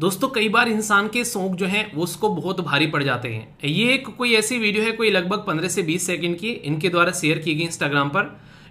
दोस्तों कई बार इंसान के शौक जो हैं वो उसको बहुत भारी पड़ जाते हैं ये एक कोई ऐसी वीडियो है कोई लगभग पंद्रह से बीस सेकंड की इनके द्वारा शेयर की गई इंस्टाग्राम पर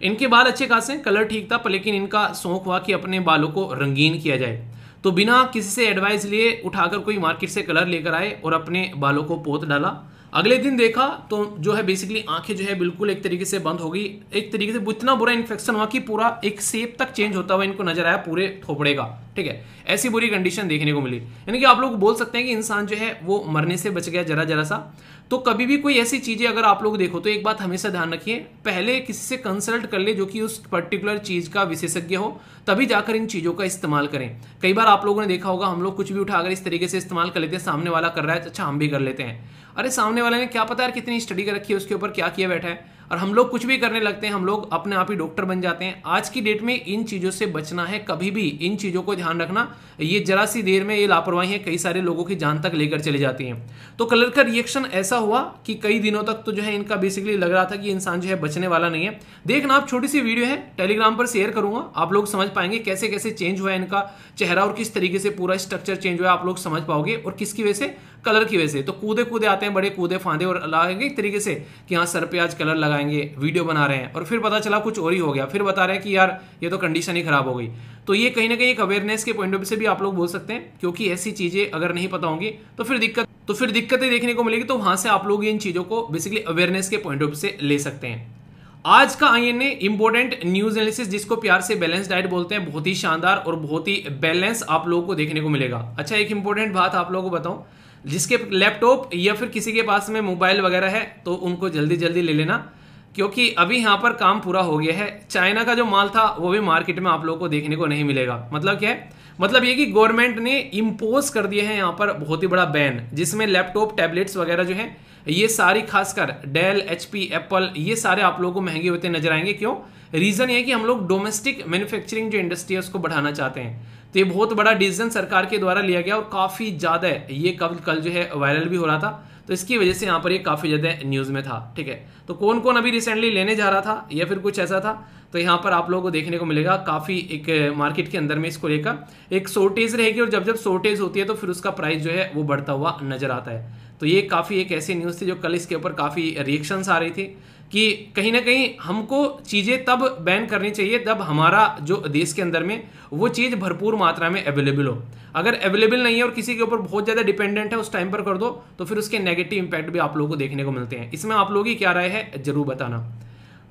इनके बाल अच्छे खासे कलर ठीक था पर लेकिन इनका शौक हुआ कि अपने बालों को रंगीन किया जाए तो बिना किसी से एडवाइस लिए उठाकर कोई मार्केट से कलर लेकर आए और अपने बालों को पोत डाला अगले दिन देखा तो जो है बेसिकली आंखें जो है बिल्कुल एक तरीके से बंद हो गई एक तरीके से इतना बुरा इन्फेक्शन हुआ कि पूरा एक सेप तक चेंज होता हुआ इनको नजर आया पूरे थोपड़े का ठीक है ऐसी बुरी कंडीशन देखने को मिली यानी कि आप लोग बोल सकते हैं कि इंसान जो है वो मरने से बच गया जरा जरा सा तो कभी भी कोई ऐसी चीज़ें अगर आप लोग देखो तो एक बात हमेशा ध्यान रखिए पहले किसी से कंसल्ट कर ले जो कि उस पर्टिकुलर चीज़ का विशेषज्ञ हो तभी जाकर इन चीज़ों का इस्तेमाल करें कई बार आप लोगों ने देखा होगा हम लोग कुछ भी उठाकर इस तरीके से इस्तेमाल कर लेते हैं सामने वाला कर रहा है तो अच्छा हम भी कर लेते हैं अरे सामने वाले ने क्या पता है कितनी स्टडी कर रखी है उसके ऊपर क्या किया बैठा है और हम लोग कुछ भी करने लगते हैं हम लोग अपने आप ही डॉक्टर बन जाते हैं आज की डेट में इन चीज़ों से बचना है कभी भी इन चीज़ों को ध्यान रखना ये जरा सी देर में ये लापरवाही है कई सारे लोगों की जान तक लेकर चली जाती है तो कलर का रिएक्शन ऐसा हुआ कि कई दिनों तक तो जो है इनका बेसिकली लग रहा था कि इंसान जो है बचने वाला नहीं है देखना आप छोटी सी वीडियो है टेलीग्राम पर शेयर करूंगा आप लोग समझ पाएंगे कैसे कैसे चेंज हुआ है इनका चेहरा और किस तरीके से पूरा स्ट्रक्चर चेंज हुआ आप लोग समझ पाओगे और किसकी वजह से कलर की वजह से तो कूदे कूदे आते हैं बड़े कूदे फांदे और लगाएंगे एक तरीके से कि हाँ सर पे आज कलर लगाएंगे वीडियो बना रहे हैं और फिर पता चला कुछ और ही हो गया फिर बता रहे हैं कि यार ये तो कंडीशन ही खराब हो गई तो ये कहीं ना कहीं एक अवेयरनेस के पॉइंट ऑफ व्यू से भी आप लोग बोल सकते हैं क्योंकि ऐसी चीज़ें अगर नहीं पता होंगी तो फिर दिक्कत तो फिर दिक्कतें देखने को मिलेगी तो वहां से आप लोग इन चीज़ों को बेसिकली अवेयरनेस के पॉइंट ऑफ व्यू से ले सकते हैं आज का I N A important news analysis जिसको प्यार से बैलेंस डाइट बोलते हैं बहुत ही शानदार और बहुत ही बैलेंस आप लोगों को देखने को मिलेगा अच्छा एक इंपॉर्टेंट बात आप लोगों को बताऊं जिसके लैपटॉप या फिर किसी के पास में मोबाइल वगैरह है तो उनको जल्दी जल्दी ले लेना क्योंकि अभी यहाँ पर काम पूरा हो गया है चाइना का जो माल था वो भी मार्केट में आप लोगों को देखने को नहीं मिलेगा मतलब क्या है मतलब ये कि गवर्नमेंट ने इम्पोज कर दिए हैं यहाँ पर बहुत ही बड़ा बैन जिसमें लैपटॉप टैबलेट्स वगैरह जो है ये सारी खासकर डेल एच पी एप्पल ये सारे आप लोगों को महंगे होते नजर आएंगे क्यों रीज़न ये कि हम लोग डोमेस्टिक मैन्युफैक्चरिंग जो इंडस्ट्री है उसको बढ़ाना चाहते हैं तो ये बहुत बड़ा डिसीजन सरकार के द्वारा लिया गया और काफ़ी ज़्यादा ये कल कल जो है वायरल भी हो रहा था तो इसकी वजह से यहाँ पर ये काफ़ी ज़्यादा न्यूज़ में था ठीक है तो कौन कौन अभी रिसेंटली लेने जा रहा था या फिर कुछ ऐसा था तो यहाँ पर आप लोगों को देखने को मिलेगा काफ़ी एक मार्केट के अंदर में इसको लेकर एक शॉर्टेज रहेगी और जब जब शॉर्टेज होती है तो फिर उसका प्राइस जो है वो बढ़ता हुआ नजर आता है तो ये काफ़ी एक ऐसी न्यूज़ थी जो कल इसके ऊपर काफ़ी रिएक्शंस आ रही थी कि कहीं ना कहीं हमको चीज़ें तब बैन करनी चाहिए जब हमारा जो देश के अंदर में वो चीज़ भरपूर मात्रा में अवेलेबल हो अगर अवेलेबल नहीं है और किसी के ऊपर बहुत ज़्यादा डिपेंडेंट है उस टाइम पर कर दो तो फिर उसके नेगेटिव इम्पैक्ट भी आप लोगों को देखने को मिलते हैं इसमें आप लोगों की क्या राय है ज़रूर बताना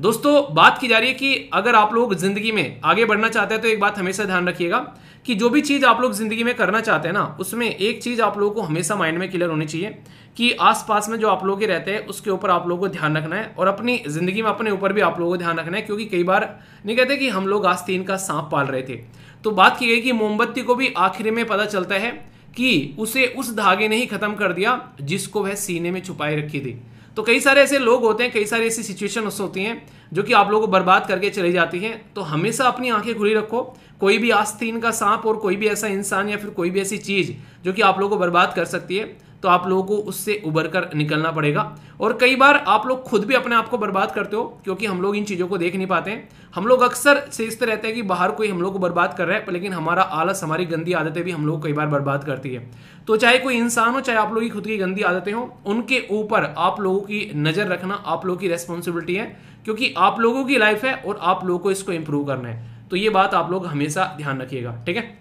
दोस्तों बात की जा रही है कि अगर आप लोग जिंदगी में आगे बढ़ना चाहते हैं तो एक बात हमेशा ध्यान रखिएगा कि जो भी चीज़ आप लोग जिंदगी में करना चाहते हैं ना उसमें एक चीज़ आप लोगों को हमेशा माइंड में क्लियर होनी चाहिए कि आसपास में जो आप लोग रहते हैं उसके ऊपर आप लोगों को ध्यान रखना है और अपनी ज़िंदगी में अपने ऊपर भी आप लोगों को ध्यान रखना है क्योंकि कई बार नहीं कहते कि हम लोग आस्तीन का सांप पाल रहे थे तो बात की गई कि मोमबत्ती को भी आखिर में पता चलता है कि उसे उस धागे ने ही ख़त्म कर दिया जिसको वह सीने में छुपाए रखी थी तो कई सारे ऐसे लोग होते हैं कई सारी ऐसी सिचुएशन होती हैं जो कि आप लोगों को बर्बाद करके चली जाती हैं तो हमेशा अपनी आंखें खुली रखो कोई भी आस्तीन का सांप और कोई भी ऐसा इंसान या फिर कोई भी ऐसी चीज़ जो कि आप लोगों को बर्बाद कर सकती है तो आप लोगों को उससे उबर कर निकलना पड़ेगा और कई बार आप लोग खुद भी अपने आप को बर्बाद करते हो क्योंकि हम लोग इन चीज़ों को देख नहीं पाते हैं हम लोग अक्सर सोचते रहते हैं कि बाहर कोई हम लोग को बर्बाद कर रहा है लेकिन हमारा आलस हमारी गंदी आदतें भी हम लोग कई बार बर्बाद करती है तो चाहे कोई इंसान हो चाहे आप लोग की खुद की गंदी आदतें हों उनके ऊपर आप लोगों की नज़र रखना आप लोगों की रेस्पॉन्सिबिलिटी है क्योंकि आप लोगों की लाइफ है और आप लोगों को इसको इम्प्रूव करना है तो ये बात आप लोग हमेशा ध्यान रखिएगा ठीक है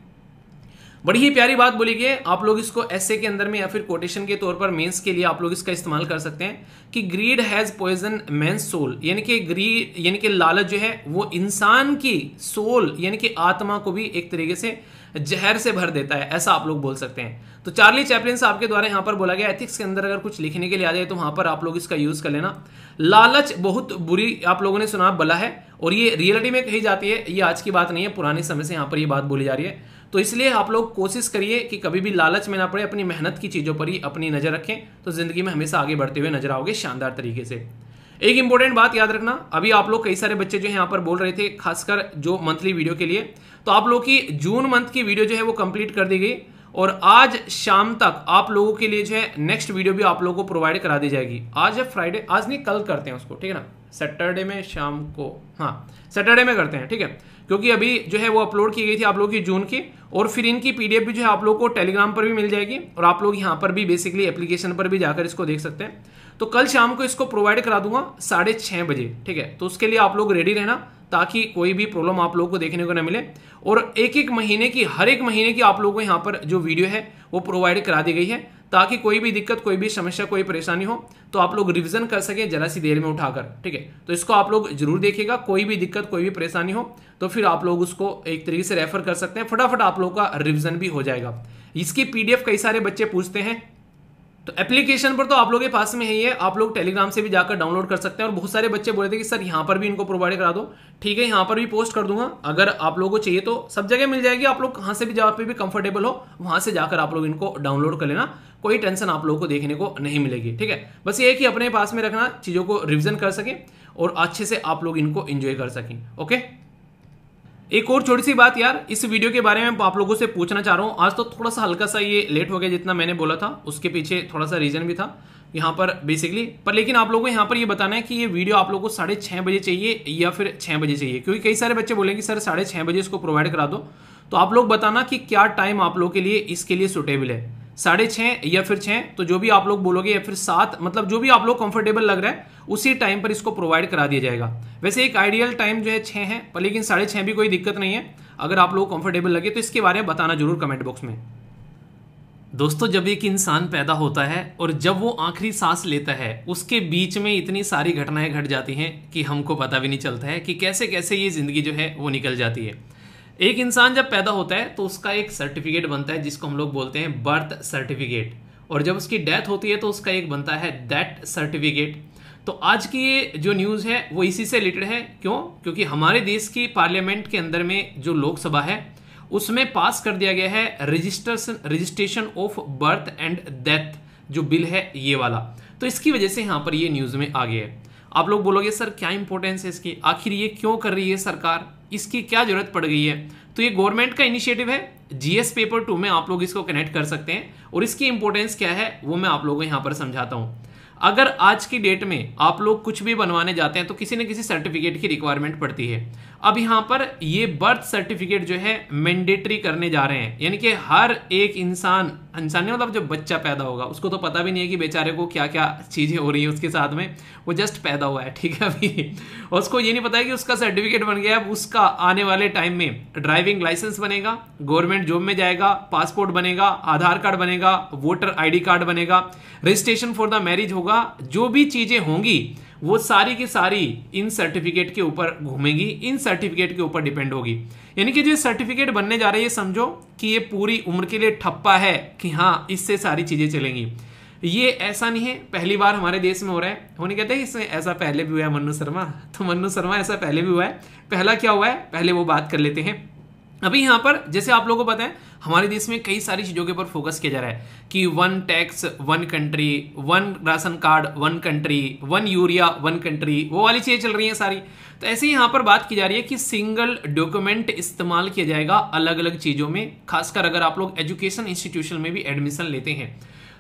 बड़ी ही प्यारी बात बोली गई आप लोग इसको ऐसे के अंदर में या फिर कोटेशन के तौर पर मेंस के लिए आप लोग इसका इस्तेमाल कर सकते हैं कि greed has poison my soul यानी कि ग्रीड यानी कि लालच जो है वो इंसान की सोल यानी कि आत्मा को भी एक तरीके से जहर से भर देता है ऐसा आप लोग बोल सकते हैं तो चार्ली चैपलिन साहब के द्वारा यहां पर बोला गया एथिक्स के अंदर अगर कुछ लिखने के लिए आ जाए तो वहां पर आप लोग इसका यूज़ कर लेना लालच बहुत बुरी आप लोगों ने सुना बला है और ये रियलिटी में कही जाती है ये आज की बात नहीं है पुराने समय से यहाँ पर ये बात बोली जा रही है तो इसलिए आप लोग कोशिश करिए कि कभी भी लालच में ना पड़े अपनी मेहनत की चीज़ों पर ही अपनी नज़र रखें तो ज़िंदगी में हमेशा आगे बढ़ते हुए नजर आओगे शानदार तरीके से एक इंपॉर्टेंट बात याद रखना अभी आप लोग कई सारे बच्चे जो है यहाँ पर बोल रहे थे खासकर जो मंथली वीडियो के लिए तो आप लोग की जून मंथ की वीडियो जो है वो कंप्लीट कर दी गई और आज शाम तक आप लोगों के लिए जो है नेक्स्ट वीडियो भी आप लोगों को प्रोवाइड करा दी जाएगी आज है फ्राइडे आज नहीं कल करते हैं उसको ठीक है ना सैटरडे में शाम को हाँ सैटरडे में करते हैं ठीक है क्योंकि अभी जो है वो अपलोड की गई थी आप लोगों की जून की और फिर इनकी पीडीएफ भी जो है आप लोग को टेलीग्राम पर भी मिल जाएगी और आप लोग यहाँ पर भी बेसिकली एप्लीकेशन पर भी जाकर इसको देख सकते हैं तो कल शाम को इसको प्रोवाइड करा दूंगा साढ़े छः बजे ठीक है तो उसके लिए आप लोग रेडी रहना ताकि कोई भी प्रॉब्लम आप लोगों को देखने को ना मिले और एक एक महीने की हर एक महीने की आप लोगों को यहाँ पर जो वीडियो है वो प्रोवाइड करा दी गई है ताकि कोई भी दिक्कत कोई भी समस्या कोई परेशानी हो तो आप लोग रिविजन कर सकें जरा सी देर में उठाकर ठीक है तो इसको आप लोग जरूर देखिएगा कोई भी दिक्कत कोई भी परेशानी हो तो फिर आप लोग उसको एक तरीके से रेफर कर सकते हैं फटाफट आप लोग का रिविजन भी हो जाएगा इसकी पीडीएफ कई सारे बच्चे पूछते हैं तो एप्लीकेशन पर तो आप लोगों के पास में है ये आप लोग टेलीग्राम से भी जाकर डाउनलोड कर सकते हैं और बहुत सारे बच्चे बोले थे कि सर यहाँ पर भी इनको प्रोवाइड करा दो ठीक है यहाँ पर भी पोस्ट कर दूंगा अगर आप लोगों को चाहिए तो सब जगह मिल जाएगी आप लोग कहाँ से भी जहाँ पे भी कंफर्टेबल हो वहाँ से जाकर आप लोग इनको डाउनलोड कर लेना कोई टेंशन आप लोगों को देखने को नहीं मिलेगी ठीक है बस ये कि अपने पास में रखना चीज़ों को रिविजन कर सकें और अच्छे से आप लोग इनको इन्जॉय कर सकें ओके एक और छोटी सी बात यार इस वीडियो के बारे में आप लोगों से पूछना चाह रहा हूँ आज तो थोड़ा सा हल्का सा ये लेट हो गया जितना मैंने बोला था उसके पीछे थोड़ा सा रीज़न भी था यहाँ पर बेसिकली पर लेकिन आप लोगों को यहाँ पर ये बताना है कि ये वीडियो आप लोगों को साढ़े छः बजे चाहिए या फिर छः बजे चाहिए क्योंकि कई सारे बच्चे बोलेंगे सर साढ़े छः बजे इसको प्रोवाइड करा दो तो आप लोग बताना कि क्या टाइम आप लोग के लिए इसके लिए सुटेबल है साढ़े छः या फिर छः तो जो भी आप लोग बोलोगे या फिर सात मतलब जो भी आप लोग कंफर्टेबल लग रहा है उसी टाइम पर इसको प्रोवाइड करा दिया जाएगा वैसे एक आइडियल टाइम जो है छः है पर लेकिन साढ़े छः भी कोई दिक्कत नहीं है अगर आप लोग कंफर्टेबल लगे तो इसके बारे में बताना जरूर कमेंट बॉक्स में दोस्तों जब एक इंसान पैदा होता है और जब वो आखिरी सांस लेता है उसके बीच में इतनी सारी घटनाएं घट जाती हैं कि हमको पता भी नहीं चलता है कि कैसे कैसे ये ज़िंदगी जो है वो निकल जाती है एक इंसान जब पैदा होता है तो उसका एक सर्टिफिकेट बनता है जिसको हम लोग बोलते हैं बर्थ सर्टिफिकेट और जब उसकी डेथ होती है तो उसका एक बनता है दैट सर्टिफिकेट तो आज की ये जो न्यूज़ है वो इसी से रिलेटेड है क्यों क्योंकि हमारे देश की पार्लियामेंट के अंदर में जो लोकसभा है उसमें पास कर दिया गया है registration registration of birth and death जो बिल है ये वाला तो इसकी वजह से यहाँ पर ये न्यूज़ में आ गया है आप लोग बोलोगे सर क्या इंपॉर्टेंस है इसकी आखिर ये क्यों कर रही है सरकार इसकी क्या ज़रूरत पड़ गई है तो ये गवर्नमेंट का इनिशिएटिव है जीएस पेपर टू में आप लोग इसको कनेक्ट कर सकते हैं और इसकी इंपॉर्टेंस क्या है वो मैं आप लोगों को यहां पर समझाता हूं अगर आज की डेट में आप लोग कुछ भी बनवाने जाते हैं तो किसी न किसी सर्टिफिकेट की रिक्वायरमेंट पड़ती है अब यहाँ पर ये बर्थ सर्टिफिकेट जो है मैंडेटरी करने जा रहे हैं यानी कि हर एक इंसान इंसान नहीं मतलब जो बच्चा पैदा होगा उसको तो पता भी नहीं है कि बेचारे को क्या क्या चीज़ें हो रही है उसके साथ में वो जस्ट पैदा हुआ है ठीक है अभी और उसको ये नहीं पता है कि उसका सर्टिफिकेट बन गया अब उसका आने वाले टाइम में ड्राइविंग लाइसेंस बनेगा गवर्नमेंट जॉब में जाएगा पासपोर्ट बनेगा आधार कार्ड बनेगा वोटर आई कार्ड बनेगा रजिस्ट्रेशन फॉर द मैरिज होगा जो भी चीज़ें होंगी वो सारी की सारी इन सर्टिफिकेट के ऊपर घूमेंगी इन सर्टिफिकेट के ऊपर डिपेंड होगी यानी कि जो सर्टिफिकेट बनने जा रहे ये समझो कि ये पूरी उम्र के लिए ठप्पा है कि हाँ इससे सारी चीज़ें चलेंगी ये ऐसा नहीं है पहली बार हमारे देश में हो रहा है होने कहते हैं इसमें ऐसा पहले भी हुआ है मन्नू शर्मा तो मन्नू शर्मा ऐसा पहले भी हुआ है पहला क्या हुआ है पहले वो बात कर लेते हैं अभी यहाँ पर जैसे आप लोगों को पता है हमारे देश में कई सारी चीज़ों के ऊपर फोकस किया जा रहा है कि one tax one country one ration card one country one urea one country वो वाली चीज़ें चल रही हैं सारी तो ऐसे ही यहाँ पर बात की जा रही है कि सिंगल डॉक्यूमेंट इस्तेमाल किया जाएगा अलग अलग चीज़ों में खासकर अगर आप लोग एजुकेशन इंस्टीट्यूशन में भी एडमिशन लेते हैं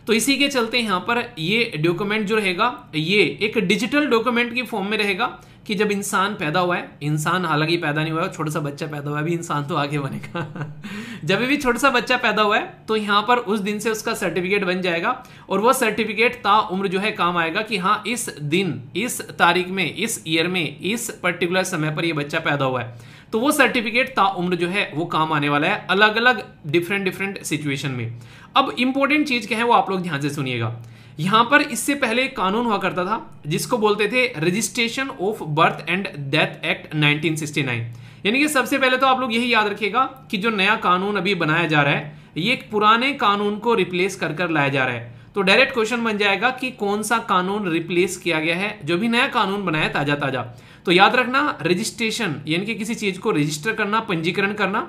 तो इसी के चलते यहाँ पर ये डॉक्यूमेंट जो रहेगा ये एक डिजिटल डॉक्यूमेंट की फॉर्म में रहेगा कि जब इंसान पैदा हुआ है इंसान हालांकि पैदा नहीं हुआ है छोटा सा बच्चा पैदा हुआ है अभी इंसान तो आगे बनेगा जब भी छोटा सा बच्चा पैदा हुआ है तो यहाँ पर उस दिन से उसका सर्टिफिकेट बन जाएगा और वह सर्टिफिकेट ता उम्र जो है काम आएगा कि हाँ इस दिन इस तारीख में इस ईयर में इस पर्टिकुलर समय पर यह बच्चा पैदा हुआ है तो वो सर्टिफिकेट ताउम्र जो है वो काम आने वाला है अलग अलग डिफरेंट डिफरेंट सिचुएशन में अब इंपॉर्टेंट चीज़ क्या है वो आप लोग ध्यान से सुनिएगा यहां पर इससे पहले एक कानून हुआ करता था जिसको बोलते थे registration of birth and death act 1969 यानी कि सबसे पहले तो आप लोग यही याद रखिएगा कि जो नया कानून अभी बनाया जा रहा है ये एक पुराने कानून को रिप्लेस कर कर लाया जा रहा है तो डायरेक्ट क्वेश्चन बन जाएगा कि कौन सा कानून रिप्लेस किया गया है जो भी नया कानून बनाया ताजा ताजा तो याद रखना रजिस्ट्रेशन यानी कि किसी चीज को रजिस्टर करना पंजीकरण करना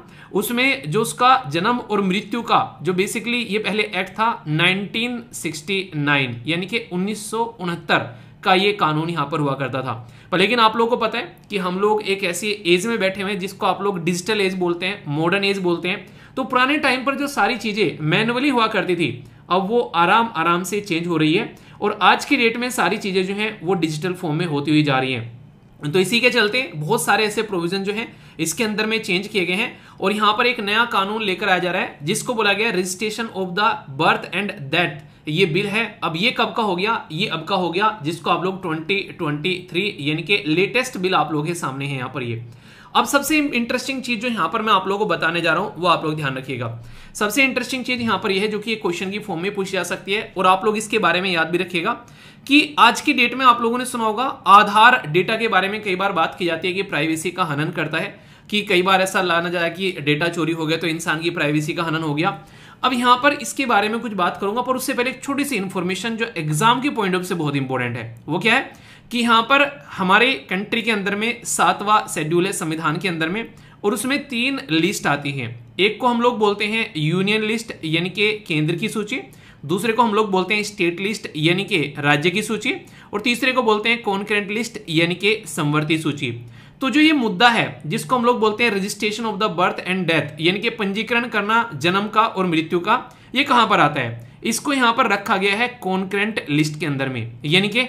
उसमें जो उसका जन्म और मृत्यु का जो बेसिकली ये पहले एक्ट था 1969 यानी कि उन्नीस का ये कानून यहां पर हुआ करता था पर लेकिन आप लोगों को पता है कि हम लोग एक ऐसी एज में बैठे हुए हैं जिसको आप लोग डिजिटल एज बोलते हैं मॉडर्न एज बोलते हैं तो पुराने टाइम पर जो सारी चीज़ें मैनुअली हुआ करती थी अब वो आराम आराम से चेंज हो रही है और आज की डेट में सारी चीज़ें जो हैं वो डिजिटल फॉर्म में होती हुई जा रही हैं तो इसी के चलते बहुत सारे ऐसे प्रोविजन जो हैं इसके अंदर में चेंज किए गए हैं और यहां पर एक नया कानून लेकर आया जा रहा है जिसको बोला गया registration of the birth and death ये बिल है अब ये कब का हो गया ये अब का हो गया जिसको आप लोग 2023 यानी के लेटेस्ट बिल आप लोग के सामने है यहां पर ये अब सबसे इंटरेस्टिंग चीज जो यहां पर मैं आप लोगों को बताने जा रहा हूं वो आप लोग ध्यान रखिएगा सबसे इंटरेस्टिंग चीज यहां पर यह है जो कि एक क्वेश्चन की फॉर्म में पूछी जा सकती है और आप लोग इसके बारे में याद भी रखिएगा कि आज की डेट में आप लोगों ने सुना होगा आधार डेटा के बारे में कई बार बात की जाती है कि प्राइवेसी का हनन करता है कि कई बार ऐसा लाना जाए कि डेटा चोरी हो गया तो इंसान की प्राइवेसी का हनन हो गया अब यहां पर इसके बारे में कुछ बात करूंगा पर उससे पहले एक छोटी सी इंफॉर्मेशन जो एग्जाम के पॉइंट ऑफ से बहुत इंपॉर्टेंट है वो क्या है कि यहाँ पर हमारे कंट्री के अंदर में सातवां शेड्यूल है संविधान के अंदर में और उसमें तीन लिस्ट आती है एक को हम लोग बोलते हैं यूनियन लिस्ट यानी कि केंद्र की सूची दूसरे को हम लोग बोलते हैं स्टेट लिस्ट यानी कि राज्य की सूची और तीसरे को बोलते हैं कॉन्करेंट लिस्ट यानी कि संवर्ती सूची तो जो ये मुद्दा है जिसको हम लोग बोलते हैं registration of the birth and death यानी कि पंजीकरण करना जन्म का और मृत्यु का ये कहां पर आता है इसको यहां पर रखा गया है कॉन्करेंट लिस्ट के अंदर में यानी कि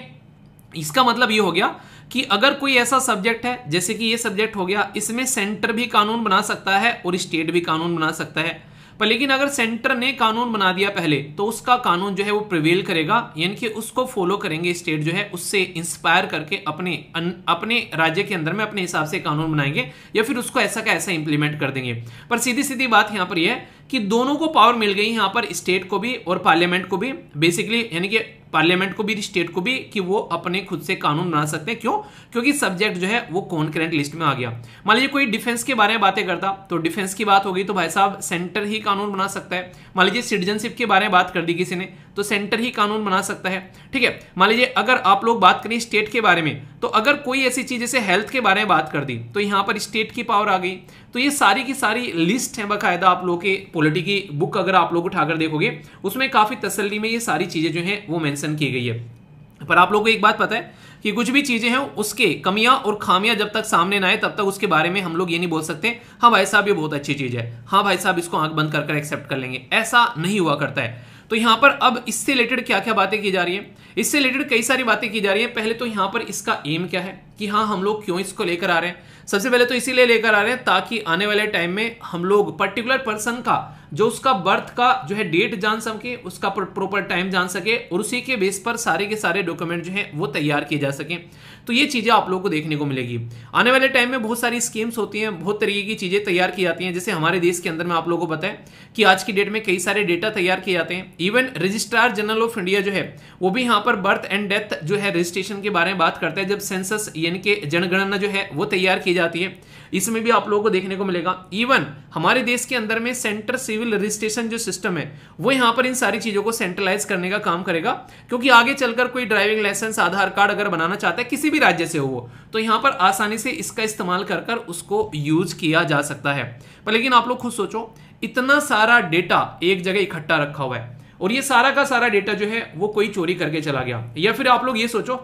इसका मतलब ये हो गया कि अगर कोई ऐसा सब्जेक्ट है जैसे कि ये सब्जेक्ट हो गया इसमें सेंटर भी कानून बना सकता है और स्टेट भी कानून बना सकता है पर लेकिन अगर सेंटर ने कानून बना दिया पहले तो उसका कानून जो है वो प्रिवेल करेगा यानी कि उसको फॉलो करेंगे स्टेट जो है उससे इंस्पायर करके अपने अन, अपने राज्य के अंदर में अपने हिसाब से कानून बनाएंगे या फिर उसको ऐसा का ऐसा इंप्लीमेंट कर देंगे पर सीधी सीधी बात यहां पर यह है कि दोनों को पावर मिल गई यहां पर स्टेट को भी और पार्लियामेंट को भी बेसिकली यानी कि पार्लियामेंट को भी स्टेट को भी कि वो अपने खुद से कानून बना सकते हैं क्यों क्योंकि सब्जेक्ट जो है वो कौन करेंट लिस्ट में आ गया मान लीजिए कोई डिफेंस के बारे में बातें करता तो डिफेंस की बात होगी तो भाई साहब सेंटर ही कानून बना सकता है मान लीजिए सिटीजनशिप के बारे में बात कर दी किसी ने तो सेंटर ही कानून बना सकता है ठीक है मान लीजिए अगर आप लोग बात करें स्टेट के बारे में तो अगर कोई ऐसी चीज जैसे हेल्थ के बारे में बात कर दी तो यहाँ पर स्टेट की पावर आ गई तो ये सारी की सारी लिस्ट है बाकायदा आप लोग के पोलिटी की बुक अगर आप लोग उठाकर देखोगे उसमें काफ़ी तसली में ये सारी चीज़ें जो है वो मैंसन की गई है पर आप लोगों को एक बात पता है कि कुछ भी चीज़ें हैं उसके कमियां और खामियां जब तक सामने ना आए तब तक उसके बारे में हम लोग ये नहीं बोल सकते हाँ भाई साहब ये बहुत अच्छी चीज़ है हाँ भाई साहब इसको आंख बंद कर एक्सेप्ट कर लेंगे ऐसा नहीं हुआ करता है तो यहां पर अब इससे रिलेटेड क्या क्या बातें की जा रही है इससे रिलेटेड कई सारी बातें की जा रही हैं पहले तो यहां पर इसका एम क्या है कि हाँ हम लोग क्यों इसको लेकर आ रहे हैं सबसे पहले तो इसीलिए लेकर आ रहे हैं ताकि आने वाले टाइम में हम लोग पर्टिकुलर पर्सन का जो उसका बर्थ का जो है डेट जान सके उसका प्रॉपर टाइम जान सके और उसी के बेस पर सारे के सारे डॉक्यूमेंट जो है वो तैयार किए जा सकें तो ये चीज़ें आप लोग को देखने को मिलेगी आने वाले टाइम में बहुत सारी स्कीम्स होती हैं बहुत तरीके की चीज़ें तैयार की जाती हैं जैसे हमारे देश के अंदर में आप लोगों को बताएं कि आज की डेट में कई सारे डेटा तैयार किए जाते हैं even registrar general of India जो है वो भी यहाँ पर बर्थ एंड डेथ जो है रजिस्ट्रेशन के बारे में बात करते हैं जब सेंसस यानी कि जनगणना जो है वो तैयार की जाती है इसमें भी आप लोगों को देखने को मिलेगा इवन हमारे देश के अंदर में सेंटर सिविल रजिस्ट्रेशन जो सिस्टम है वो यहाँ पर इन सारी चीज़ों को सेंट्रलाइज करने का काम करेगा क्योंकि आगे चलकर कोई ड्राइविंग लाइसेंस आधार कार्ड अगर बनाना चाहता है किसी भी राज्य से हो वो तो यहाँ पर आसानी से इसका इस्तेमाल कर कर उसको यूज किया जा सकता है पर लेकिन आप लोग खुद सोचो इतना सारा डेटा एक जगह इकट्ठा रखा हुआ है और ये सारा का सारा डेटा जो है वो कोई चोरी करके चला गया या फिर आप लोग ये सोचो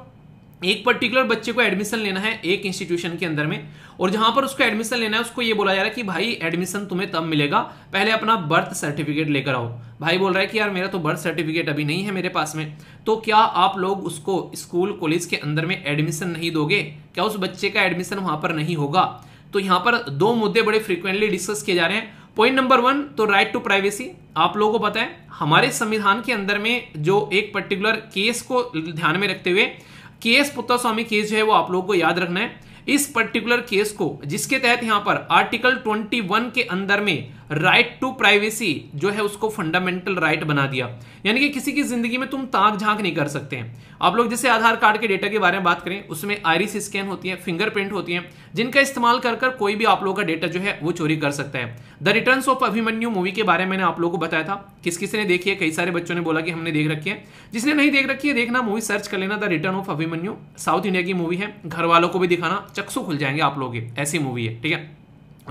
एक पर्टिकुलर बच्चे को एडमिशन लेना है एक इंस्टीट्यूशन के अंदर में और जहां पर उसको एडमिशन लेना है उसको ये बोला जा रहा है कि भाई एडमिशन तुम्हें तब मिलेगा पहले अपना बर्थ सर्टिफिकेट लेकर आओ भाई बोल रहा है कि यार मेरा तो बर्थ सर्टिफिकेट अभी नहीं है मेरे पास में तो क्या आप लोग उसको स्कूल कॉलेज के अंदर में एडमिशन नहीं दोगे क्या उस बच्चे का एडमिशन वहां पर नहीं होगा तो यहाँ पर दो मुद्दे बड़े फ्रिक्वेंटली डिस्कस किए जा रहे हैं पॉइंट नंबर वन तो राइट टू प्राइवेसी आप लोगों को पता है हमारे संविधान के अंदर में जो एक पर्टिकुलर केस को ध्यान में रखते हुए केस स्वामी केस जो है वो आप लोगों को याद रखना है इस पर्टिकुलर केस को जिसके तहत यहां पर आर्टिकल 21 के अंदर में राइट टू प्राइवेसी जो है उसको फंडामेंटल राइट right बना दिया यानी कि किसी की जिंदगी में तुम ताक झांक नहीं कर सकते हैं आप लोग जैसे आधार कार्ड के डेटा के बारे में बात करें उसमें आयरिस स्कैन होती है फिंगरप्रिंट होती है जिनका इस्तेमाल कर कर कोई भी आप लोगों का डेटा जो है वो चोरी कर सकता है the return of Abhimanyu movie के बारे में मैंने आप लोगों को बताया था किस किसी ने देखी है कई सारे बच्चों ने बोला कि हमने देख रखी है जिसने नहीं देख रखी है देखना मूवी सर्च कर लेना the return of Abhimanyu south India की मूवी है घर वालों को भी दिखाना चक्सू खुल जाएंगे आप लोग ऐसी मूवी है ठीक है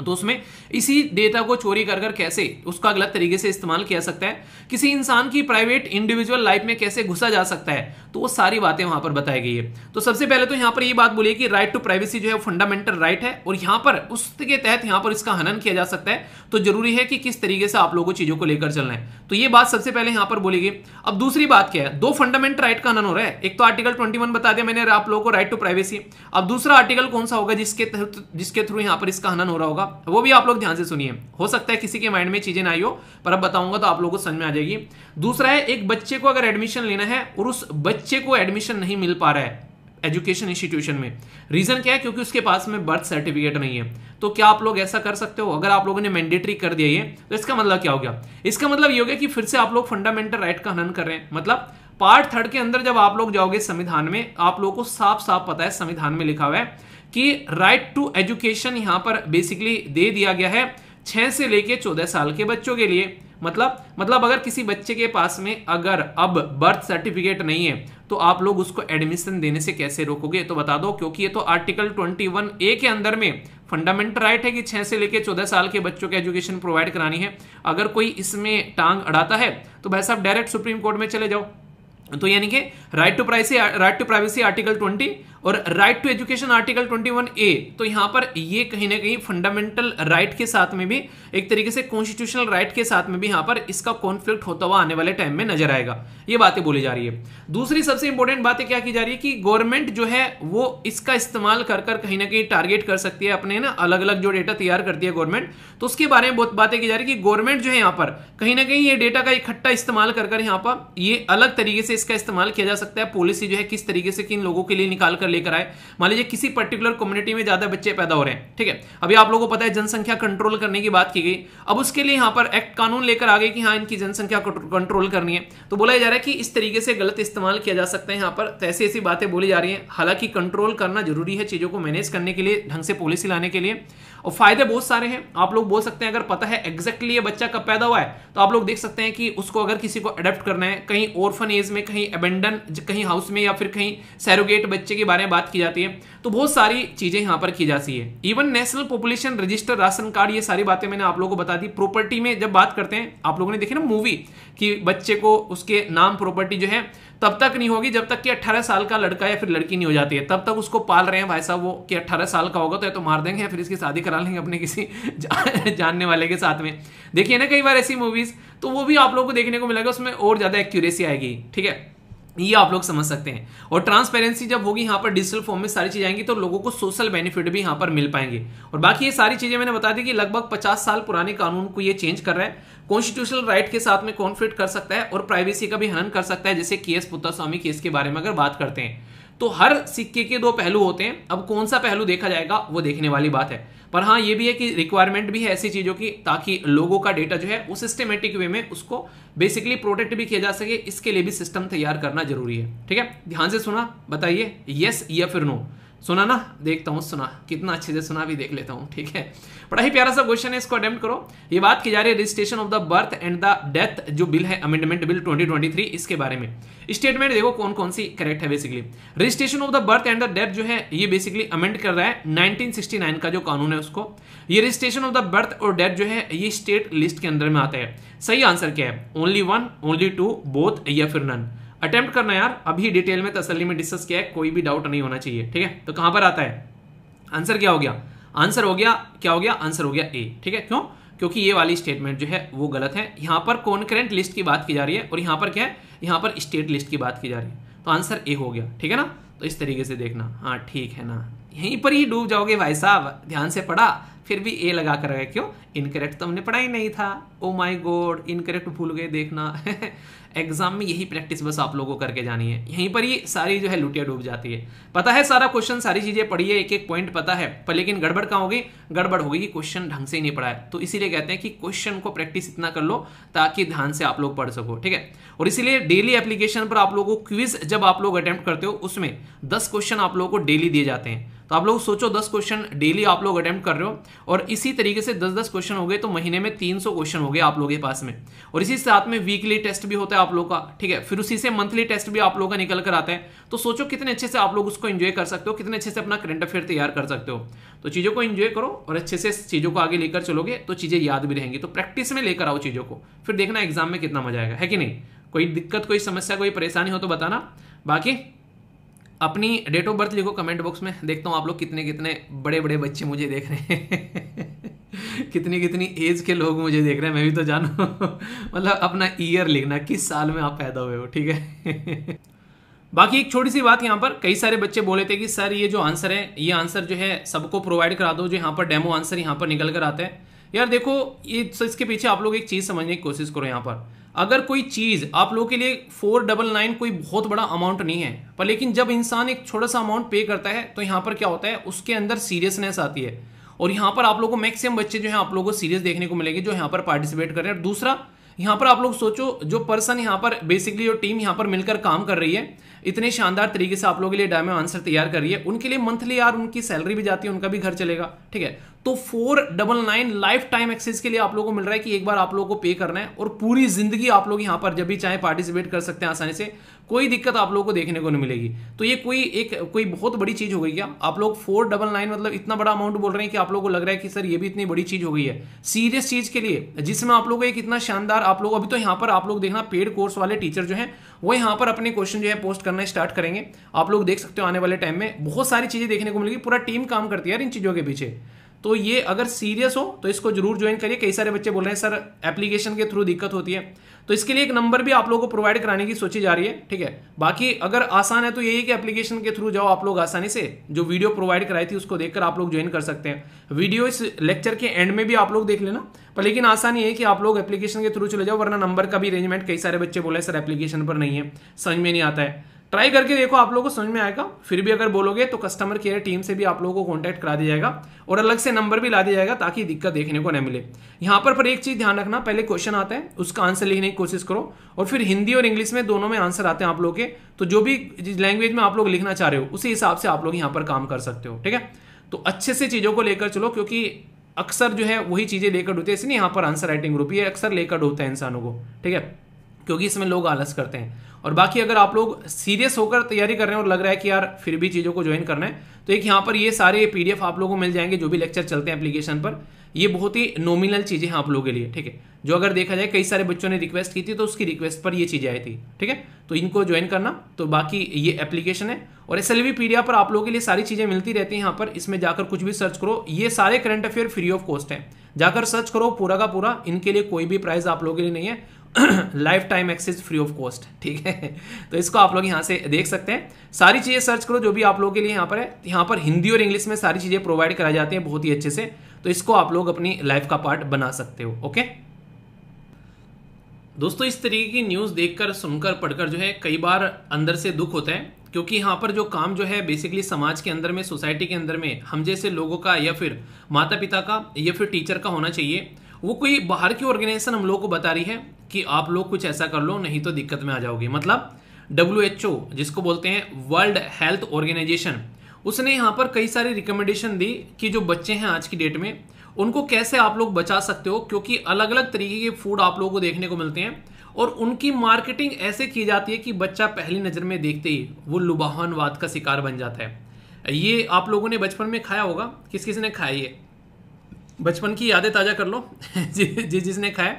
तो उसमें इसी डेटा को चोरी कर कर कैसे उसका गलत तरीके से इस्तेमाल किया सकता है किसी इंसान की प्राइवेट इंडिविजुअल लाइफ में कैसे घुसा जा सकता है तो वो सारी बातें वहां पर बताई गई है तो सबसे पहले तो यहां पर ये बात बोलिए कि राइट टू प्राइवेसी जो है फंडामेंटल राइट है और यहां पर उसके तहत यहां पर इसका हनन किया जा सकता है तो जरूरी है कि किस तरीके से आप लोगों को चीज़ों को लेकर चलना है तो ये बात सबसे पहले यहां पर बोली गई अब दूसरी बात क्या है दो फंडामेंटल राइट का हनन हो रहा है एक तो आर्टिकल ट्वेंटी बता दिया मैंने आप लोगों को राइट टू प्राइवेसी अब दूसरा आर्टिकल कौन सा होगा जिसके जिसके थ्रू यहां पर इसका हनन हो रहा होगा वो भी आप लोग ध्यान से सुनिए हो सकता है किसी के माइंड में चीज़ें ना आई हो पर अब बताऊंगा तो आप लोगों को समझ में आ जाएगी दूसरा है एक बच्चे को अगर एडमिशन लेना है और उस बच्चे को एडमिशन नहीं मिल पा रहा है एजुकेशन इंस्टीट्यूशन में रीज़न क्या है क्योंकि उसके पास में बर्थ सर्टिफिकेट नहीं है तो क्या आप लोग ऐसा कर सकते हो अगर आप लोगों ने मैंडेटरी कर दिया ये तो इसका मतलब क्या हो गया इसका मतलब ये हो गया कि फिर से आप लोग फंडामेंटल राइट का हनन कर रहे हैं मतलब पार्ट थर्ड के अंदर जब आप लोग जाओगे संविधान में आप लोगों को साफ साफ पता है संविधान में लिखा हुआ है कि राइट टू एजुकेशन यहाँ पर बेसिकली दे दिया गया है छह से लेके चौदह साल के बच्चों के लिए मतलब मतलब अगर किसी बच्चे के पास में अगर अब बर्थ सर्टिफिकेट नहीं है तो आप लोग उसको एडमिशन देने से कैसे रोकोगे तो बता दो क्योंकि ये तो आर्टिकल 21 ए के अंदर में फंडामेंटल राइट है कि छह से लेकर चौदह साल के बच्चों के एजुकेशन प्रोवाइड करानी है अगर कोई इसमें टांग अड़ाता है तो भाई साहब डायरेक्ट सुप्रीम कोर्ट में चले जाओ तो यानी कि right to privacy right to privacy article twenty और right to education article 21 A तो यहां पर ये कहीं ना कहीं फंडामेंटल राइट के साथ में भी एक तरीके से कॉन्स्टिट्यूशनल राइट के साथ में भी यहां पर इसका कॉन्फ्लिक्ट होता हुआ आने वाले टाइम में नजर आएगा ये बातें बोली जा रही है दूसरी सबसे इंपॉर्टेंट बातें क्या की जा रही है कि गवर्नमेंट जो है वो इसका इस्तेमाल कर कर कहीं ना कहीं टारगेट कर सकती है अपने ना अलग अलग जो डेटा तैयार करती है गवर्नमेंट तो उसके बारे में बहुत बातें की जा रही है कि गवर्नमेंट जो है यहां पर कहीं ना कहीं ये डेटा का इकट्ठा इस्तेमाल कर कर यहाँ पर ये अलग तरीके से इसका इस्तेमाल किया जा सकता है पॉलिसी जो है किस तरीके से किन लोगों के लिए निकाल कर लेकर आए मान लीजिए किसी पर्टिकुलर कम्युनिटी में ज्यादा बच्चे पैदा हो रहे हैं ठीक है अभी आप लोगों को पता है जनसंख्या कंट्रोल करने की बात की गई अब उसके लिए यहां पर एक्ट कानून लेकर आ गए कि हाँ इनकी जनसंख्या कंट्रोल करनी है तो बोला जा रहा है कि इस तरीके से गलत इस्तेमाल किया जा सकता है यहां पर तो ऐसी ऐसी बातें बोली जा रही है हालांकि कंट्रोल करना जरूरी है चीज़ों को मैनेज करने के लिए ढंग से पॉलिसी लाने के लिए और फायदे बहुत सारे हैं आप लोग बोल सकते हैं अगर पता है एग्जैक्टली ये बच्चा कब पैदा हुआ है तो आप लोग देख सकते हैं कि उसको अगर किसी को अडेप्ट करना है कहीं ऑर्फन एज में कहीं अबेंडन कहीं हाउस में या फिर कहीं सैरोगेट बच्चे के बारे में बात की जाती है तो बहुत सारी चीज़ें यहाँ पर की जाती है even national population register ration card ये सारी बातें मैंने आप लोगों को बता दी प्रॉपर्टी में जब बात करते हैं आप लोगों ने देखी ना मूवी कि बच्चे को उसके नाम प्रॉपर्टी जो है तब तक नहीं होगी जब तक कि 18 साल का लड़का या फिर लड़की नहीं हो जाती है तब तक उसको पाल रहे हैं भाई साहब वो कि 18 साल का होगा तो या तो मार देंगे या फिर इसकी शादी करा लेंगे अपने किसी जानने वाले के साथ में देखिए ना कई बार ऐसी मूवीज़ तो वो भी आप लोग को देखने को मिलेगा उसमें और ज़्यादा एक्यूरेसी आएगी ठीक है ये आप लोग समझ सकते हैं और ट्रांसपेरेंसी जब होगी यहाँ पर डिजिटल फॉर्म में सारी चीज़ आएंगी तो लोगों को सोशल बेनिफिट भी यहाँ पर मिल पाएंगे और बाकी ये सारी चीज़ें मैंने बता दी कि लगभग 50 साल पुराने कानून को ये चेंज कर रहा है कॉन्स्टिट्यूशनल राइट के साथ में कॉन्फ्लिक्ट कर सकता है और प्राइवेसी का भी हनन कर सकता है जैसे के एस स्वामी केस के बारे में अगर बात करते हैं तो हर सिक्के के दो पहलू होते हैं अब कौन सा पहलू देखा जाएगा वो देखने वाली बात है पर हाँ ये भी है कि रिक्वायरमेंट भी है ऐसी चीज़ों की ताकि लोगों का डेटा जो है वो सिस्टमेटिक वे में उसको बेसिकली प्रोटेक्ट भी किया जा सके इसके लिए भी सिस्टम तैयार करना जरूरी है ठीक है ध्यान से सुना बताइए येस या फिर नो सुना ना देखता हूँ सुना कितना अच्छे से सुना भी देख लेता हूँ ठीक है बड़ा ही प्यारा सा क्वेश्चन है इसको अटेम्प्ट करो ये बात की जा रही है registration of the birth and the death जो बिल है अमेंडमेंट बिल 2023 इसके बारे में स्टेटमेंट देखो कौन कौन सी करेक्ट है basically registration of the birth and the death जो है ये बेसिकली अमेंड कर रहा है नाइनटीन का जो कानून है उसको ये रजिस्ट्रेशन ऑफ द बर्थ और डेथ जो है ये स्टेट लिस्ट के अंदर में आता है सही आंसर क्या है only one only two both या फिर नन अटेम्प्ट करना यार अभी डिटेल में तसली में डिस्कस किया है कोई भी डाउट नहीं होना चाहिए ठीक है तो कहां पर आता है आंसर क्या हो गया आंसर हो गया क्या हो गया आंसर हो गया ए ठीक है क्यों क्योंकि ये वाली स्टेटमेंट जो है वो गलत है यहां पर कॉन्करेंट लिस्ट की बात की जा रही है और यहां पर क्या है यहां पर स्टेट लिस्ट की बात की जा रही है तो आंसर ए हो गया ठीक है ना तो इस तरीके से देखना हाँ ठीक है ना यहीं पर ही डूब जाओगे भाई साहब ध्यान से पढ़ा फिर भी ए लगा कर गए क्यों इनकरेक्ट तो हमने पढ़ा ही नहीं था ओ माई गोड इनकरेक्ट भूल गए देखना एग्जाम में यही प्रैक्टिस बस आप लोगों को करके जानी है यहीं पर ही सारी जो है लुटिया डूब जाती है पता है सारा क्वेश्चन सारी चीज़ें पढ़ी है एक एक पॉइंट पता है पर लेकिन गड़बड़ कहाँ होगी गड़बड़ होगी कि क्वेश्चन ढंग से ही नहीं पढ़ा है तो इसीलिए कहते हैं कि क्वेश्चन को प्रैक्टिस इतना कर लो ताकि ध्यान से आप लोग पढ़ सको ठीक है और इसीलिए डेली एप्लीकेशन पर आप लोगों को क्विज जब आप लोग अटैम्प्ट करते हो उसमें दस क्वेश्चन आप लोगों को डेली दिए जाते हैं तो आप लोग सोचो दस क्वेश्चन डेली आप लोग अटैम्प्ट कर रहे हो और इसी तरीके से दस दस क्वेश्चन हो गए तो महीने में तीन सौ क्वेश्चन हो गए आप लोगों के पास में और इसी साथ में वीकली टेस्ट भी होता है आप लोग का ठीक है फिर उसी से मंथली टेस्ट भी आप लोग का निकल कर आता है तो सोचो कितने अच्छे से आप लोग उसको इन्जॉय कर सकते हो कितने अच्छे से अपना करंट अफेयर तैयार कर सकते हो तो चीज़ों को इन्जॉय करो और अच्छे से चीज़ों को आगे लेकर चलोगे तो चीज़ें याद भी रहेंगी तो प्रैक्टिस में लेकर आओ चीज़ों को फिर देखना एग्जाम में कितना मजा आएगा है कि नहीं कोई दिक्कत कोई समस्या कोई परेशानी हो तो बताना बाकी अपनी डेट ऑफ बर्थ लिखो कमेंट बॉक्स में देखता हूँ आप लोग कितने कितने बड़े बड़े बच्चे मुझे देख रहे हैं कितनी कितनी एज के लोग मुझे देख रहे हैं मैं भी तो जानू मतलब अपना ईयर लिखना किस साल में आप पैदा हुए हो ठीक है बाकी एक छोटी सी बात यहाँ पर कई सारे बच्चे बोले थे कि सर ये जो आंसर है ये आंसर जो है सबको प्रोवाइड करा दो जो यहाँ पर डेमो आंसर यहाँ पर निकल कर आते हैं यार देखो ये इसके पीछे आप लोग एक चीज़ समझने की कोशिश करो यहाँ पर अगर कोई चीज़ आप लोगों के लिए फोर डबल नाइन कोई बहुत बड़ा अमाउंट नहीं है पर लेकिन जब इंसान एक छोटा सा अमाउंट पे करता है तो यहां पर क्या होता है उसके अंदर सीरियसनेस आती है और यहां पर आप लोगों को मैक्सिमम बच्चे जो है आप लोगों को सीरियस देखने को मिलेंगे जो यहां पर पार्टिसिपेट कर रहे हैं और दूसरा यहां पर आप लोग सोचो जो पर्सन यहां पर बेसिकली जो टीम यहां पर मिलकर काम कर रही है इतने शानदार तरीके से आप लोगों के लिए डायमंड आंसर तैयार कर रही है उनके लिए मंथली यार उनकी सैलरी भी जाती है उनका भी घर चलेगा ठीक है तो four double nine lifetime access के लिए आप लोगों को मिल रहा है कि एक बार आप लोगों को पे करना है और पूरी जिंदगी आप लोग यहां पर जब भी चाहे पार्टिसिपेट कर सकते हैं आसानी से कोई दिक्कत आप लोगों को देखने को नहीं मिलेगी तो ये कोई एक कोई बहुत बड़ी चीज़ हो गई क्या आप लोग फोर डबल नाइन मतलब इतना बड़ा अमाउंट बोल रहे हैं कि आप लोगों को लग रहा है कि सर ये भी इतनी बड़ी चीज़ हो गई है सीरियस चीज़ के लिए जिसमें आप लोगों को एक इतना शानदार आप लोग अभी तो यहां पर आप लोग देखना पेड कोर्स वाले टीचर जो है वो यहां पर अपने क्वेश्चन जो है पोस्ट करना स्टार्ट करेंगे आप लोग देख सकते हो आने वाले टाइम में बहुत सारी चीज़ें देखने को मिलेगी पूरा टीम काम करती है यार इन चीज़ों के पीछे तो ये अगर सीरियस हो तो इसको जरूर ज्वाइन करिए कई सारे बच्चे बोल रहे हैं सर एप्लीकेशन के थ्रू दिक्कत होती है तो इसके लिए एक नंबर भी आप लोगों को प्रोवाइड कराने की सोची जा रही है ठीक है बाकी अगर आसान है तो यही कि एप्लीकेशन के थ्रू जाओ आप लोग आसानी से जो वीडियो प्रोवाइड कराई थी उसको देखकर आप लोग ज्वाइन कर सकते हैं वीडियो इस लेक्चर के एंड में भी आप लोग देख लेना पर लेकिन आसान ये है कि आप लोग एप्लीकेशन के थ्रू चले जाओ वरना नंबर का भी अरेंजमेंट कई सारे बच्चे बोले सर एप्लीकेशन पर नहीं है समझ में नहीं आता है ट्राई करके देखो आप लोगों को समझ में आएगा फिर भी अगर बोलोगे तो कस्टमर केयर टीम से भी आप लोगों को कॉन्टैक्ट करा दिया जाएगा और अलग से नंबर भी ला दिया जाएगा ताकि दिक्कत देखने को न मिले यहाँ पर पर एक चीज़ ध्यान रखना पहले क्वेश्चन आता है उसका आंसर लिखने की कोशिश करो और फिर हिंदी और इंग्लिश में दोनों में आंसर आते हैं आप लोग के तो जो भी लैंग्वेज में आप लोग लिखना चाह रहे हो उसी हिसाब से आप लोग यहाँ पर काम कर सकते हो ठीक है तो अच्छे से चीज़ों को लेकर चलो क्योंकि अक्सर जो है वही चीज़ें लेकर होती है इसलिए यहाँ पर आंसर राइटिंग ग्रुप ये अक्सर लेकर होता है इंसानों को ठीक है क्योंकि इसमें लोग आलस करते हैं और बाकी अगर आप लोग सीरियस होकर तैयारी कर रहे हैं और लग रहा है कि यार फिर भी चीज़ों को ज्वाइन करना है तो एक यहाँ पर ये सारे पीडीएफ आप लोगों को मिल जाएंगे जो भी लेक्चर चलते हैं एप्लीकेशन पर ये बहुत ही नॉमिनल चीज़ें हैं आप लोगों के लिए ठीक है जो अगर देखा जाए कई सारे बच्चों ने रिक्वेस्ट की थी तो उसकी रिक्वेस्ट पर ये चीज़ें आई थी ठीक है तो इनको ज्वाइन करना तो बाकी ये एप्लीकेशन है और एस एल पर आप लोगों के लिए सारी चीज़ें मिलती रहती हैं यहाँ पर इसमें जाकर कुछ भी सर्च करो ये सारे current affair free of cost हैं जाकर सर्च करो पूरा का पूरा इनके लिए कोई भी प्राइस आप लोगों के लिए नहीं है lifetime access free of cost ठीक है तो इसको आप लोग यहाँ से देख सकते हैं सारी चीज़ें सर्च करो जो भी आप लोगों के लिए यहाँ पर है यहाँ पर हिंदी और इंग्लिश में सारी चीज़ें प्रोवाइड कराई जाती हैं बहुत ही अच्छे से तो इसको आप लोग अपनी लाइफ का पार्ट बना सकते हो ओके दोस्तों इस तरीके की न्यूज़ देखकर सुनकर पढ़कर जो है कई बार अंदर से दुख होता है क्योंकि यहाँ पर जो काम जो है बेसिकली समाज के अंदर में सोसाइटी के अंदर में हम जैसे लोगों का या फिर माता पिता का या फिर टीचर का होना चाहिए वो कोई बाहर की ऑर्गेनाइजेशन हम लोग को बता रही है कि आप लोग कुछ ऐसा कर लो नहीं तो दिक्कत में आ जाओगे मतलब डब्ल्यू जिसको बोलते हैं वर्ल्ड हेल्थ ऑर्गेनाइजेशन उसने यहाँ पर कई सारी रिकमेंडेशन दी कि जो बच्चे हैं आज की डेट में उनको कैसे आप लोग बचा सकते हो क्योंकि अलग अलग तरीके के फूड आप लोगों को देखने को मिलते हैं और उनकी मार्केटिंग ऐसे की जाती है कि बच्चा पहली नज़र में देखते ही वो लुबाहनवाद का शिकार बन जाता है ये आप लोगों ने बचपन में खाया होगा किस किसी ने खाया ये बचपन की यादें ताज़ा कर लो जी जी जिसने खाया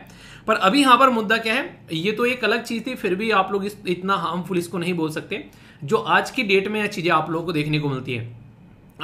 पर अभी यहाँ पर मुद्दा क्या है ये तो एक अलग चीज़ थी फिर भी आप लोग इस इतना हार्मफुल इसको नहीं बोल सकते जो आज की डेट में यह चीज़ें आप लोगों को देखने को मिलती है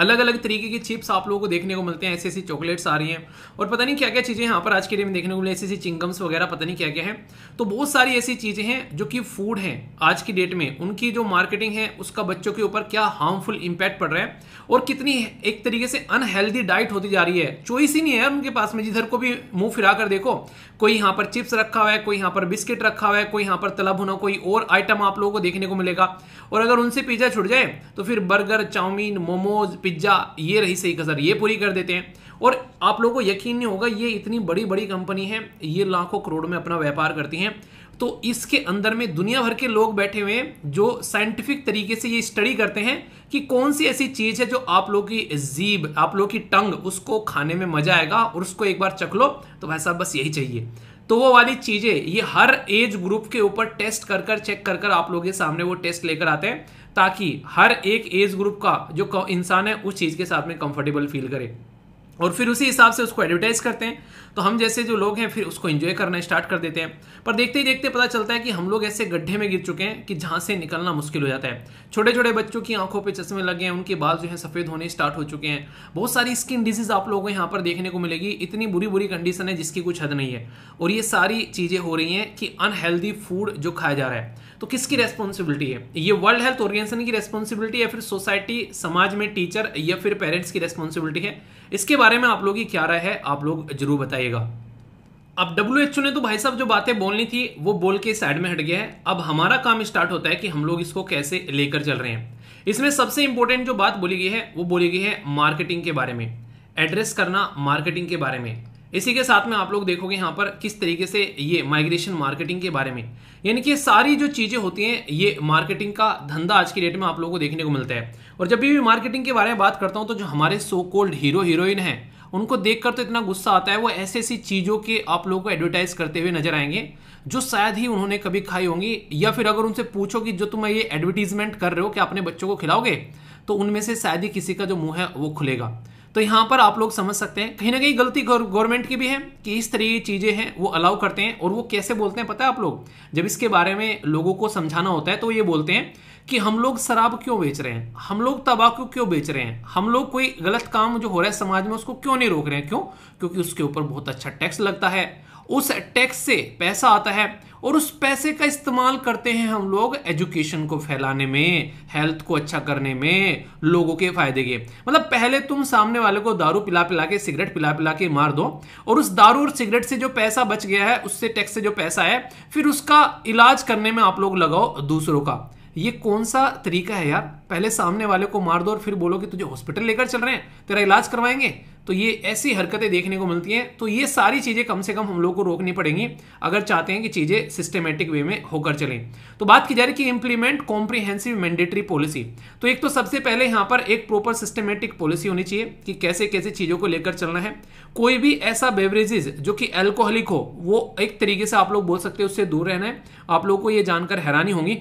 अलग अलग तरीके की चिप्स आप लोगों को देखने को मिलते हैं ऐसी ऐसी चॉकलेट्स आ रही हैं और पता नहीं क्या क्या चीज़ें यहाँ पर आज के डेट में देखने को मिले ऐसी ऐसी चिंगम्स वगैरह पता नहीं क्या क्या है तो बहुत सारी ऐसी चीज़ें हैं जो कि फूड हैं आज की डेट में उनकी जो मार्केटिंग है उसका बच्चों के ऊपर क्या हार्मफुल इम्पैक्ट पड़ रहा है और कितनी एक तरीके से अनहेल्दी डाइट होती जा रही है चॉइस ही नहीं है उनके पास में जिधर को भी मुंह फिरा कर देखो कोई यहाँ पर चिप्स रखा हुआ है कोई यहाँ पर बिस्किट रखा हुआ है कोई यहाँ पर तलब होना कोई और आइटम आप लोगों को देखने को मिलेगा और अगर उनसे पिज्ज़ा छुट जाए तो फिर बर्गर चाउमीन मोमोज पिज्ज़ा ये रही सही कसर ये पूरी कर देते हैं और आप लोगों को यकीन नहीं होगा ये इतनी बड़ी बड़ी कंपनी है ये लाखों करोड़ में अपना व्यापार करती हैं तो इसके अंदर में दुनिया भर के लोग बैठे हुए हैं जो साइंटिफिक तरीके से ये स्टडी करते हैं कि कौन सी ऐसी चीज़ है जो आप लोग की जीब आप लोग की टंग उसको खाने में मजा आएगा और उसको एक बार चख लो तो भाई साहब बस यही चाहिए तो वो वाली चीज़ें ये हर एज ग्रुप के ऊपर टेस्ट कर कर चेक कर कर आप लोगों के सामने वो टेस्ट लेकर आते हैं ताकि हर एक एज ग्रुप का जो इंसान है उस चीज़ के साथ में कंफर्टेबल फील करे और फिर उसी हिसाब से उसको एडवर्टाइज करते हैं तो हम जैसे जो लोग हैं फिर उसको इन्जॉय करना स्टार्ट कर देते हैं पर देखते ही देखते पता चलता है कि हम लोग ऐसे गड्ढे में गिर चुके हैं कि जहाँ से निकलना मुश्किल हो जाता है छोटे छोटे बच्चों की आंखों पे चश्मे लगे हैं उनके बाल जो है सफ़ेद होने स्टार्ट हो चुके हैं बहुत सारी स्किन डिजीज़ आप लोगों को यहाँ पर देखने को मिलेगी इतनी बुरी बुरी कंडीशन है जिसकी कुछ हद नहीं है और ये सारी चीज़ें हो रही हैं कि अनहेल्दी फूड जो खाया जा रहा है तो किसकी रेस्पॉन्सिबिलिटी है ये वर्ल्ड हेल्थ ऑर्गेनाइजेशन की रेस्पॉन्सिबिलिटी या फिर सोसाइटी समाज में टीचर या फिर पेरेंट्स की रेस्पॉन्सिबिलिटी है इसके बारे में आप लोग की क्या राय है आप लोग जरूर बताइएगा अब डब्ल्यू ने तो भाई साहब जो बातें बोलनी थी वो बोल के साइड में हट गया है अब हमारा काम स्टार्ट होता है कि हम लोग इसको कैसे लेकर चल रहे हैं इसमें सबसे इंपॉर्टेंट जो बात बोली गई है वो बोली गई है मार्केटिंग के बारे में एड्रेस करना मार्केटिंग के बारे में इसी के साथ में आप लोग देखोगे यहाँ पर किस तरीके से ये माइग्रेशन मार्केटिंग के बारे में यानी कि सारी जो चीज़ें होती हैं ये मार्केटिंग का धंधा आज की डेट में आप लोगों को देखने को मिलता है और जब भी मार्केटिंग के बारे में बात करता हूँ तो जो हमारे सो कोल्ड हीरो हीरोइन है उनको देखकर तो इतना गुस्सा आता है वो ऐसी ऐसी चीज़ों के आप लोगों को एडवर्टाइज करते हुए नजर आएंगे जो शायद ही उन्होंने कभी खाई होंगी या फिर अगर उनसे पूछो कि जो तुम्हें ये एडवर्टीजमेंट कर रहे हो कि अपने बच्चों को खिलाओगे तो उनमें से शायद ही किसी का जो मुंह है वो खुलेगा तो यहाँ पर आप लोग समझ सकते हैं कहीं ना कहीं गलती गवर्नमेंट की भी है कि इस तरह की चीज़ें हैं वो अलाउ करते हैं और वो कैसे बोलते हैं पता है आप लोग जब इसके बारे में लोगों को समझाना होता है तो ये बोलते हैं कि हम लोग शराब क्यों बेच रहे हैं हम लोग तबाकू क्यों बेच रहे हैं हम लोग कोई गलत काम जो हो रहा है समाज में उसको क्यों नहीं रोक रहे हैं क्यों क्योंकि उसके ऊपर बहुत अच्छा टैक्स लगता है उस टैक्स से पैसा आता है और उस पैसे का इस्तेमाल करते हैं हम लोग एजुकेशन को फैलाने में हेल्थ को अच्छा करने में लोगों के फायदे के मतलब पहले तुम सामने वाले को दारू पिला पिला के सिगरेट पिला पिला के मार दो और उस दारू और सिगरेट से जो पैसा बच गया है उससे टैक्स से जो पैसा है फिर उसका इलाज करने में आप लोग लगाओ दूसरों का ये कौन सा तरीका है यार पहले सामने वाले को मार दो और फिर बोलो कि तुझे हॉस्पिटल लेकर चल रहे हैं तेरा इलाज करवाएंगे तो ये ऐसी हरकतें देखने को मिलती हैं तो ये सारी चीज़ें कम से कम हम लोग को रोकनी पड़ेंगी अगर चाहते हैं कि चीज़ें सिस्टमेटिक वे में होकर चलें तो बात की जा रही कि इंप्लीमेंट कॉम्प्रीहेंसिव मैंडेटरी पॉलिसी तो एक तो सबसे पहले यहाँ पर एक प्रॉपर सिस्टमेटिक पॉलिसी होनी चाहिए कि कैसे कैसे चीज़ों को लेकर चलना है कोई भी ऐसा बेवरेजेज जो कि एल्कोहलिक हो वो एक तरीके से आप लोग बोल सकते हैं उससे दूर रहना है आप लोगों को ये जानकर हैरानी होगी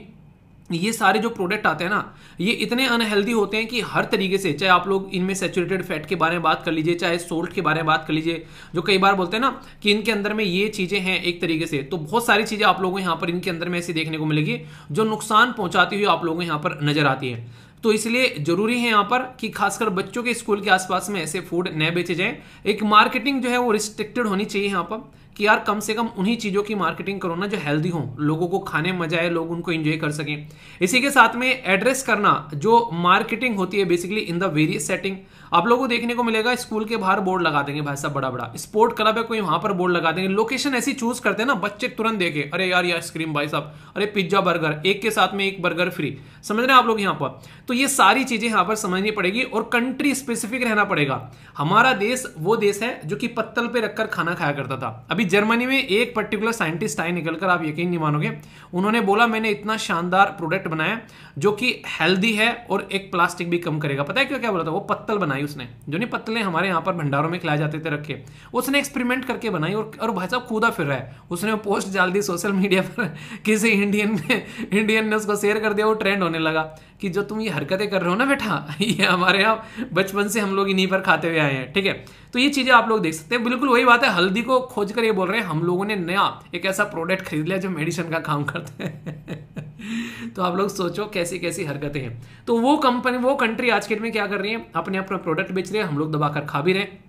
ये सारे जो प्रोडक्ट आते हैं ना ये इतने अनहेल्दी होते हैं कि हर तरीके से चाहे आप लोग इनमें सेचुरेटेड फैट के बारे में बात कर लीजिए चाहे सोल्ट के बारे में बात कर लीजिए जो कई बार बोलते हैं ना कि इनके अंदर में ये चीज़ें हैं एक तरीके से तो बहुत सारी चीज़ें आप लोगों को यहाँ पर इनके अंदर में ऐसी देखने को मिलेगी जो नुकसान पहुंचाती हुई आप लोगों को यहाँ पर नजर आती है तो इसलिए जरूरी है यहाँ पर कि खासकर बच्चों के स्कूल के आसपास में ऐसे फूड न बेचे जाए एक मार्केटिंग जो है वो रिस्ट्रिक्टेड होनी चाहिए यहाँ पर कि यार कम से कम उन्हीं चीज़ों की मार्केटिंग करो ना जो हेल्दी हो लोगों को खाने में मजा आए लोग उनको एंजॉय कर सकें इसी के साथ में एड्रेस करना जो मार्केटिंग होती है basically in the various setting आप लोगों को देखने को मिलेगा स्कूल के बाहर बोर्ड लगा देंगे भाई साहब बड़ा बड़ा स्पोर्ट क्लब है कोई वहां पर बोर्ड लगा देंगे लोकेशन ऐसी चूज करते हैं ना बच्चे तुरंत देखे अरे यार आइसक्रीम भाई साहब अरे पिज्जा बर्गर एक के साथ में एक बर्गर फ्री समझ रहे हैं आप लोग यहाँ पर तो ये सारी चीजें यहाँ पर समझनी पड़ेगी और कंट्री स्पेसिफिक रहना पड़ेगा हमारा देश वो देश है जो कि पत्तल पे रखकर खाना खाया करता था अभी जर्मनी में एक पर्टिकुलर साइंटिस्ट आए निकलकर आप यकीन नहीं मानोगे उन्होंने बोला मैंने इतना शानदार प्रोडक्ट बनाया जो कि हेल्दी है और एक प्लास्टिक भी कम करेगा पता है क्या क्या बोला था वो पत्तल बनाई बनाई उसने जो नहीं पतले हमारे यहाँ पर भंडारों में खिलाए जाते थे रखे उसने एक्सपेरिमेंट करके बनाई और और भाई साहब कूदा फिर रहा है उसने वो पोस्ट डाल दी सोशल मीडिया पर किसी इंडियन ने इंडियन ने उसको शेयर कर दिया वो ट्रेंड होने लगा कि जो तुम ये हरकतें कर रहे हो ना बेटा ये हमारे यहाँ बचपन से हम लोग इन्हीं पर खाते हुए आए हैं ठीक है तो ये चीज़ें आप लोग देख सकते हैं बिल्कुल वही बात है हल्दी को खोज कर ये बोल रहे हैं हम लोगों ने नया एक ऐसा प्रोडक्ट खरीद लिया जो मेडिसिन का काम करते हैं तो आप लोग सोचो कैसी कैसी हरकतें हैं तो वो कंपनी वो कंट्री आज के में क्या कर रही है अपने अपना प्रोडक्ट बेच रहे हैं हम लोग दबाकर खा भी रहे हैं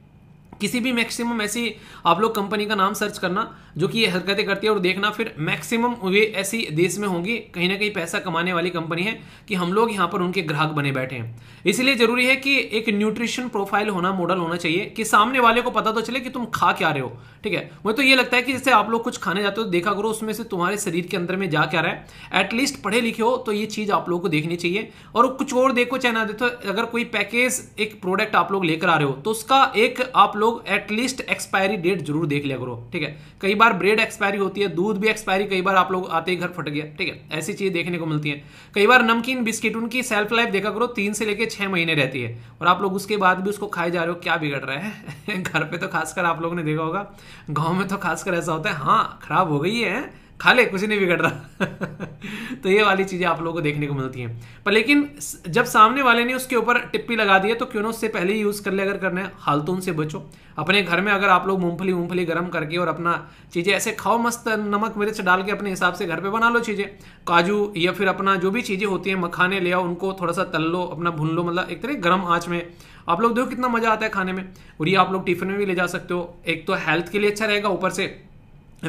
किसी भी मैक्सिमम ऐसी आप लोग कंपनी का नाम सर्च करना जो कि ये हरकतें करती है और देखना फिर मैक्सिमम वे ऐसी देश में होंगी कहीं ना कहीं पैसा कमाने वाली कंपनी है कि हम लोग यहाँ पर उनके ग्राहक बने बैठे हैं इसलिए जरूरी है कि एक न्यूट्रिशन प्रोफाइल होना मॉडल होना चाहिए कि सामने वाले को पता तो चले कि तुम खा क्या रहे हो ठीक है मुझे तो ये लगता है कि जैसे आप लोग कुछ खाने जाते हो देखा करो उसमें से तुम्हारे शरीर के अंदर में जा क्या रहा है एटलीस्ट पढ़े लिखे हो तो ये चीज़ आप लोग को देखनी चाहिए और कुछ और देखो चाहे ना देखो अगर कोई पैकेज एक प्रोडक्ट आप लोग लेकर आ रहे हो तो उसका एक आप लोग एटलीस्ट एक्सपायरी डेट जरूर देख लिया करो ठीक है कई बार बार ब्रेड एक्सपायरी होती है दूध भी एक्सपायरी कई बार आप लोग आते ही घर फट गया ठीक है ऐसी चीज देखने को मिलती है कई बार नमकीन बिस्किट उनकी सेल्फ लाइफ देखा करो तीन से लेकर छह महीने रहती है और आप लोग उसके बाद भी उसको खाए जा रहे हो क्या बिगड़ रहा है घर पे तो खासकर आप लोगों ने देखा होगा गाँव में तो खासकर ऐसा होता है हाँ खराब हो गई है खा ले कुछ नहीं बिगड़ रहा तो ये वाली चीज़ें आप लोगों को देखने को मिलती हैं पर लेकिन जब सामने वाले ने उसके ऊपर टिप्पी लगा दी है तो क्यों ना उससे पहले ही यूज़ कर ले अगर करना है हालतून से बचो अपने घर में अगर आप लोग मूंगफली मूंगफली गर्म करके और अपना चीज़ें ऐसे खाओ मस्त नमक मिर्च डाल के अपने हिसाब से घर पर बना लो चीज़ें काजू या फिर अपना जो भी चीज़ें होती हैं मखाने ले आओ उनको थोड़ा सा तल लो अपना भून लो मतलब एक तरह गर्म आँच में आप लोग देखो कितना मज़ा आता है खाने में और ये आप लोग टिफिन में भी ले जा सकते हो एक तो हेल्थ के लिए अच्छा रहेगा ऊपर से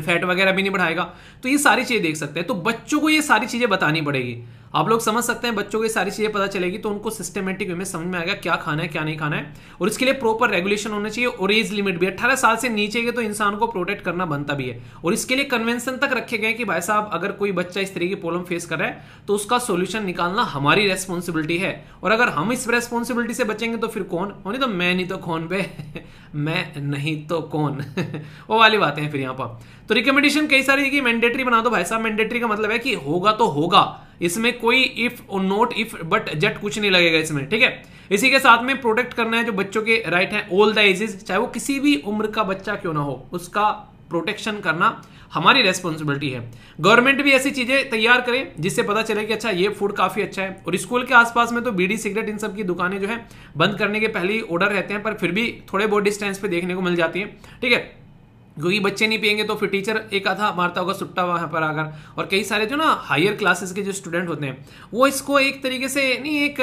फैट वगैरह भी नहीं बढ़ाएगा तो ये सारी चीज़ें देख सकते हैं तो बच्चों को ये सारी चीज़ें बतानी पड़ेगी आप लोग समझ सकते हैं बच्चों को सारी चीज़ें पता चलेगी तो उनको सिस्टमेटिक वे में समझ में आएगा क्या खाना है क्या नहीं खाना है और इसके लिए प्रॉपर रेगुलेशन होना चाहिए और एज लिमिट भी अट्ठारह साल से नीचे के तो इंसान को प्रोटेक्ट करना बनता भी है और इसके लिए कन्वेंशन तक रखे गए कि भाई साहब अगर कोई बच्चा इस तरीके की प्रॉब्लम फेस कर रहा है तो उसका सोल्यूशन निकालना हमारी रेस्पॉन्सिबिलिटी है और अगर हम इस रेस्पॉन्सिबिलिटी से बचेंगे तो फिर कौन और तो मैं नहीं तो कौन बे मैं नहीं तो कौन वो वाली बातें हैं फिर यहाँ पर तो रिकमेंडेशन कई सारी मैंडेटरी बना दो भाई साहब मैंडेटरी का मतलब है कि होगा तो होगा इसमें कोई इफ नोट इफ बट जट कुछ नहीं लगेगा इसमें ठीक है इसी के साथ में प्रोटेक्ट करना है जो बच्चों के राइट है ऑल द एजेस चाहे वो किसी भी उम्र का बच्चा क्यों ना हो उसका प्रोटेक्शन करना हमारी रेस्पॉन्सिबिलिटी है गवर्नमेंट भी ऐसी चीजें तैयार करे जिससे पता चले कि अच्छा ये फूड काफी अच्छा है और स्कूल के आसपास में तो बीड़ी सिगरेट इन सब की दुकानें जो है बंद करने के पहले ही ऑर्डर रहते हैं पर फिर भी थोड़े बहुत डिस्टेंस पे देखने को मिल जाती है ठीक है क्योंकि बच्चे नहीं पियेंगे तो फिर टीचर एक आधा मारता होगा सुट्टा वहाँ पर आकर और कई सारे जो ना हायर क्लासेस के जो स्टूडेंट होते हैं वो इसको एक तरीके से नहीं एक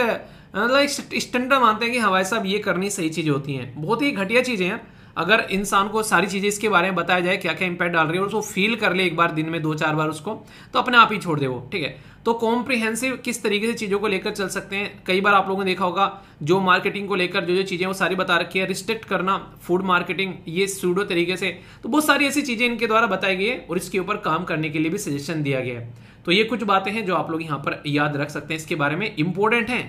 मतलब स्टैंडर्ड मानते हैं कि हवाई हाँ साहब ये करनी सही चीज़ें होती हैं बहुत ही घटिया चीज़ें हैं अगर इंसान को सारी चीज़ें इसके बारे में बताया जाए क्या क्या इम्पैक्ट डाल रही है और उसको फील कर ले एक बार दिन में दो चार बार उसको तो अपने आप ही छोड़ दे वो ठीक है तो कॉम्प्रिहेंसिव किस तरीके से चीज़ों को लेकर चल सकते हैं कई बार आप लोगों ने देखा होगा जो मार्केटिंग को लेकर जो जो चीज़ें वो सारी बता रखी है रिस्ट्रिक्ट करना फूड मार्केटिंग ये सूडो तरीके से तो बहुत सारी ऐसी चीज़ें इनके द्वारा बताई गई है और इसके ऊपर काम करने के लिए भी सजेशन दिया गया है तो ये कुछ बातें हैं जो आप लोग यहाँ पर याद रख सकते हैं इसके बारे में इंपॉर्टेंट है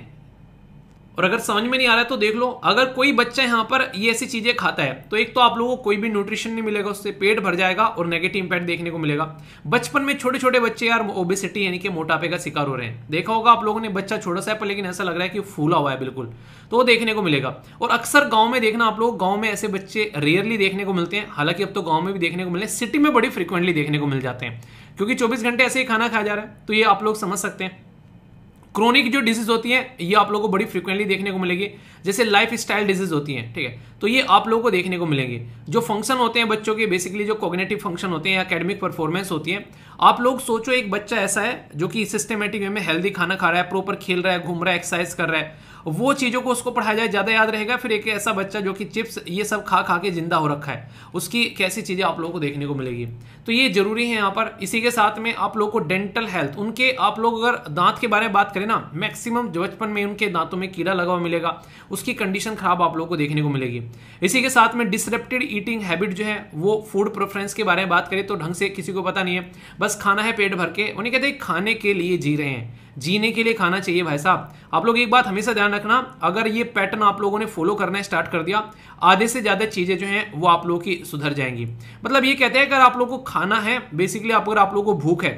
और अगर समझ में नहीं आ रहा है तो देख लो अगर कोई बच्चा यहाँ पर ये ऐसी चीज़ें खाता है तो एक तो आप लोगों को कोई भी न्यूट्रिशन नहीं मिलेगा उससे पेट भर जाएगा और नेगेटिव इंपैक्ट देखने को मिलेगा बचपन में छोटे छोटे बच्चे यार ओबेसिटी यानी कि मोटापे का शिकार हो रहे हैं देखा होगा आप लोगों ने बच्चा छोटा सा है पर लेकिन ऐसा लग रहा है कि फूला हुआ है बिल्कुल तो वो देखने को मिलेगा और अक्सर गाँव में देखना आप लोग गाँव में ऐसे बच्चे रेयरली देखने को मिलते हैं हालांकि अब तो गाँव में भी देखने को मिले सिटी में बड़ी फ्रिक्वेंटली देखने को मिल जाते हैं क्योंकि चौबीस घंटे ऐसे ही खाना खाया जा रहा है तो ये आप लोग समझ सकते हैं क्रोनिक जो डिजीज होती है ये आप लोगों को बड़ी फ्रिक्वेंटली देखने को मिलेगी जैसे लाइफ स्टाइल डिजीज होती है ठीक है तो ये आप लोगों को देखने को मिलेंगे जो फंक्शन होते हैं बच्चों के बेसिकली जो कॉग्नेटिव फंक्शन होते हैं अकेडमिक परफॉर्मेंस होती है आप लोग सोचो एक बच्चा ऐसा है जो कि सिस्टमेटिक वे में हेल्दी खाना खा रहा है प्रॉपर खेल रहा है घूम रहा है एक्सरसाइज कर रहा है वो चीज़ों को उसको पढ़ाया जाए ज़्यादा याद रहेगा फिर एक ऐसा बच्चा जो कि चिप्स ये सब खा खा के ज़िंदा हो रखा है उसकी कैसी चीज़ें आप लोगों को देखने को मिलेगी तो ये ज़रूरी है यहाँ पर इसी के साथ में आप लोगों को डेंटल हेल्थ उनके आप लोग अगर दांत के बारे में बात करें ना मैक्सिमम बचपन में उनके दांतों में कीड़ा लगा हुआ मिलेगा उसकी कंडीशन ख़राब आप लोगों को देखने को मिलेगी इसी के साथ में डिसरप्टेड ईटिंग हैबिट जो है वो फूड प्रेफरेंस के बारे में बात करें तो ढंग से किसी को पता नहीं है बस खाना है पेट भर के उन्हें कहते हैं खाने के लिए जी रहे हैं जीने के लिए खाना चाहिए भाई साहब आप लोग एक बात हमेशा ध्यान ध्यान रखना अगर ये पैटर्न आप लोगों ने फॉलो करना स्टार्ट कर दिया आधे से ज़्यादा चीज़ें जो हैं वो आप लोगों की सुधर जाएंगी मतलब ये कहते हैं अगर आप लोग को खाना है बेसिकली अगर आप लोग को भूख है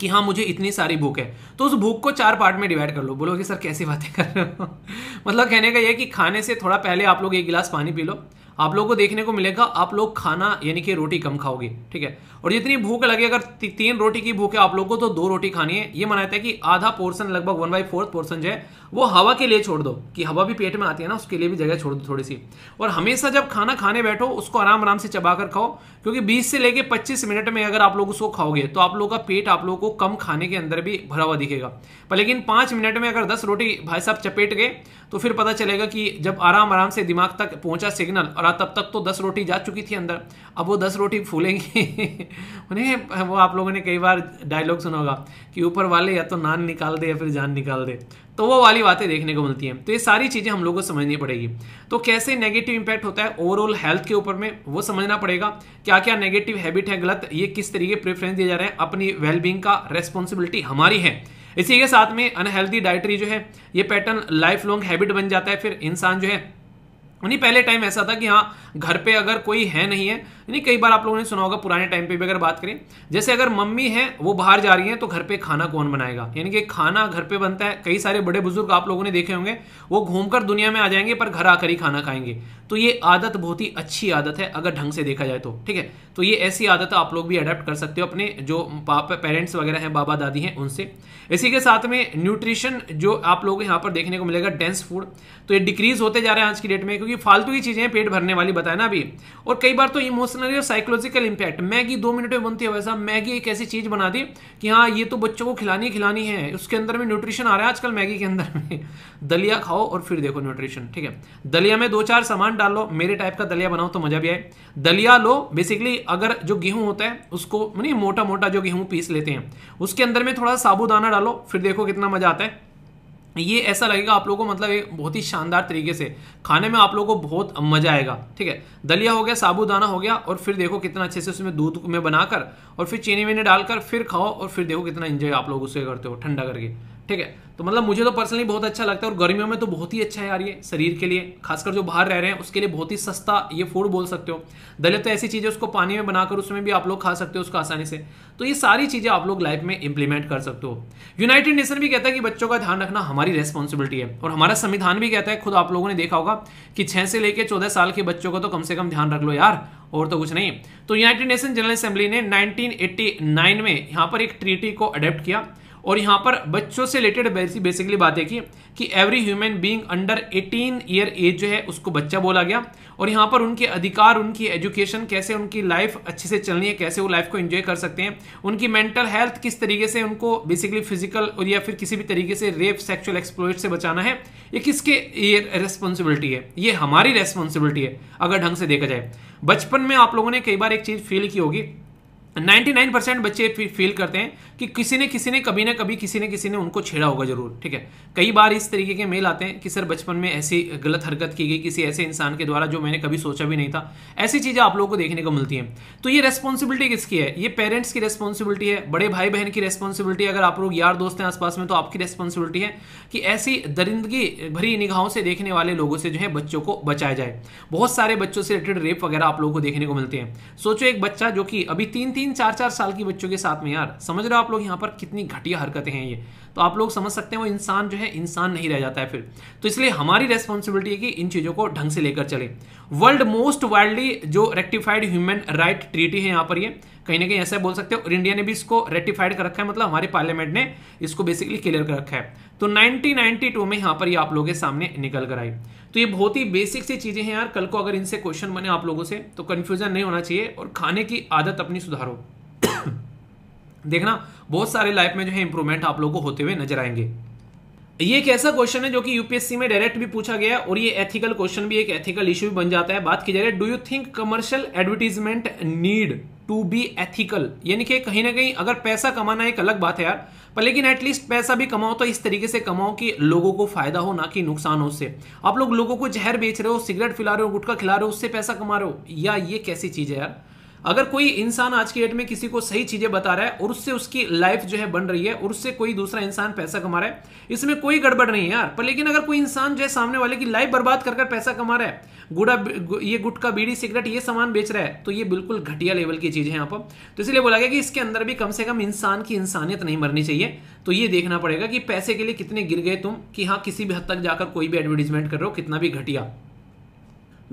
कि हाँ मुझे इतनी सारी भूख है तो उस भूख को चार पार्ट में डिवाइड कर लो बोलो कि सर कैसी बातें कर रहे हो मतलब कहने का यह कि खाने से थोड़ा पहले आप लोग एक गिलास पानी पी लो आप लोगों को देखने को मिलेगा आप लोग खाना यानी कि रोटी कम खाओगे ठीक है और जितनी भूख लगे अगर ती, तीन रोटी की भूख है आप लोगों को तो दो रोटी खानी है ये मनाता है कि आधा पोर्सन लगभग वन बाई फोर्थ पोर्सन जो है वो हवा के लिए छोड़ दो कि हवा भी पेट में आती है ना उसके लिए भी जगह छोड़ दो थोड़ी सी और हमेशा जब खाना खाने बैठो उसको आराम आराम से चबा कर खाओ क्योंकि बीस से लेकर पच्चीस मिनट में अगर आप लोग उसको खाओगे तो आप लोगों का पेट आप लोग को कम खाने के अंदर भी भरा हुआ दिखेगा पर लेकिन पांच मिनट में अगर दस रोटी भाई साहब चपेट गए तो फिर पता चलेगा कि जब आराम आराम से दिमाग तक पहुंचा सिग्नल और तब तक तो दस रोटी जा चुकी थी अंदर अब वो दस रोटी फूलेंगी उन्हें वो आप लोगों ने कई बार डायलॉग सुना होगा कि ऊपर वाले या तो नान निकाल दे या फिर जान निकाल दे तो वो वाली बातें देखने को मिलती हैं तो ये सारी चीज़ें हम लोग को समझनी पड़ेगी तो कैसे नेगेटिव इंपैक्ट होता है ओवरऑल हेल्थ के ऊपर में वो समझना पड़ेगा क्या क्या नेगेटिव हैबिट है गलत ये किस तरीके प्रेफरेंस दिए जा रहे हैं अपनी वेलबींग का रेस्पॉन्सिबिलिटी हमारी है इसी के साथ में अनहेल्दी डाइटरी जो है ये पैटर्न लाइफ लॉन्ग हैबिट बन जाता है फिर इंसान जो है नहीं पहले टाइम ऐसा था कि हाँ घर पे अगर कोई है नहीं है यानी कई बार आप लोगों ने सुना होगा पुराने टाइम पे भी अगर बात करें जैसे अगर मम्मी है वो बाहर जा रही है तो घर पे खाना कौन बनाएगा यानी कि खाना घर पे बनता है कई सारे बड़े बुजुर्ग आप लोगों ने देखे होंगे वो घूमकर दुनिया में आ जाएंगे पर घर आकर ही खाना खाएंगे तो ये आदत बहुत ही अच्छी आदत है अगर ढंग से देखा जाए तो ठीक है तो ये ऐसी आदत आप लोग भी अडेप्ट कर सकते हो अपने जो पापा पेरेंट्स वगैरह हैं बाबा दादी हैं उनसे इसी के साथ में न्यूट्रिशन जो आप लोग यहाँ पर देखने को मिलेगा डेंस फूड तो ये डिक्रीज होते जा रहे हैं आज की डेट में क्योंकि फालतू की चीज़ें पेट भरने वाली बताए ना अभी और कई बार तो emotional dictionary of psychological impact Maggi दो मिनट में बनती है वैसा मैगी एक ऐसी चीज बना दी कि हाँ ये तो बच्चों को खिलानी खिलानी है उसके अंदर में न्यूट्रिशन आ रहा है आजकल मैगी के अंदर में दलिया खाओ और फिर देखो न्यूट्रिशन ठीक है दलिया में दो चार सामान डाल लो मेरे टाइप का दलिया बनाओ तो मजा भी आए दलिया लो बेसिकली अगर जो गेहूं होता है उसको मानी मोटा मोटा जो गेहूं पीस लेते हैं उसके अंदर में थोड़ा साबुदाना डालो फिर देखो कितना मजा आता है ये ऐसा लगेगा आप लोगों को मतलब बहुत ही शानदार तरीके से खाने में आप लोगों को बहुत मजा आएगा ठीक है दलिया हो गया साबुदाना हो गया और फिर देखो कितना अच्छे से उसमें दूध में बनाकर और फिर चीनी वीनी डालकर फिर खाओ और फिर देखो कितना इंजॉय आप लोग उसे करते हो ठंडा करके ठीक है तो मतलब मुझे तो पर्सनली बहुत अच्छा लगता है और गर्मियों में तो बहुत ही अच्छा है यार ये शरीर के लिए खासकर जो बाहर रह रहे हैं उसके लिए बहुत ही सस्ता ये फूड बोल सकते हो दलित तो ऐसी चीज़ें उसको पानी में बनाकर उसमें भी आप लोग खा सकते हो उसको आसानी से तो ये सारी चीज़ें आप लोग लाइफ में इंप्लीमेंट कर सकते हो यूनाइटेड नेशन भी कहता है कि बच्चों का ध्यान रखना हमारी रेस्पॉन्सिबिलिटी है और हमारा संविधान भी कहता है खुद आप लोगों ने देखा होगा होगा कि छह से लेकर चौदह साल के बच्चों को तो कम से कम ध्यान रख लो यार और तो कुछ नहीं तो यूनाइटेड नेशन जनरल असेंबली ने 1989 में यहां पर एक ट्रीटी को अडेप्ट किया और यहाँ पर बच्चों से रिलेटेड बेसिकली बात है कि कि every human being under 18 year age जो है उसको बच्चा बोला गया और यहाँ पर उनके अधिकार उनकी एजुकेशन कैसे उनकी लाइफ अच्छे से चलनी है कैसे वो लाइफ को एंजॉय कर सकते हैं उनकी मेंटल हेल्थ किस तरीके से उनको बेसिकली फिजिकल और या फिर किसी भी तरीके से रेप सेक्सुअल एक्सप्लोइट से बचाना है ये किसके ये रेस्पॉन्सिबिलिटी है ये हमारी रेस्पॉन्सिबिलिटी है अगर ढंग से देखा जाए बचपन में आप लोगों ने कई बार एक चीज़ फील की होगी 99 परसेंट बच्चे फील करते हैं कि किसी ने किसी ने कभी ना कभी किसी ने किसी ने उनको छेड़ा होगा जरूर ठीक है कई बार इस तरीके के मेल आते हैं कि सर बचपन में ऐसी गलत हरकत की गई किसी ऐसे इंसान के द्वारा जो मैंने कभी सोचा भी नहीं था ऐसी चीज़ें आप लोगों को देखने को मिलती हैं तो ये रेस्पॉन्सिबिलिटी किसकी है ये पेरेंट्स की रेस्पॉन्सिबिलिटी है बड़े भाई बहन की रेस्पॉन्सिबिलिटी अगर आप लोग यार दोस्त हैं आसपास में तो आपकी रेस्पॉन्सिबिलिटी है कि ऐसी दरिंदगी भरी निगाहों से देखने वाले लोगों से जो है बच्चों को बचाया जाए बहुत सारे बच्चों से रिलेटेड रेप वगैरह आप लोगों को देखने को मिलते हैं सोचो एक बच्चा जो कि अभी तीन तीन तीन चार चार साल की बच्चों के साथ में यार समझ रहे हो आप लोग यहाँ पर कितनी घटिया हरकतें हैं ये तो आप लोग समझ सकते हैं वो इंसान जो है इंसान नहीं रह जाता है फिर तो इसलिए हमारी रेस्पॉन्सिबिलिटी है कि इन चीज़ों को ढंग से लेकर चले वर्ल्ड मोस्ट वाइल्डली जो रेक्टिफाइड ह्यूमन राइट ट्रीटी है यहाँ पर ये कहीं ना कहीं ऐसा बोल सकते हो और इंडिया ने भी इसको रेटिफाइड कर रखा है मतलब हमारे पार्लियामेंट ने इसको बेसिकली क्लियर कर रखा है तो 1992 में यहाँ पर ये आप लोगों के सामने निकल कर आई तो ये बहुत ही बेसिक सी चीज़ें हैं यार कल को अगर इनसे क्वेश्चन बने आप लोगों से तो कन्फ्यूजन नहीं होना चाहिए और खाने की आदत अपनी सुधारो देखना बहुत सारे लाइफ में जो है इंप्रूवमेंट आप लोगों को होते हुए नजर आएंगे ये एक ऐसा क्वेश्चन है जो कि यूपीएससी में डायरेक्ट भी पूछा गया और ये एथिकल क्वेश्चन भी एक एथिकल इश्यू भी बन जाता है बात की जा रही है do you think commercial advertisement need to be ethical यानी कि कहीं ना कहीं अगर पैसा कमाना एक अलग बात है यार पर लेकिन एटलीस्ट पैसा भी कमाओ तो इस तरीके से कमाओ कि लोगों को फायदा हो ना कि नुकसान हो उससे आप लोग लोगों को जहर बेच रहे हो सिगरेट फिला रहे हो गुटखा खिला रहे हो उससे पैसा कमा रहे हो या ये कैसी चीज़ है यार अगर कोई इंसान आज की डेट में किसी को सही चीजें बता रहा है और उससे उसकी लाइफ जो है बन रही है और उससे कोई दूसरा इंसान पैसा कमा रहा है इसमें कोई गड़बड़ नहीं है यार पर लेकिन अगर कोई इंसान जो है सामने वाले की लाइफ बर्बाद कर कर पैसा कमा रहा है गुड़ा ये गुटका बीड़ी सिगरेट ये सामान बेच रहा है तो ये बिल्कुल घटिया लेवल की चीज है यहाँ पर तो इसलिए बोला गया कि इसके अंदर भी कम से कम इंसान की इंसानियत नहीं मरनी चाहिए तो ये देखना पड़ेगा कि पैसे के लिए कितने गिर गए तुम कि हाँ किसी भी हद तक जाकर कोई भी एडवर्टीजमेंट कर रहे हो कितना भी घटिया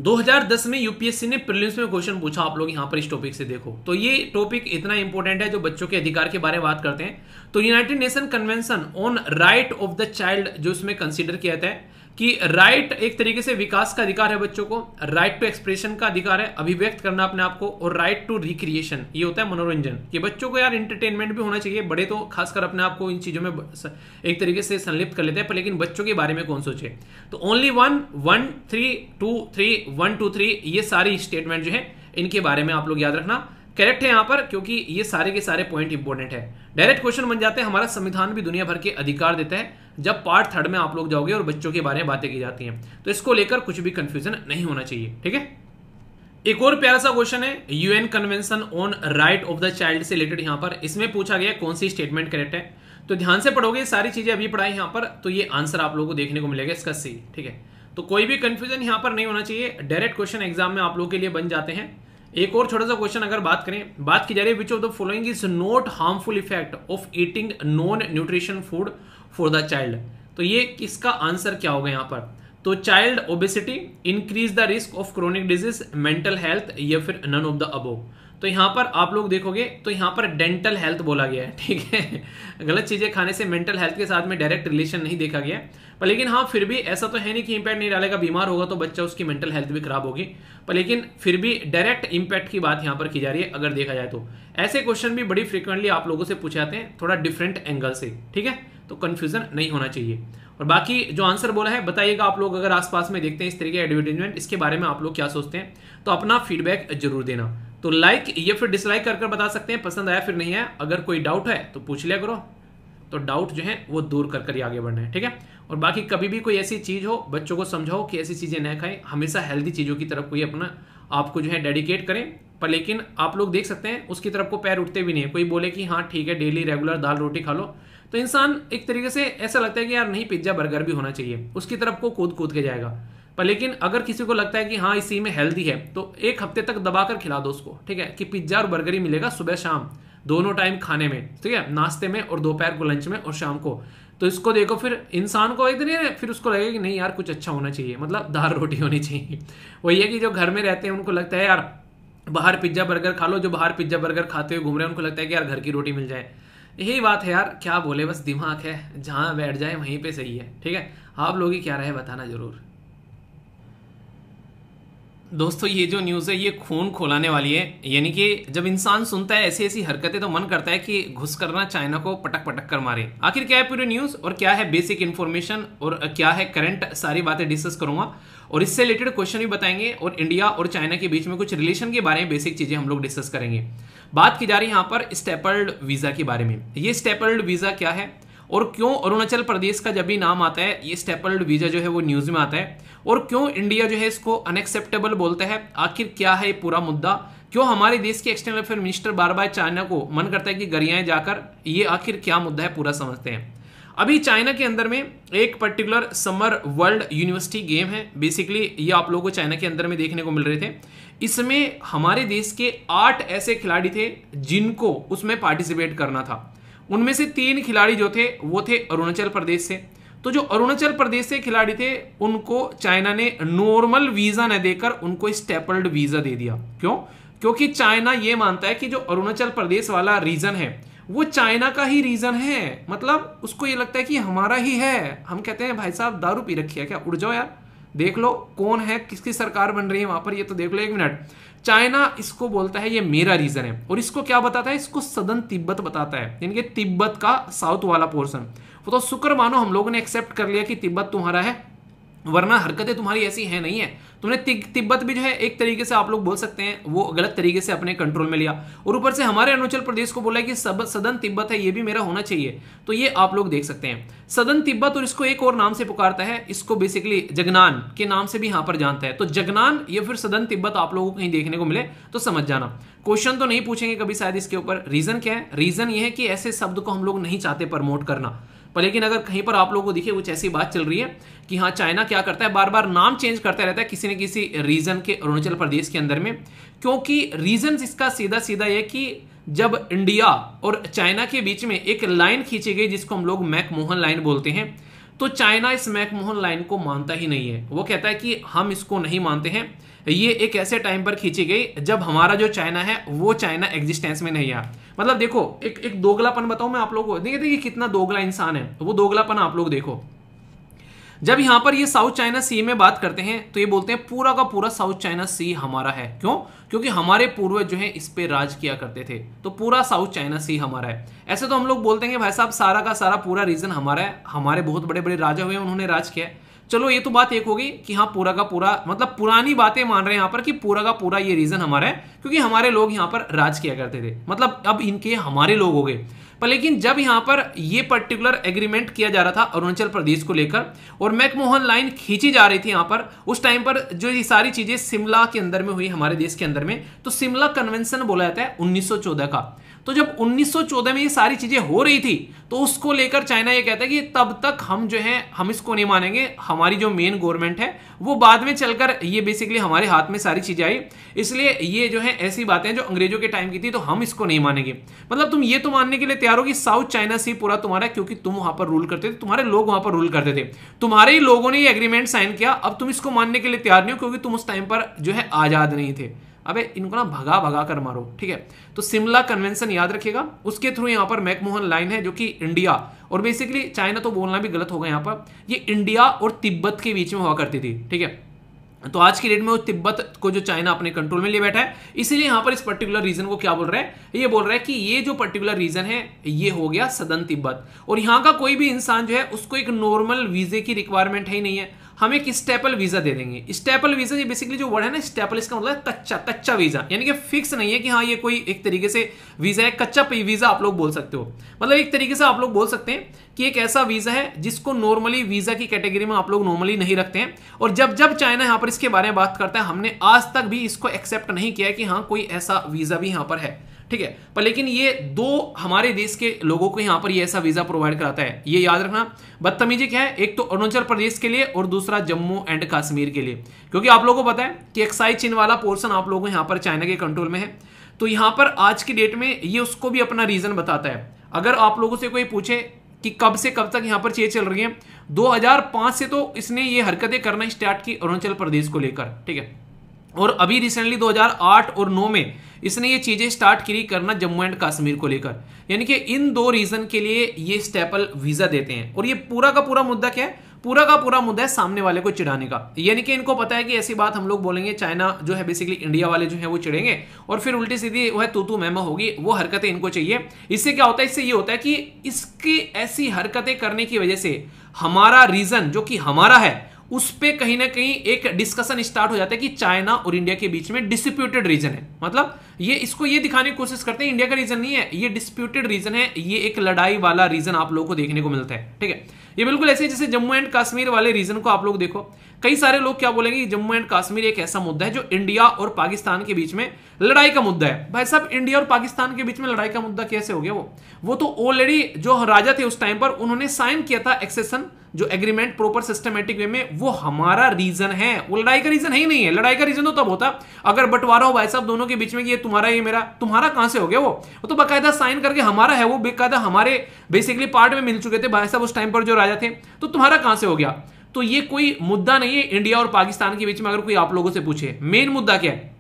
2010 में यूपीएससी ने प्रीलिम्स में क्वेश्चन पूछा आप लोग यहां पर इस टॉपिक से देखो तो ये टॉपिक इतना इंपॉर्टेंट है जो बच्चों के अधिकार के बारे में बात करते हैं तो United Nation convention on right of the child जो इसमें कंसिडर किया जाता है कि राइट एक तरीके से विकास का अधिकार है बच्चों को राइट टू एक्सप्रेशन का अधिकार है अभिव्यक्त करना अपने आप को और राइट टू रिक्रिएशन ये होता है मनोरंजन कि बच्चों को यार इंटरटेनमेंट भी होना चाहिए बड़े तो खासकर अपने आप को इन चीज़ों में एक तरीके से संलिप्त कर लेते हैं पर लेकिन बच्चों के बारे में कौन सोचे तो only one one three two three one two three ये सारी स्टेटमेंट जो है इनके बारे में आप लोग याद रखना करेक्ट है यहां पर क्योंकि ये सारे के सारे पॉइंट इंपॉर्टेंट है डायरेक्ट क्वेश्चन बन जाते हैं हमारा संविधान भी दुनिया भर के अधिकार देता है जब पार्ट थर्ड में आप लोग जाओगे और बच्चों के बारे में बातें की जाती हैं तो इसको लेकर कुछ भी कंफ्यूजन नहीं होना चाहिए ठीक है एक और प्यारा सा क्वेश्चन है UN convention on right of the child से रिलेटेड यहां पर इसमें पूछा गया कौन सी स्टेटमेंट करेक्ट है तो ध्यान से पढ़ोगे सारी चीजें अभी पढ़ाई यहां पर तो ये आंसर आप लोगों को देखने को मिलेगा इसका सी ठीक है तो कोई भी कंफ्यूजन यहां पर नहीं होना चाहिए डायरेक्ट क्वेश्चन एग्जाम में आप लोगों के लिए बन जाते हैं एक और छोटा सा क्वेश्चन अगर बात करें बात की जा रही है which of the following is not harmful effect of eating non nutrition food for the child तो ये किसका आंसर क्या होगा यहाँ पर तो child obesity increase the risk of chronic disease mental health या फिर नन ऑफ द अबोव तो यहाँ पर आप लोग देखोगे तो यहाँ पर डेंटल हेल्थ बोला गया है ठीक है गलत चीज़ें खाने से मेंटल हेल्थ के साथ में डायरेक्ट रिलेशन नहीं देखा गया पर लेकिन हाँ फिर भी ऐसा तो है नहीं कि इम्पैक्ट नहीं डालेगा बीमार होगा तो बच्चा उसकी मेंटल हेल्थ भी खराब होगी पर लेकिन फिर भी डायरेक्ट इम्पैक्ट की बात यहाँ पर की जा रही है अगर देखा जाए तो ऐसे क्वेश्चन भी बड़ी फ्रिक्वेंटली आप लोगों से पूछे जाते हैं थोड़ा डिफरेंट एंगल से ठीक है तो कन्फ्यूजन नहीं होना चाहिए और बाकी जो आंसर बोला है बताइएगा आप लोग अगर आसपास में देखते हैं इस तरीके एडवर्टीजमेंट इसके बारे में आप लोग क्या सोचते हैं तो अपना फीडबैक जरूर देना तो लाइक या फिर डिसलाइक कर कर बता सकते हैं पसंद आया फिर नहीं आया अगर कोई डाउट है तो पूछ लिया करो तो डाउट जो है वो दूर कर कर ही आगे बढ़ना है ठीक है और बाकी कभी भी कोई ऐसी चीज़ हो बच्चों को समझाओ कि ऐसी चीज़ें न खाएं हमेशा हेल्दी चीज़ों की तरफ कोई अपना आपको जो है डेडिकेट करें पर लेकिन आप लोग देख सकते हैं उसकी तरफ को पैर उठते भी नहीं है कोई बोले कि हाँ ठीक है डेली रेगुलर दाल रोटी खा लो तो इंसान एक तरीके से ऐसा लगता है कि यार नहीं पिज्ज़ा बर्गर भी होना चाहिए उसकी तरफ को कूद कूद के जाएगा पर लेकिन अगर किसी को लगता है कि हाँ इसी में हेल्दी है तो एक हफ्ते तक दबाकर खिला दो उसको ठीक है कि पिज्ज़ा और बर्गर ही मिलेगा सुबह शाम दोनों टाइम खाने में ठीक है नाश्ते में और दोपहर को लंच में और शाम को तो इसको देखो फिर इंसान को एक दिन फिर उसको लगेगा कि नहीं यार कुछ अच्छा होना चाहिए मतलब दाल रोटी होनी चाहिए वही है कि जो घर में रहते हैं उनको लगता है यार बाहर पिज्ज़ा बर्गर खा लो जो बाहर पिज्ज़ा बर्गर खाते हुए घूम रहे हैं उनको लगता है कि यार घर की रोटी मिल जाए यही बात है यार क्या बोले बस दिमाग है जहाँ बैठ जाए वहीं पे सही है ठीक है आप लोग ही क्या रहे बताना ज़रूर दोस्तों ये जो न्यूज़ है ये खून खोलाने वाली है यानी कि जब इंसान सुनता है ऐसी ऐसी हरकतें तो मन करता है कि घुस करना चाइना को पटक पटक कर मारे आखिर क्या है पूरी न्यूज़ और क्या है बेसिक इन्फॉर्मेशन और क्या है करंट सारी बातें डिस्कस करूंगा और इससे रिलेटेड क्वेश्चन भी बताएंगे और इंडिया और चाइना के बीच में कुछ रिलेशन के बारे में बेसिक चीज़ें हम लोग डिस्कस करेंगे बात की जा रही है यहाँ पर स्टेपल्ड वीज़ा के बारे में ये स्टेपल्ड वीज़ा क्या है और क्यों अरुणाचल प्रदेश का जब भी नाम आता है ये स्टेपल्ड वीजा जो है वो न्यूज में आता है और क्यों इंडिया जो है इसको अनएक्सेप्टेबल बोलता है आखिर क्या है ये पूरा मुद्दा क्यों हमारे देश के एक्सटर्नल अफेयर मिनिस्टर बार बार चाइना को मन करता है कि गरियाएं जाकर ये आखिर क्या मुद्दा है पूरा समझते हैं अभी चाइना के अंदर में एक particular summer world university game है बेसिकली ये आप लोगों को चाइना के अंदर में देखने को मिल रहे थे इसमें हमारे देश के आठ ऐसे खिलाड़ी थे जिनको उसमें पार्टिसिपेट करना था उनमें से तीन खिलाड़ी जो थे वो थे अरुणाचल प्रदेश से तो जो अरुणाचल प्रदेश से खिलाड़ी थे उनको चाइना ने नॉर्मल वीज़ा न देकर उनको स्टेपल्ड वीज़ा दे दिया क्यों क्योंकि चाइना ये मानता है कि जो अरुणाचल प्रदेश वाला रीजन है वो चाइना का ही रीजन है मतलब उसको ये लगता है कि हमारा ही है हम कहते हैं भाई साहब दारू पी रखी है क्या उड़ जाओ यार देख लो कौन है किसकी सरकार बन रही है वहां पर ये तो देख लो एक मिनट चाइना इसको बोलता है ये मेरा रीजन है और इसको क्या बताता है इसको सदन तिब्बत बताता है यानी कि तिब्बत का साउथ वाला पोर्सन वो तो शुक्र मानो हम लोगों ने एक्सेप्ट कर लिया कि तिब्बत तुम्हारा है वरना हरकतें तुम्हारी ऐसी है नहीं है तुमने तिब्बत भी जो है एक तरीके से आप लोग बोल सकते हैं वो गलत तरीके से अपने कंट्रोल में लिया और ऊपर से हमारे अरुणाचल प्रदेश को बोला कि सब सदन तिब्बत है ये भी मेरा होना चाहिए तो ये आप लोग देख सकते हैं सदन तिब्बत और इसको एक और नाम से पुकारता है इसको बेसिकली जगनान के नाम से भी यहाँ पर जानता है तो जगनान या फिर सदन तिब्बत आप लोगों को कहीं देखने को मिले तो समझ जाना क्वेश्चन तो नहीं पूछेंगे कभी शायद इसके ऊपर रीजन क्या है रीजन ये है कि ऐसे शब्द को हम लोग नहीं चाहते प्रमोट करना पर लेकिन अगर कहीं पर आप लोगों को दिखे कुछ ऐसी बात चल रही है कि हाँ चाइना क्या करता है बार बार नाम चेंज करता रहता है किसी न किसी रीजन के अरुणाचल प्रदेश के अंदर में क्योंकि रीजन इसका सीधा सीधा यह कि जब इंडिया और चाइना के बीच में एक लाइन खींची गई जिसको हम लोग मैकमोहन लाइन बोलते हैं तो चाइना इस मैकमोहन लाइन को मानता ही नहीं है वो कहता है कि हम इसको नहीं मानते हैं ये एक ऐसे टाइम पर खींची गई जब हमारा जो चाइना है वो चाइना एग्जिस्टेंस में नहीं आया मतलब देखो एक एक दोगलापन बताऊं मैं आप लोगों को देखिए देखिए कितना दोगला इंसान है वो दोगलापन आप लोग देखो जब यहां पर ये साउथ चाइना सी में बात करते हैं तो ये बोलते हैं पूरा का पूरा साउथ चाइना सी हमारा है क्यों क्योंकि हमारे पूर्वज जो है इस पे राज किया करते थे तो पूरा साउथ चाइना सी हमारा है ऐसे तो हम लोग बोलते हैं भाई साहब सारा का सारा पूरा रीजन हमारा है हमारे बहुत बड़े बड़े राजा हुए उन्होंने राज किया है चलो ये तो बात एक होगी कि हाँ पूरा का पूरा मतलब पुरानी बातें मान रहे हैं यहाँ पर कि पूरा का पूरा ये रीजन हमारा है क्योंकि हमारे लोग यहाँ पर राज किया करते थे मतलब अब इनके हमारे लोग हो गए पर लेकिन जब यहाँ पर ये पर्टिकुलर एग्रीमेंट किया जा रहा था अरुणाचल प्रदेश को लेकर और मैकमोहन लाइन खींची जा रही थी यहाँ पर उस टाइम पर जो ये सारी चीज़ें शिमला के अंदर में हुई हमारे देश के अंदर में तो शिमला कन्वेंशन बोला जाता है 1914 का तो जब 1914 में ये सारी चीजें हो रही थी तो उसको लेकर चाइना ये कहता है कि तब तक हम जो है हम इसको नहीं मानेंगे हमारी जो मेन गवर्नमेंट है वो बाद में चलकर ये बेसिकली हमारे हाथ में सारी चीजें आई इसलिए ये जो है ऐसी बातें जो अंग्रेजों के टाइम की थी तो हम इसको नहीं मानेंगे मतलब तुम ये तो मानने के लिए तैयार हो कि साउथ चाइना सी पूरा तुम्हारा क्योंकि तुम वहां पर रूल करते थे तुम्हारे लोग वहां पर रूल करते थे तुम्हारे ही लोगों ने ये एग्रीमेंट साइन किया अब तुम इसको मानने के लिए तैयार नहीं हो क्योंकि तुम उस टाइम पर जो है आजाद नहीं थे अबे इनको ना भगा भगा कर मारो ठीक है तो सिमला कन्वेंशन याद रखिएगा उसके थ्रू यहाँ पर मैकमोहन लाइन है जो कि इंडिया और बेसिकली चाइना तो बोलना भी गलत होगा यहाँ पर ये इंडिया और तिब्बत के बीच में हुआ करती थी ठीक है तो आज की डेट में वो तिब्बत को जो चाइना अपने कंट्रोल में ले बैठा है इसीलिए यहां पर इस पर्टिकुलर रीजन को क्या बोल रहा है ये बोल रहा है कि ये जो पर्टिकुलर रीजन है ये हो गया सदन तिब्बत और यहां का कोई भी इंसान जो है उसको एक नॉर्मल वीजे की रिक्वायरमेंट है ही नहीं है हम एक स्टेपल वीज़ा दे देंगे स्टेपल वीज़ा ये बेसिकली जो वर्ड है ना स्टेपल इसका मतलब है कच्चा कच्चा वीज़ा यानी कि फिक्स नहीं है कि हाँ ये कोई एक तरीके से वीज़ा है कच्चा वीज़ा आप लोग बोल सकते हो मतलब एक तरीके से आप लोग बोल सकते हैं कि एक ऐसा वीज़ा है जिसको नॉर्मली वीज़ा की कैटेगरी में आप लोग नॉर्मली नहीं रखते हैं और जब जब चाइना यहाँ पर इसके बारे में बात करता है हमने आज तक भी इसको एक्सेप्ट नहीं किया कि हाँ कोई ऐसा वीज़ा भी यहाँ पर है ठीक है पर लेकिन ये दो हमारे देश के लोगों को यहां पर ये ऐसा वीज़ा प्रोवाइड कराता है ये याद रखना बदतमीजी क्या है एक तो अरुणाचल प्रदेश के लिए और दूसरा जम्मू एंड कश्मीर के लिए क्योंकि आप लोगों को पता है कि एक्साइज चिन्ह वाला पोर्सन आप लोगों को यहाँ पर चाइना के कंट्रोल में है तो यहां पर आज की डेट में ये उसको भी अपना रीज़न बताता है अगर आप लोगों से कोई पूछे कि कब से कब तक यहां पर चीज चल रही है 2005 से तो इसने ये हरकतें करना स्टार्ट की अरुणाचल प्रदेश को लेकर ठीक है और अभी रिसेंटली 2008 और 9 में इसने ये चीज़ें स्टार्ट की करना जम्मू एंड कश्मीर को लेकर यानी कि इन दो रीज़न के लिए ये स्टेपल वीज़ा देते हैं और ये पूरा का पूरा मुद्दा क्या है पूरा का पूरा मुद्दा है सामने वाले को चिढ़ाने का यानी कि इनको पता है कि ऐसी बात हम लोग बोलेंगे चाइना जो है बेसिकली इंडिया वाले जो है वो चिढ़ेंगे और फिर उल्टी सीधी वह तू तू मेमा होगी वो हरकतें इनको चाहिए इससे क्या होता है इससे ये होता है कि इसकी ऐसी हरकतें करने की वजह से हमारा रीजन जो कि हमारा है उस पर कहीं ना कहीं एक डिस्कशन स्टार्ट हो जाता है कि चाइना और इंडिया के बीच में डिस्प्यूटेड रीजन है मतलब ये इसको ये दिखाने की कोशिश करते हैं इंडिया का रीजन नहीं है ये डिस्प्यूटेड रीजन है ये एक लड़ाई वाला रीजन आप लोगों को देखने को मिलता है ठीक है ये बिल्कुल ऐसे जैसे जम्मू एंड कश्मीर वाले रीजन को आप लोग देखो कई सारे लोग क्या बोलेंगे जम्मू एंड कश्मीर एक ऐसा मुद्दा है जो इंडिया और पाकिस्तान के बीच में लड़ाई का मुद्दा है भाई साहब इंडिया और पाकिस्तान के बीच में लड़ाई का मुद्दा कैसे हो गया वो वो तो ऑलरेडी जो राजा थे उस टाइम पर उन्होंने साइन किया था एक्सेसन जो एग्रीमेंट प्रॉपर सिस्टमेटिक वे में वो हमारा रीजन है वो लड़ाई का रीजन ही नहीं है लड़ाई का रीजन तो तब होता अगर बंटवारा हो भाई साहब दोनों के बीच में ये तुम्हारा ये मेरा तुम्हारा कहां से हो गया वो वो तो बाकायदा साइन करके हमारा है वो बेकायदा हमारे बेसिकली पार्ट में मिल चुके थे भाई साहब उस टाइम पर जो राजा थे तो तुम्हारा कहां से हो गया तो ये कोई मुद्दा नहीं है इंडिया और पाकिस्तान के बीच में अगर कोई आप लोगों से पूछे मेन मुद्दा क्या है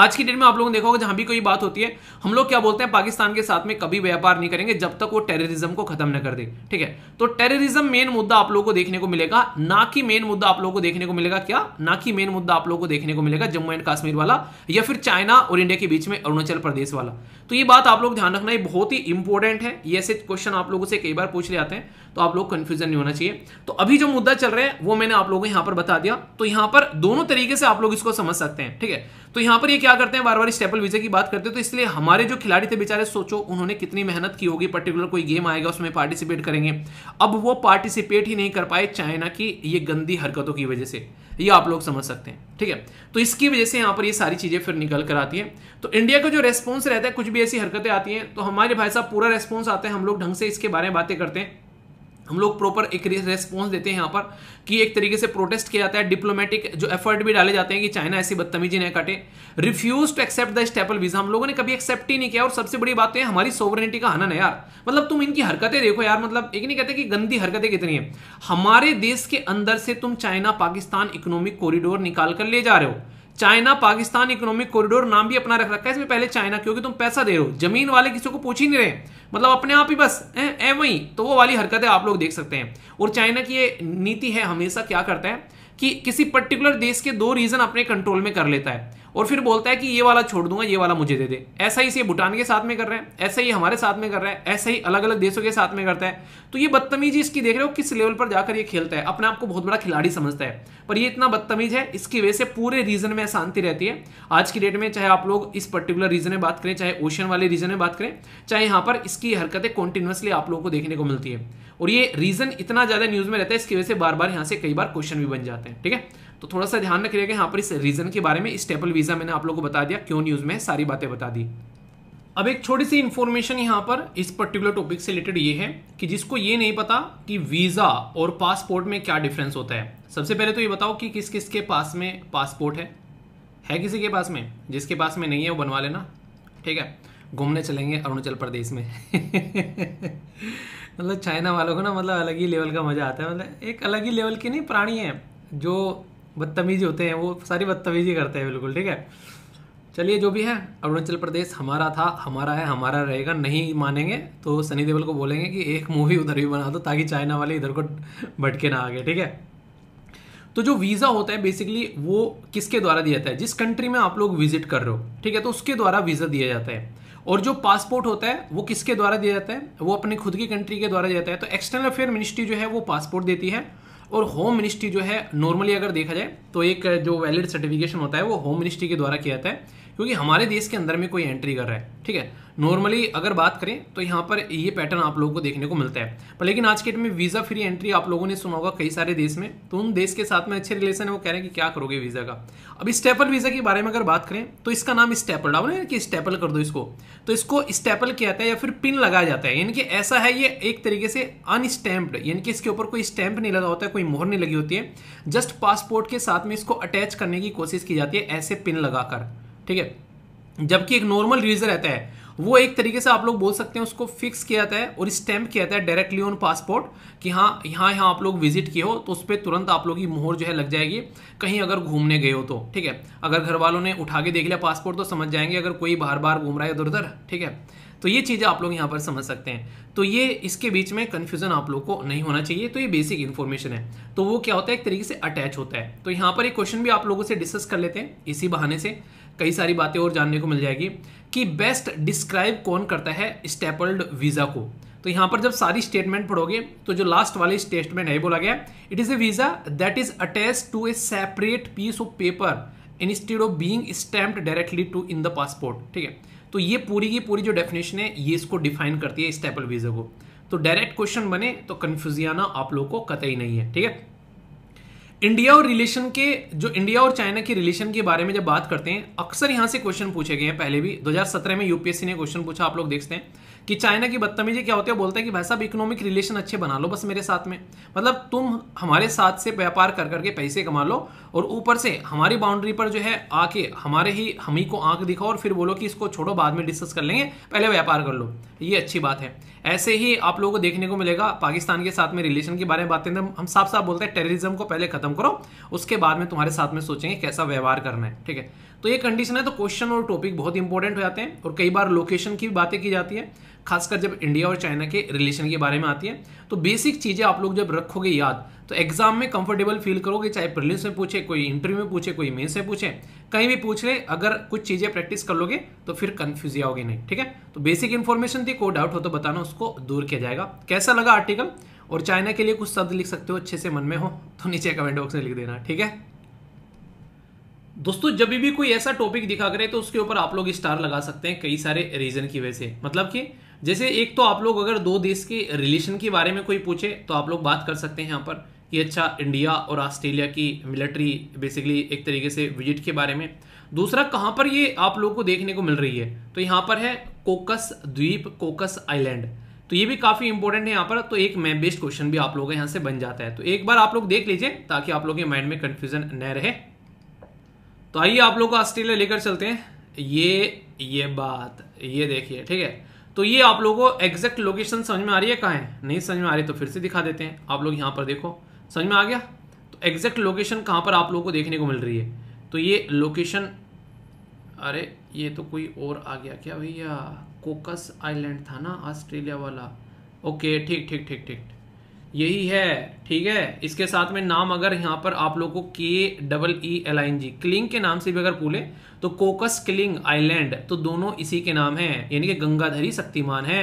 आज की डेट में आप लोगों ने देखा होगा जहां भी कोई बात होती है हम लोग क्या बोलते हैं पाकिस्तान के साथ में कभी व्यापार नहीं करेंगे जब तक वो टेररिज्म को खत्म न कर दे ठीक है तो टेररिज्म मेन मुद्दा आप लोगों को देखने को मिलेगा ना कि मेन मुद्दा आप लोगों को देखने को मिलेगा क्या ना कि मेन मुद्दा आप लोगों को देखने को मिलेगा जम्मू एंड कश्मीर वाला या फिर चाइना और इंडिया के बीच में अरुणाचल प्रदेश वाला तो ये बात आप लोग ध्यान रखना बहुत ही इंपॉर्टेंट है ये ऐसे क्वेश्चन आप लोगों से कई बार पूछ ले आते हैं तो आप लोग कंफ्यूजन नहीं होना चाहिए तो अभी जो मुद्दा चल रहा है वो मैंने आप लोगों को यहां पर बता दिया तो यहाँ पर दोनों तरीके से आप लोग इसको समझ सकते हैं ठीक है तो यहां पर ये क्या करते हैं बार बार स्टेपल विजय की बात करते हैं तो इसलिए हमारे जो खिलाड़ी थे बेचारे सोचो उन्होंने कितनी मेहनत की होगी पर्टिकुलर कोई गेम आएगा उसमें पार्टिसिपेट करेंगे अब वो पार्टिसिपेट ही नहीं कर पाए चाइना की ये गंदी हरकतों की वजह से ये आप लोग समझ सकते हैं ठीक है तो इसकी वजह से यहाँ पर ये सारी चीज़ें फिर निकल कर आती है तो इंडिया का जो रेस्पॉन्स रहता है कुछ भी ऐसी हरकतें आती हैं तो हमारे भाई साहब पूरा रेस्पॉन्स आता है हम लोग ढंग से इसके बारे में बातें करते हैं हम लोग प्रॉपर एक रेस्पॉन्स देते हैं यहाँ पर कि एक तरीके से प्रोटेस्ट किया जाता है डिप्लोमेटिक जो एफर्ट भी डाले जाते हैं कि चाइना ऐसी बदतमीजी न काटे refuse to accept the staple visa हम लोगों ने कभी एक्सेप्ट ही नहीं किया और सबसे बड़ी बात है तो हमारी सोवरेनिटी का हनन है यार मतलब तुम इनकी हरकतें देखो यार मतलब एक नहीं कहते कि गंदी हरकतें कितनी है हमारे देश के अंदर से तुम चाइना पाकिस्तान इकोनॉमिक कॉरिडोर निकाल कर ले जा रहे हो चाइना पाकिस्तान इकोनॉमिक कॉरिडोर नाम भी अपना रख रखा है इसमें पहले चाइना क्योंकि तुम पैसा दे रहे हो जमीन वाले किसी को पूछ ही नहीं रहे मतलब अपने आप ही बस ए वही तो वो वाली है आप लोग देख सकते हैं और चाइना की ये नीति है हमेशा क्या करता है कि किसी पर्टिकुलर देश के दो रीजन अपने कंट्रोल में कर लेता है और फिर बोलता है कि ये वाला छोड़ दूंगा ये वाला मुझे दे दे ऐसा ही इसे भूटान के साथ में कर रहे हैं ऐसा ही हमारे साथ में कर रहा है ऐसा ही अलग अलग देशों के साथ में करता है तो ये बदतमीजी इसकी देख रहे हो किस लेवल पर जाकर ये खेलता है अपने आप को बहुत बड़ा खिलाड़ी समझता है पर ये इतना बदतमीज है इसकी वजह से पूरे रीजन में अशांति रहती है आज की डेट में चाहे आप लोग इस पर्टिकुलर रीजन में बात करें चाहे ओशन वाले रीजन में बात करें चाहे यहाँ पर इसकी हरकतें कॉन्टिन्यूसली आप लोगों को देखने को मिलती है और ये रीजन इतना ज्यादा न्यूज में रहता है इसकी वजह से बार बार यहाँ से कई बार क्वेश्चन भी बन जाते हैं ठीक है तो थोड़ा सा ध्यान रखिएगा यहाँ पर इस रीज़न के बारे में स्टेपल वीज़ा मैंने आप लोग को बता दिया क्यों न्यूज़ में सारी बातें बता दी अब एक छोटी सी इन्फॉर्मेशन यहाँ पर इस पर्टिकुलर टॉपिक से रिलेटेड ये है कि जिसको ये नहीं पता कि वीज़ा और पासपोर्ट में क्या डिफरेंस होता है सबसे पहले तो ये बताओ कि किस किस के पास में पासपोर्ट है है किसी के पास में जिसके पास में नहीं है वो बनवा लेना ठीक है घूमने चलेंगे अरुणाचल प्रदेश में मतलब चाइना वालों को ना मतलब अलग ही लेवल का मज़ा आता है मतलब एक अलग ही लेवल के नहीं प्राणी है जो बदतमीजी होते हैं वो सारी बदतमीजी करते हैं बिल्कुल ठीक है चलिए जो भी है अरुणाचल प्रदेश हमारा था हमारा है हमारा रहेगा नहीं मानेंगे तो सनी देवल को बोलेंगे कि एक मूवी उधर भी बना दो ताकि चाइना वाले इधर को भटके ना आगे ठीक है तो जो वीज़ा होता है बेसिकली वो किसके द्वारा दिया जाता है जिस कंट्री में आप लोग विजिट कर रहे हो ठीक है तो उसके द्वारा वीज़ा दिया जाता है और जो पासपोर्ट होता है वो किसके द्वारा दिया जाता है वो अपनी खुद की कंट्री के द्वारा दिया जाता है तो एक्सटर्नल अफेयर मिनिस्ट्री जो है वो पासपोर्ट देती है और होम मिनिस्ट्री जो है नॉर्मली अगर देखा जाए तो एक जो वैलिड सर्टिफिकेशन होता है वो होम मिनिस्ट्री के द्वारा किया जाता है क्योंकि हमारे देश के अंदर में कोई एंट्री कर रहा है ठीक है नॉर्मली अगर बात करें तो यहाँ पर ये पैटर्न आप लोगों को देखने को मिलता है पर लेकिन आज के डेट में वीज़ा फ्री एंट्री आप लोगों ने सुना होगा कई सारे देश में तो उन देश के साथ में अच्छे रिलेशन है वो कह रहे हैं कि क्या करोगे वीज़ा का अब स्टेपल वीज़ा के बारे में अगर बात करें तो इसका नाम स्टेपल डाउन है कि स्टेपल कर दो इसको तो इसको स्टेपल किया जाता है या फिर पिन लगाया जाता है यानी कि ऐसा है ये एक तरीके से अनस्टैम्प्ड यानी कि इसके ऊपर कोई स्टैंप नहीं लगा होता है कोई मोहर नहीं लगी होती है जस्ट पासपोर्ट के साथ में इसको अटैच करने की कोशिश की जाती है ऐसे पिन लगाकर ठीक है जबकि एक नॉर्मल वीज़ा रहता है वो एक तरीके से आप लोग बोल सकते हैं उसको फिक्स किया जाता है और स्टैम्प किया जाता है डायरेक्टली ऑन पासपोर्ट कि हाँ यहाँ यहाँ आप लोग विजिट किए हो तो उस पर तुरंत आप लोग की मोहर जो है लग जाएगी कहीं अगर घूमने गए हो तो ठीक है अगर घर वालों ने उठा के देख लिया पासपोर्ट तो समझ जाएंगे अगर कोई बार बार घूम रहा है इधर उधर ठीक है तो ये चीज़ें आप लोग यहाँ पर समझ सकते हैं तो ये इसके बीच में कन्फ्यूजन आप लोग को नहीं होना चाहिए तो ये बेसिक इन्फॉर्मेशन है तो वो क्या होता है एक तरीके से अटैच होता है तो यहाँ पर एक क्वेश्चन भी आप लोगों से डिस्कस कर लेते हैं इसी बहाने से कई सारी बातें और जानने को मिल जाएगी कि बेस्ट डिस्क्राइब कौन करता है स्टेपल्ड वीज़ा को तो यहां पर जब सारी स्टेटमेंट पढ़ोगे तो जो लास्ट वाली स्टेटमेंट है बोला गया it is a visa that is attach to a separate piece of paper stead of being stamped directly to in the passport ठीक है तो ये पूरी की पूरी जो डेफिनेशन है ये इसको डिफाइन करती है स्टेपल वीज़ा को तो डायरेक्ट क्वेश्चन बने तो कन्फ्यूजियाना आप लोग को कतई नहीं है ठीक है इंडिया और रिलेशन के जो इंडिया और चाइना के रिलेशन के बारे में जब बात करते हैं अक्सर यहां से क्वेश्चन पूछे गए हैं पहले भी 2017 में यूपीएससी ने क्वेश्चन पूछा आप लोग देखते हैं कि चाइना की बदतमीजी क्या होती है बोलते हैं कि भाई साहब इकोनॉमिक रिलेशन अच्छे बना लो बस मेरे साथ में मतलब तुम हमारे साथ से व्यापार कर करके पैसे कमा लो और ऊपर से हमारी बाउंड्री पर जो है आके हमारे ही हम ही को आंख दिखाओ और फिर बोलो कि इसको छोड़ो बाद में डिस्कस कर लेंगे पहले व्यापार कर लो ये अच्छी बात है ऐसे ही आप लोगों को देखने को मिलेगा पाकिस्तान के साथ में रिलेशन के बारे में बातें हम साफ साफ बोलते हैं टेररिज्म को पहले खत्म करो उसके बाद में तुम्हारे साथ में सोचेंगे कैसा व्यवहार करना है ठीक है तो ये कंडीशन है तो क्वेश्चन और टॉपिक बहुत इंपॉर्टेंट हो जाते हैं और कई बार लोकेशन की बातें की जाती है खासकर जब इंडिया और चाइना के रिलेशन के बारे में आती है तो बेसिक चीज़ें आप लोग जब रखोगे याद तो एग्जाम में कंफर्टेबल फील करोगे चाहे प्रिलिम्स में पूछे कोई इंटरव्यू में पूछे कोई मेन से पूछे कहीं भी पूछ ले अगर कुछ चीज़ें प्रैक्टिस कर लोगे तो फिर कंफ्यूज आओगे नहीं ठीक है तो बेसिक इन्फॉर्मेशन थी कोई डाउट हो तो बताना उसको दूर किया जाएगा कैसा लगा आर्टिकल और चाइना के लिए कुछ शब्द लिख सकते हो अच्छे से मन में हो तो नीचे कमेंट बॉक्स में लिख देना ठीक है दोस्तों जब भी कोई ऐसा टॉपिक दिखा करे तो उसके ऊपर आप लोग स्टार लगा सकते हैं कई सारे रीजन की वजह से मतलब कि जैसे एक तो आप लोग अगर दो देश के रिलेशन के बारे में कोई पूछे तो आप लोग बात कर सकते हैं यहाँ पर कि अच्छा इंडिया और ऑस्ट्रेलिया की मिलिट्री बेसिकली एक तरीके से विजिट के बारे में दूसरा कहाँ पर ये आप लोग को देखने को मिल रही है तो यहाँ पर है कोकस द्वीप कोकस आइलैंड तो ये भी काफ़ी इंपॉर्टेंट है यहाँ पर तो एक मैप बेस्ड क्वेश्चन भी आप लोगों का यहाँ से बन जाता है तो एक बार आप लोग देख लीजिए ताकि आप लोग के माइंड में कन्फ्यूजन न रहे तो आइए आप लोग को ऑस्ट्रेलिया लेकर चलते हैं ये ये बात ये देखिए ठीक है तो ये आप लोगों को एग्जैक्ट लोकेशन समझ में आ रही है कहाँ है नहीं समझ में आ रही तो फिर से दिखा देते हैं आप लोग यहाँ पर देखो समझ में आ गया तो एग्जैक्ट लोकेशन कहाँ पर आप लोगों को देखने को मिल रही है तो ये लोकेशन अरे ये तो कोई और आ गया क्या भैया कोकस आइलैंड था ना ऑस्ट्रेलिया वाला ओके ठीक ठीक ठीक ठीक यही है ठीक है इसके साथ में नाम अगर यहाँ पर आप लोग को K double E L I N G Keeling के नाम से भी अगर बोले तो कोकस क्लिंग आइलैंड तो दोनों इसी के नाम है यानी कि गंगाधरी शक्तिमान है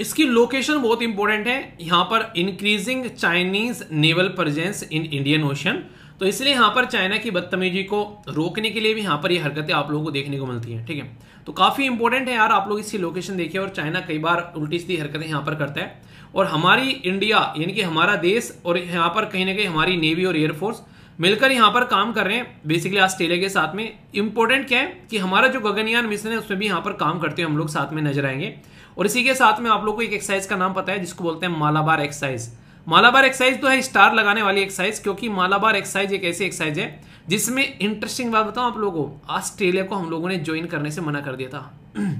इसकी लोकेशन बहुत इंपॉर्टेंट है यहाँ पर increasing Chinese naval presence in Indian Ocean तो इसलिए यहाँ पर चाइना की बदतमीजी को रोकने के लिए भी यहाँ पर ये यह हरकतें आप लोगों को देखने को मिलती हैं ठीक है तो काफ़ी इंपॉर्टेंट है यार आप लोग इसकी लोकेशन देखिए और चाइना कई बार उल्टी सीधी हरकतें यहाँ पर करता है और हमारी इंडिया यानी कि हमारा देश और यहाँ पर कहीं ना कहीं हमारी नेवी और एयरफोर्स मिलकर यहाँ पर काम कर रहे हैं बेसिकली ऑस्ट्रेलिया के साथ में इंपॉर्टेंट क्या है कि हमारा जो गगनयान मिशन है उसमें भी यहाँ पर काम करते हुए हम लोग साथ में नजर आएंगे और इसी के साथ में आप लोग को एक एक्सरसाइज का नाम पता है जिसको बोलते हैं मालाबार एक्सरसाइज मालाबार एक्सरसाइज तो है स्टार लगाने वाली एक्सरसाइज क्योंकि मालाबार एक्सरसाइज एक ऐसी एक्सरसाइज है जिसमें इंटरेस्टिंग बात बताऊं आप लोगों को ऑस्ट्रेलिया को हम लोगों ने ज्वाइन करने से मना कर दिया था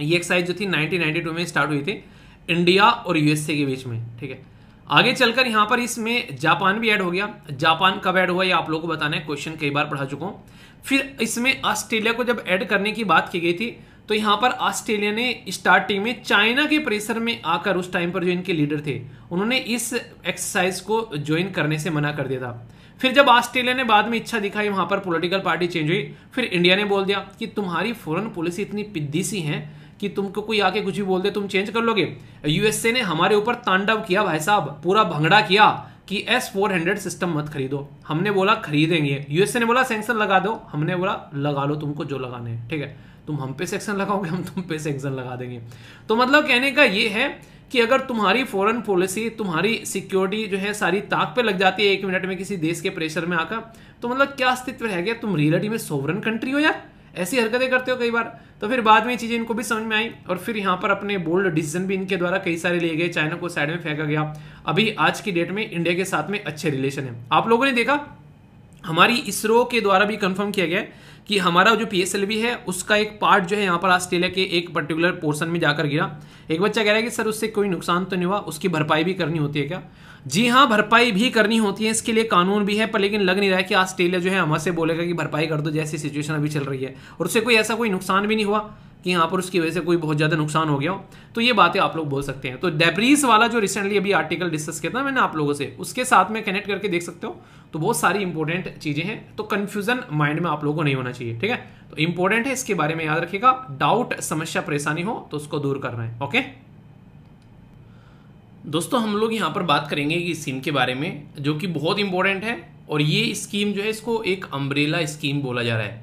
ये एक्सरसाइज जो थी 1992 में स्टार्ट हुई थी इंडिया और यूएसए के बीच में ठीक है आगे चलकर यहां पर इसमें जापान भी ऐड हो गया जापान कब ऐड हुआ ये आप लोगों को बताना है क्वेश्चन कई बार पढ़ा चुका हूं फिर इसमें ऑस्ट्रेलिया को जब ऐड करने की बात की गई थी तो यहां पर ऑस्ट्रेलिया ने स्टार्टिंग में चाइना के प्रेशर में आकर उस टाइम पर जो इनके लीडर थे उन्होंने इस एक्सरसाइज को ज्वाइन करने से मना कर दिया था फिर जब ऑस्ट्रेलिया ने बाद में इच्छा दिखाई वहां पर पॉलिटिकल पार्टी चेंज हुई फिर इंडिया ने बोल दिया कि तुम्हारी फॉरेन पॉलिसी इतनी पिद्दी सी है कि तुमको कोई आके कुछ भी बोल दे तुम चेंज कर लोगे यूएसए ने हमारे ऊपर तांडव किया भाई साहब पूरा भंगड़ा किया कि एस फोर हंड्रेड सिस्टम मत खरीदो हमने बोला खरीदेंगे यूएसए ने बोला सेंक्शन लगा दो हमने बोला लगा लो तुमको जो लगाने हैं ठीक है तुम हम पे सेक्शन लगाओगे हम तुम पे सेक्शन लगा देंगे तो मतलब कहने का ये है कि अगर तुम्हारी फॉरेन पॉलिसी तुम्हारी सिक्योरिटी जो है सारी ताक पे लग जाती है एक मिनट में किसी देश के प्रेशर में आकर तो मतलब क्या अस्तित्व रह गया तुम रियलिटी में सोवरन कंट्री हो यार ऐसी हरकतें करते हो कई बार तो फिर बाद में चीज़ें इनको भी समझ में आई और फिर यहाँ पर अपने बोल्ड डिसीजन भी इनके द्वारा कई सारे लिए गए चाइना को साइड में फेंका गया अभी आज की डेट में इंडिया के साथ में अच्छे रिलेशन है आप लोगों ने देखा हमारी इसरो के द्वारा भी कंफर्म किया गया कि हमारा जो पीएसएलवी है उसका एक पार्ट जो है यहाँ पर ऑस्ट्रेलिया के एक पर्टिकुलर पोर्शन में जाकर गिरा एक बच्चा कह रहा है कि सर उससे कोई नुकसान तो नहीं हुआ उसकी भरपाई भी करनी होती है क्या जी हाँ भरपाई भी करनी होती है इसके लिए कानून भी है पर लेकिन लग नहीं रहा है कि ऑस्ट्रेलिया जो है हम से बोलेगा कि भरपाई कर दो जैसी सिचुएशन अभी चल रही है और उससे कोई ऐसा कोई नुकसान भी नहीं हुआ कि यहाँ पर उसकी वजह से कोई बहुत ज़्यादा नुकसान हो गया हो तो ये बातें आप लोग बोल सकते हैं तो डेब्रीस वाला जो रिसेंटली अभी आर्टिकल डिस्कस किया था मैंने आप लोगों से उसके साथ में कनेक्ट करके देख सकते हो तो बहुत सारी इंपॉर्टेंट चीज़ें हैं तो कन्फ्यूजन माइंड में आप लोगों को नहीं होना चाहिए ठीक है तो इंपॉर्टेंट है इसके बारे में याद रखिएगा डाउट समस्या परेशानी हो तो उसको दूर करना है ओके दोस्तों हम लोग यहाँ पर बात करेंगे कि स्कीम के बारे में जो कि बहुत इंपॉर्टेंट है और ये स्कीम जो है इसको एक अम्ब्रेला स्कीम बोला जा रहा है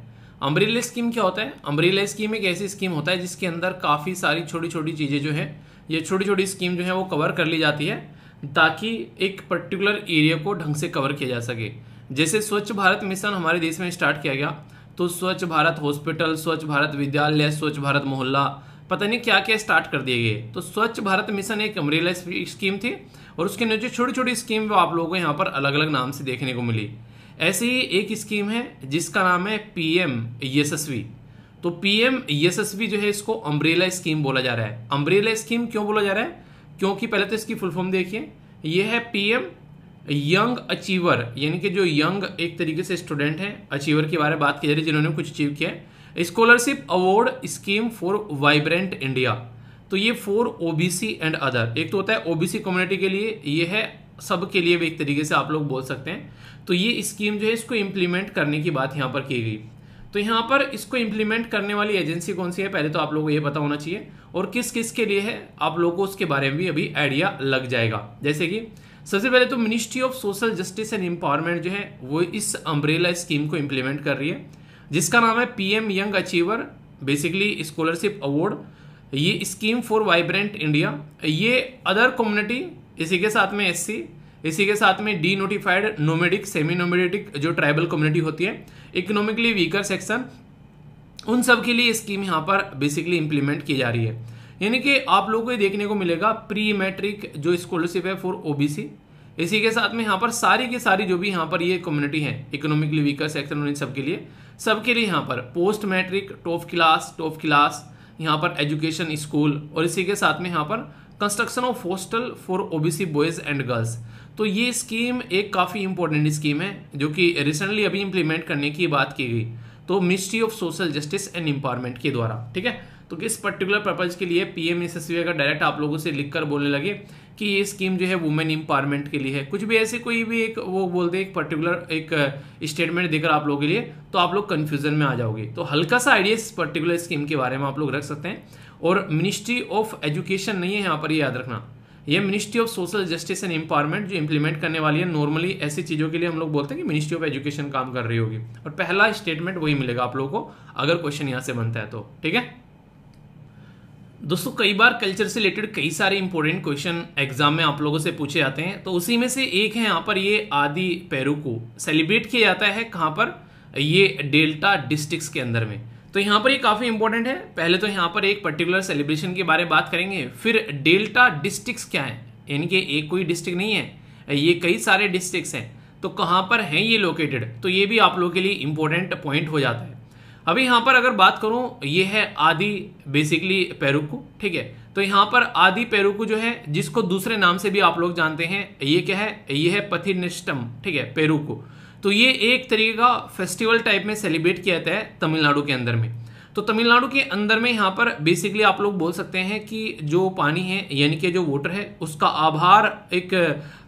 अम्ब्रेला स्कीम क्या होता है अम्ब्रेला स्कीम एक ऐसी स्कीम होता है जिसके अंदर काफ़ी सारी छोटी छोटी चीज़ें जो है ये छोटी छोटी स्कीम जो है वो कवर कर ली जाती है ताकि एक पर्टिकुलर एरिया को ढंग से कवर किया जा सके जैसे स्वच्छ भारत मिशन हमारे देश में स्टार्ट किया गया तो स्वच्छ भारत हॉस्पिटल स्वच्छ भारत विद्यालय स्वच्छ भारत मोहल्ला पता नहीं क्या क्या स्टार्ट कर दिए गए तो स्वच्छ भारत मिशन एक अमरेला स्कीम थी और उसके नीचे छोटी छोटी स्कीम वो आप लोगों को यहाँ पर अलग अलग नाम से देखने को मिली ऐसी ही एक स्कीम है जिसका नाम है पीएम यशस्वी तो पीएम यशस्वी जो है इसको अम्ब्रेला स्कीम बोला जा रहा है अम्ब्रेला स्कीम क्यों बोला जा रहा है क्योंकि पहले तो इसकी फुल फॉर्म देखिए यह है पीएम यंग अचीवर यानी कि जो यंग एक तरीके से स्टूडेंट हैं अचीवर के बारे में बात की जा रही है जिन्होंने कुछ अचीव किया है scholarship award scheme for vibrant India तो ये फॉर ओबीसी एंड अदर एक तो होता है ओबीसी कम्युनिटी के लिए ये है सबके लिए भी एक तरीके से आप लोग बोल सकते हैं तो ये स्कीम जो है इसको इम्प्लीमेंट करने की बात यहाँ पर की गई तो यहाँ पर इसको इम्प्लीमेंट करने वाली एजेंसी कौन सी है पहले तो आप लोगों को ये पता होना चाहिए और किस किस के लिए है आप लोगों को उसके बारे में भी अभी आइडिया लग जाएगा जैसे कि सबसे पहले तो ministry of social justice and empowerment जो है वो इस अम्ब्रेला स्कीम को इम्प्लीमेंट कर रही है जिसका नाम है PM young achiever basically scholarship award ये स्कीम फॉर वाइब्रेंट इंडिया ये अदर कम्युनिटी इसी के साथ में एससी इसी के साथ में denotified nomadic semi nomadic जो ट्राइबल कम्युनिटी होती है इकोनॉमिकली वीकर सेक्शन उन सब के लिए स्कीम यहाँ पर बेसिकली इम्प्लीमेंट की जा रही है यानी कि आप लोगों को ये देखने को मिलेगा प्री मैट्रिक जो स्कॉलरशिप है फॉर ओबीसी इसी के साथ में यहाँ पर सारी की सारी जो भी यहाँ पर ये कम्युनिटी है इकोनॉमिकली वीकर सेक्शन उन सब के लिए सबके लिए यहाँ पर post matric top class top class यहाँ पर एजुकेशन स्कूल और इसी के साथ में यहाँ पर construction of hostel for OBC boys and girls तो ये स्कीम एक काफ़ी इंपॉर्टेंट स्कीम है जो कि रिसेंटली अभी इंप्लीमेंट करने की बात की गई तो ministry of social justice and empowerment के द्वारा ठीक है तो किस पर्टिकुलर पर्पज़ के लिए पी एम का डायरेक्ट आप लोगों से लिखकर बोलने लगे कि ये स्कीम जो है वुमेन एम्पावरमेंट के लिए है कुछ भी ऐसे कोई भी एक वो बोल दे एक पर्टिकुलर एक स्टेटमेंट uh, देकर आप लोगों के लिए तो आप लोग कन्फ्यूजन में आ जाओगे तो हल्का सा आइडिया इस पर्टिकुलर स्कीम के बारे में आप लोग रख सकते हैं और मिनिस्ट्री ऑफ एजुकेशन नहीं है यहाँ पर याद रखना ये ministry of social justice and empowerment जो इम्प्लीमेंट करने वाली है नॉर्मली ऐसी चीज़ों के लिए हम लोग बोलते हैं कि मिनिस्ट्री ऑफ एजुकेशन काम कर रही होगी और पहला स्टेटमेंट वही मिलेगा आप लोगों को अगर क्वेश्चन यहाँ से बनता है तो ठीक है दोस्तों कई बार कल्चर से रिलेटेड कई सारे इंपॉर्टेंट क्वेश्चन एग्जाम में आप लोगों से पूछे जाते हैं तो उसी में से एक है यहाँ पर ये आदि पेरू को सेलिब्रेट किया जाता है कहाँ पर ये डेल्टा डिस्ट्रिक्स के अंदर में तो यहाँ पर ये काफ़ी इंपॉर्टेंट है पहले तो यहाँ पर एक पर्टिकुलर सेलिब्रेशन के बारे में बात करेंगे फिर डेल्टा डिस्ट्रिक्स क्या है यानी कि एक कोई डिस्ट्रिक्ट नहीं है ये कई सारे डिस्ट्रिक्ट हैं तो कहाँ पर हैं ये लोकेटेड तो ये भी आप लोगों के लिए इंपॉर्टेंट पॉइंट हो जाता है अभी यहाँ पर अगर बात करूँ ये है आदि बेसिकली पेरुकू ठीक है तो यहाँ पर आदि पेरुकू जो है जिसको दूसरे नाम से भी आप लोग जानते हैं ये क्या है ये है पथिनिष्टम ठीक है पेरुकू तो ये एक तरीके का फेस्टिवल टाइप में सेलिब्रेट किया जाता है तमिलनाडु के अंदर में तो तमिलनाडु के अंदर में यहाँ पर बेसिकली आप लोग बोल सकते हैं कि जो पानी है यानी कि जो वोटर है उसका आभार एक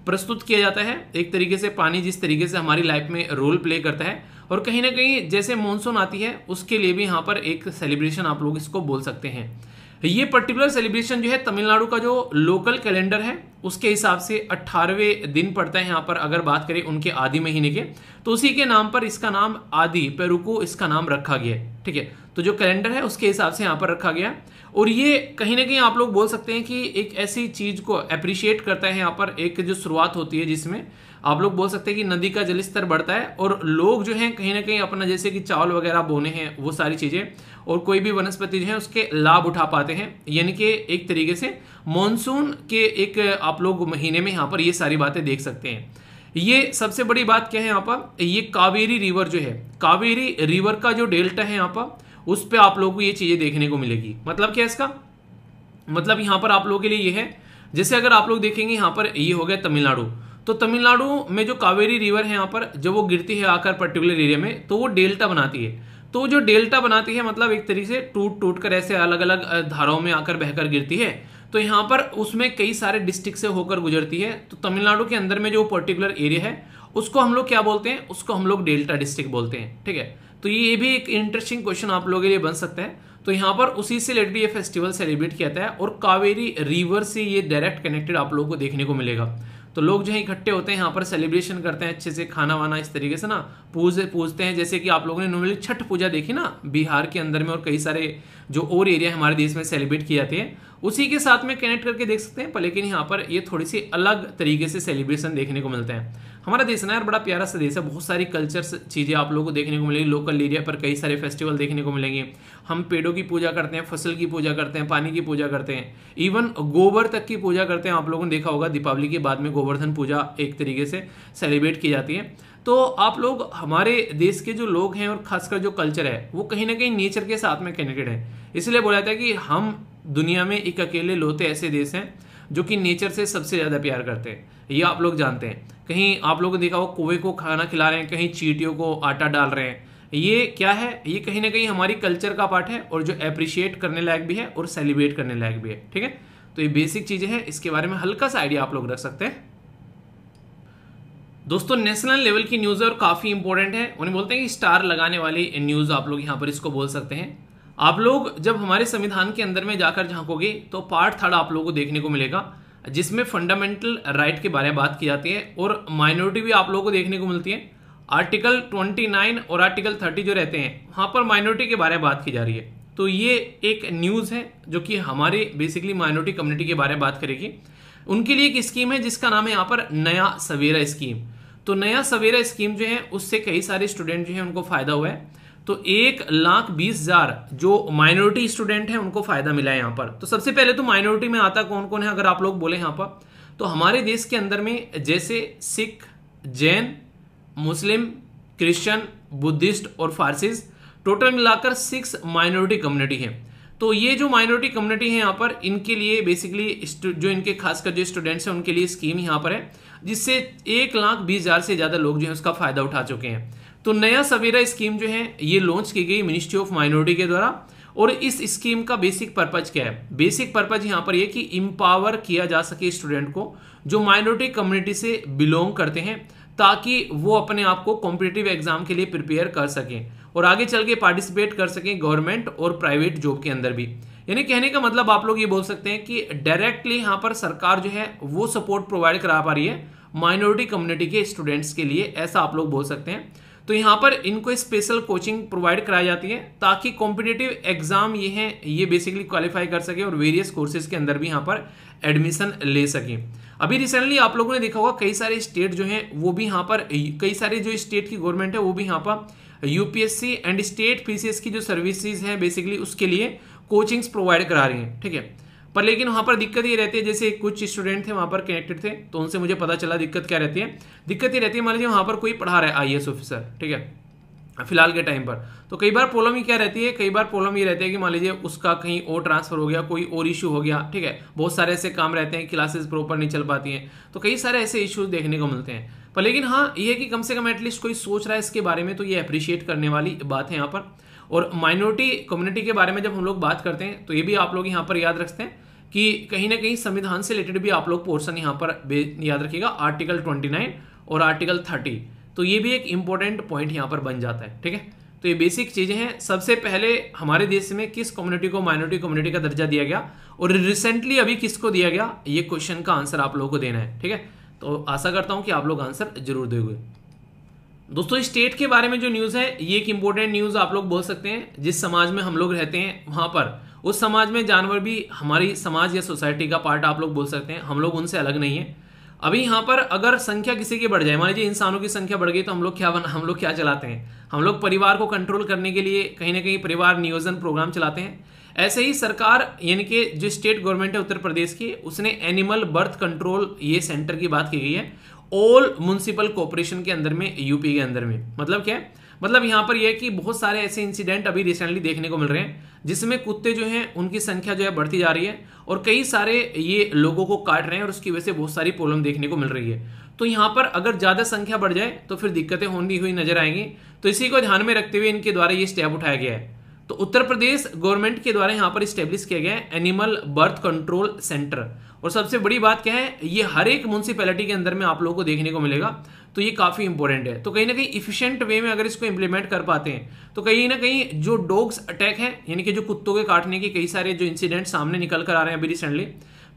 प्रस्तुत किया जाता है एक तरीके से पानी जिस तरीके से हमारी लाइफ में रोल प्ले करता है और कहीं ना कहीं जैसे मॉनसून आती है उसके लिए भी यहाँ पर एक सेलिब्रेशन आप लोग इसको बोल सकते हैं ये पर्टिकुलर सेलिब्रेशन जो है तमिलनाडु का जो लोकल कैलेंडर है उसके हिसाब से 18वें दिन पड़ता है यहाँ पर अगर बात करें उनके आदि महीने के तो उसी के नाम पर इसका नाम आदि पेरुको इसका नाम रखा गया है ठीक है तो जो कैलेंडर है उसके हिसाब से यहाँ पर रखा गया और ये कहीं ना कहीं आप लोग बोल सकते हैं कि एक ऐसी चीज़ को अप्रिशिएट करता है यहाँ पर एक जो शुरुआत होती है जिसमें आप लोग बोल सकते हैं कि नदी का जलस्तर बढ़ता है और लोग जो है कहीं ना कहीं अपना जैसे कि चावल वगैरह बोने हैं वो सारी चीज़ें और कोई भी वनस्पति जो है उसके लाभ उठा पाते हैं यानी कि एक तरीके से मानसून के एक आप लोग महीने में यहाँ पर ये सारी बातें देख सकते हैं ये सबसे बड़ी बात क्या है यहाँ पर ये कावेरी रिवर जो है कावेरी रिवर का जो डेल्टा है यहाँ पर उस पर आप लोग को ये चीज़ें देखने को मिलेगी मतलब क्या इसका मतलब यहाँ पर आप लोगों के लिए ये है जैसे अगर आप लोग देखेंगे यहाँ पर ये हो गया तमिलनाडु तो तमिलनाडु में जो कावेरी रिवर है यहाँ पर जब वो गिरती है आकर पर्टिकुलर एरिया में तो वो डेल्टा बनाती है तो जो डेल्टा बनाती है मतलब एक तरीके से टूट टूट कर ऐसे अलग अलग धाराओं में आकर बहकर गिरती है तो यहाँ पर उसमें कई सारे डिस्ट्रिक्ट से होकर गुजरती है तो तमिलनाडु के अंदर में जो पर्टिकुलर एरिया है उसको हम लोग क्या बोलते हैं उसको हम लोग डेल्टा डिस्ट्रिक्ट बोलते हैं ठीक है तो ये भी एक इंटरेस्टिंग क्वेश्चन आप लोगों के लिए बन सकता है तो यहाँ पर उसी से रिलेटेड ये फेस्टिवल सेलिब्रेट किया जाता है और कावेरी रिवर से ये डायरेक्ट कनेक्टेड आप लोगों को देखने को मिलेगा तो लोग जो है इकट्ठे होते हैं यहाँ पर सेलिब्रेशन करते हैं अच्छे से खाना वाना इस तरीके से ना पूज पूजते हैं जैसे कि आप लोगों ने नॉर्मली छठ पूजा देखी ना बिहार के अंदर में और कई सारे जो और एरिया हमारे देश में सेलिब्रेट की जाती है उसी के साथ में कनेक्ट करके देख सकते हैं पर लेकिन यहाँ पर ये थोड़ी सी अलग तरीके से सेलिब्रेशन देखने को मिलते हैं हमारा देश ना यार बड़ा प्यारा सा देश है बहुत सारी कल्चर चीज़ें आप लोगों को देखने को मिलेगी लोकल एरिया पर कई सारे फेस्टिवल देखने को मिलेंगे हम पेड़ों की पूजा करते हैं फसल की पूजा करते हैं पानी की पूजा करते हैं इवन गोबर तक की पूजा करते हैं आप लोगों ने देखा होगा दीपावली के बाद में गोवर्धन पूजा एक तरीके से सेलिब्रेट की जाती है तो आप लोग हमारे देश के जो लोग हैं और खासकर जो कल्चर है वो कहीं ना कहीं नेचर के साथ में कनेक्टेड है इसलिए बोला जाता है कि हम दुनिया में एक अकेले लोते ऐसे देश हैं जो कि नेचर से सबसे ज़्यादा प्यार करते हैं ये आप लोग जानते हैं कहीं आप लोगों ने देखा हो कुएं को खाना खिला रहे हैं कहीं चीटियों को आटा डाल रहे हैं ये क्या है ये कहीं ना कहीं हमारी कल्चर का पार्ट है और जो अप्रिशिएट करने लायक भी है और सेलिब्रेट करने लायक भी है ठीक है तो ये बेसिक चीज़ें हैं इसके बारे में हल्का सा आइडिया आप लोग रख सकते हैं दोस्तों नेशनल लेवल की न्यूज़ और काफ़ी इंपॉर्टेंट है उन्हें बोलते हैं कि स्टार लगाने वाली न्यूज़ आप लोग यहाँ पर इसको बोल सकते हैं आप लोग जब हमारे संविधान के अंदर में जाकर झांकोगे तो पार्ट थर्ड आप लोगों को देखने को मिलेगा जिसमें फंडामेंटल राइट के बारे में बात की जाती है और माइनॉरिटी भी आप लोगों को देखने को मिलती है आर्टिकल 29 और आर्टिकल 30 जो रहते हैं वहां पर माइनॉरिटी के बारे में बात की जा रही है तो ये एक न्यूज़ है जो कि हमारे बेसिकली माइनॉरिटी कम्युनिटी के बारे में बात करेगी उनके लिए एक स्कीम है जिसका नाम है यहाँ पर नया सवेरा स्कीम तो नया सवेरा स्कीम जो है उससे कई सारे स्टूडेंट जो है उनको फ़ायदा हुआ है तो एक लाख बीस हजार जो माइनॉरिटी स्टूडेंट हैं उनको फायदा मिला है यहाँ पर तो सबसे पहले तो माइनॉरिटी में आता कौन कौन है अगर आप लोग बोले यहाँ पर तो हमारे देश के अंदर में जैसे Sikh Jain Muslim Christian Buddhist और फारसीज टोटल मिलाकर सिक्स माइनॉरिटी कम्युनिटी है तो ये जो माइनॉरिटी कम्युनिटी है यहाँ पर इनके लिए बेसिकली जो इनके खासकर जो स्टूडेंट्स हैं उनके लिए स्कीम यहाँ पर है जिससे एक लाख बीस हज़ार से ज़्यादा लोग जो है उसका फ़ायदा उठा चुके हैं तो नया सवेरा स्कीम जो है ये लॉन्च की गई मिनिस्ट्री ऑफ माइनॉरिटी के द्वारा और इस स्कीम का बेसिक पर्पज क्या है बेसिक पर्पज यहाँ पर ये कि इम्पावर किया जा सके स्टूडेंट को जो माइनॉरिटी कम्युनिटी से बिलोंग करते हैं ताकि वो अपने आप को कॉम्पिटेटिव एग्जाम के लिए प्रिपेयर कर सकें और आगे चल के पार्टिसिपेट कर सकें गवर्नमेंट और प्राइवेट जॉब के अंदर भी यानी कहने का मतलब आप लोग ये बोल सकते हैं कि डायरेक्टली यहाँ पर सरकार जो है वो सपोर्ट प्रोवाइड करा पा रही है माइनॉरिटी कम्युनिटी के स्टूडेंट्स के लिए ऐसा आप लोग बोल सकते हैं तो यहाँ पर इनको स्पेशल कोचिंग प्रोवाइड कराई जाती है ताकि कॉम्पिटेटिव एग्जाम ये हैं ये बेसिकली क्वालिफाई कर सके और वेरियस कोर्सेज के अंदर भी यहाँ पर एडमिशन ले सकें अभी रिसेंटली आप लोगों ने देखा होगा कई सारे स्टेट जो हैं वो भी यहाँ पर कई सारे जो स्टेट की गवर्नमेंट है वो भी यहाँ पर यूपीएससी एंड स्टेट पीसीएस की जो सर्विसेज हैं बेसिकली उसके लिए कोचिंग्स प्रोवाइड करा रही हैं ठीक है पर लेकिन वहां पर दिक्कत ये रहती है जैसे कुछ स्टूडेंट थे वहां पर कनेक्टेड थे तो उनसे मुझे पता चला दिक्कत क्या रहती है दिक्कत ये रहती है मान लीजिए वहाँ पर कोई पढ़ा रहा है आई ऑफिसर ठीक है फिलहाल के टाइम पर तो कई बार प्रॉब्लम ही क्या रहती है कई बार प्रॉब्लम ये रहती है कि मान लीजिए उसका कहीं और ट्रांसफर हो गया कोई और इशू हो गया ठीक है बहुत सारे ऐसे काम रहते हैं क्लासेस प्रॉपर नहीं चल पाती हैं तो कई सारे ऐसे इश्यूज देखने को मिलते हैं पर लेकिन हाँ ये कि कम से कम एटलीस्ट कोई सोच रहा है इसके बारे में तो ये अप्रिशिएट करने वाली बात है यहाँ पर और माइनॉरिटी कम्युनिटी के बारे में जब हम लोग बात करते हैं तो ये भी आप लोग यहाँ पर याद रखते हैं कि कहीं ना कहीं संविधान से रिलेटेड भी आप लोग पोर्सन यहाँ पर याद रखिएगा आर्टिकल 29 और आर्टिकल 30 तो ये भी एक इम्पोर्टेंट पॉइंट यहाँ पर बन जाता है ठीक है तो ये बेसिक चीज़ें हैं सबसे पहले हमारे देश में किस कम्युनिटी को माइनॉरिटी कम्युनिटी का दर्जा दिया गया और रिसेंटली अभी किसको दिया गया ये क्वेश्चन का आंसर आप लोगों को देना है ठीक है तो आशा करता हूं कि आप लोग आंसर जरूर दोगे दोस्तों स्टेट के बारे में जो न्यूज़ है ये एक इम्पोर्टेंट न्यूज़ आप लोग बोल सकते हैं जिस समाज में हम लोग रहते हैं वहां पर उस समाज में जानवर भी हमारी समाज या सोसाइटी का पार्ट आप लोग बोल सकते हैं हम लोग उनसे अलग नहीं है अभी यहाँ पर अगर संख्या किसी की बढ़ जाए मान लीजिए इंसानों की संख्या बढ़ गई तो हम लोग क्या बना हम लोग क्या चलाते हैं हम लोग परिवार को कंट्रोल करने के लिए कहीं ना कहीं परिवार नियोजन प्रोग्राम चलाते हैं ऐसे ही सरकार यानी कि जो स्टेट गवर्नमेंट है उत्तर प्रदेश की उसने एनिमल बर्थ कंट्रोल ये सेंटर की बात की गई है ऑल म्यूनसिपल कॉरपोरेशन के अंदर में यूपी के अंदर में मतलब क्या है मतलब यहाँ पर यह है कि बहुत सारे ऐसे इंसिडेंट अभी रिसेंटली देखने को मिल रहे हैं जिसमें कुत्ते जो हैं उनकी संख्या जो है बढ़ती जा रही है और कई सारे ये लोगों को काट रहे हैं और उसकी वजह से बहुत सारी प्रॉब्लम देखने को मिल रही है तो यहाँ पर अगर ज़्यादा संख्या बढ़ जाए तो फिर दिक्कतें होनी हुई नजर आएंगी तो इसी को ध्यान में रखते हुए इनके द्वारा ये स्टेप उठाया गया है तो उत्तर प्रदेश गवर्नमेंट के द्वारा यहाँ पर स्टेब्लिश किया गया है एनिमल बर्थ कंट्रोल सेंटर और सबसे बड़ी बात क्या है ये हर एक म्यूनसिपैलिटी के अंदर में आप लोगों को देखने को मिलेगा तो ये काफ़ी इंपॉर्टेंट है तो कहीं ना कहीं इफिशियंट वे में अगर इसको इंप्लीमेंट कर पाते हैं तो कहीं ना कहीं जो डॉग्स अटैक है यानी कि जो कुत्तों के काटने के कई सारे जो इंसिडेंट सामने निकल कर आ रहे हैं अभी रिसेंटली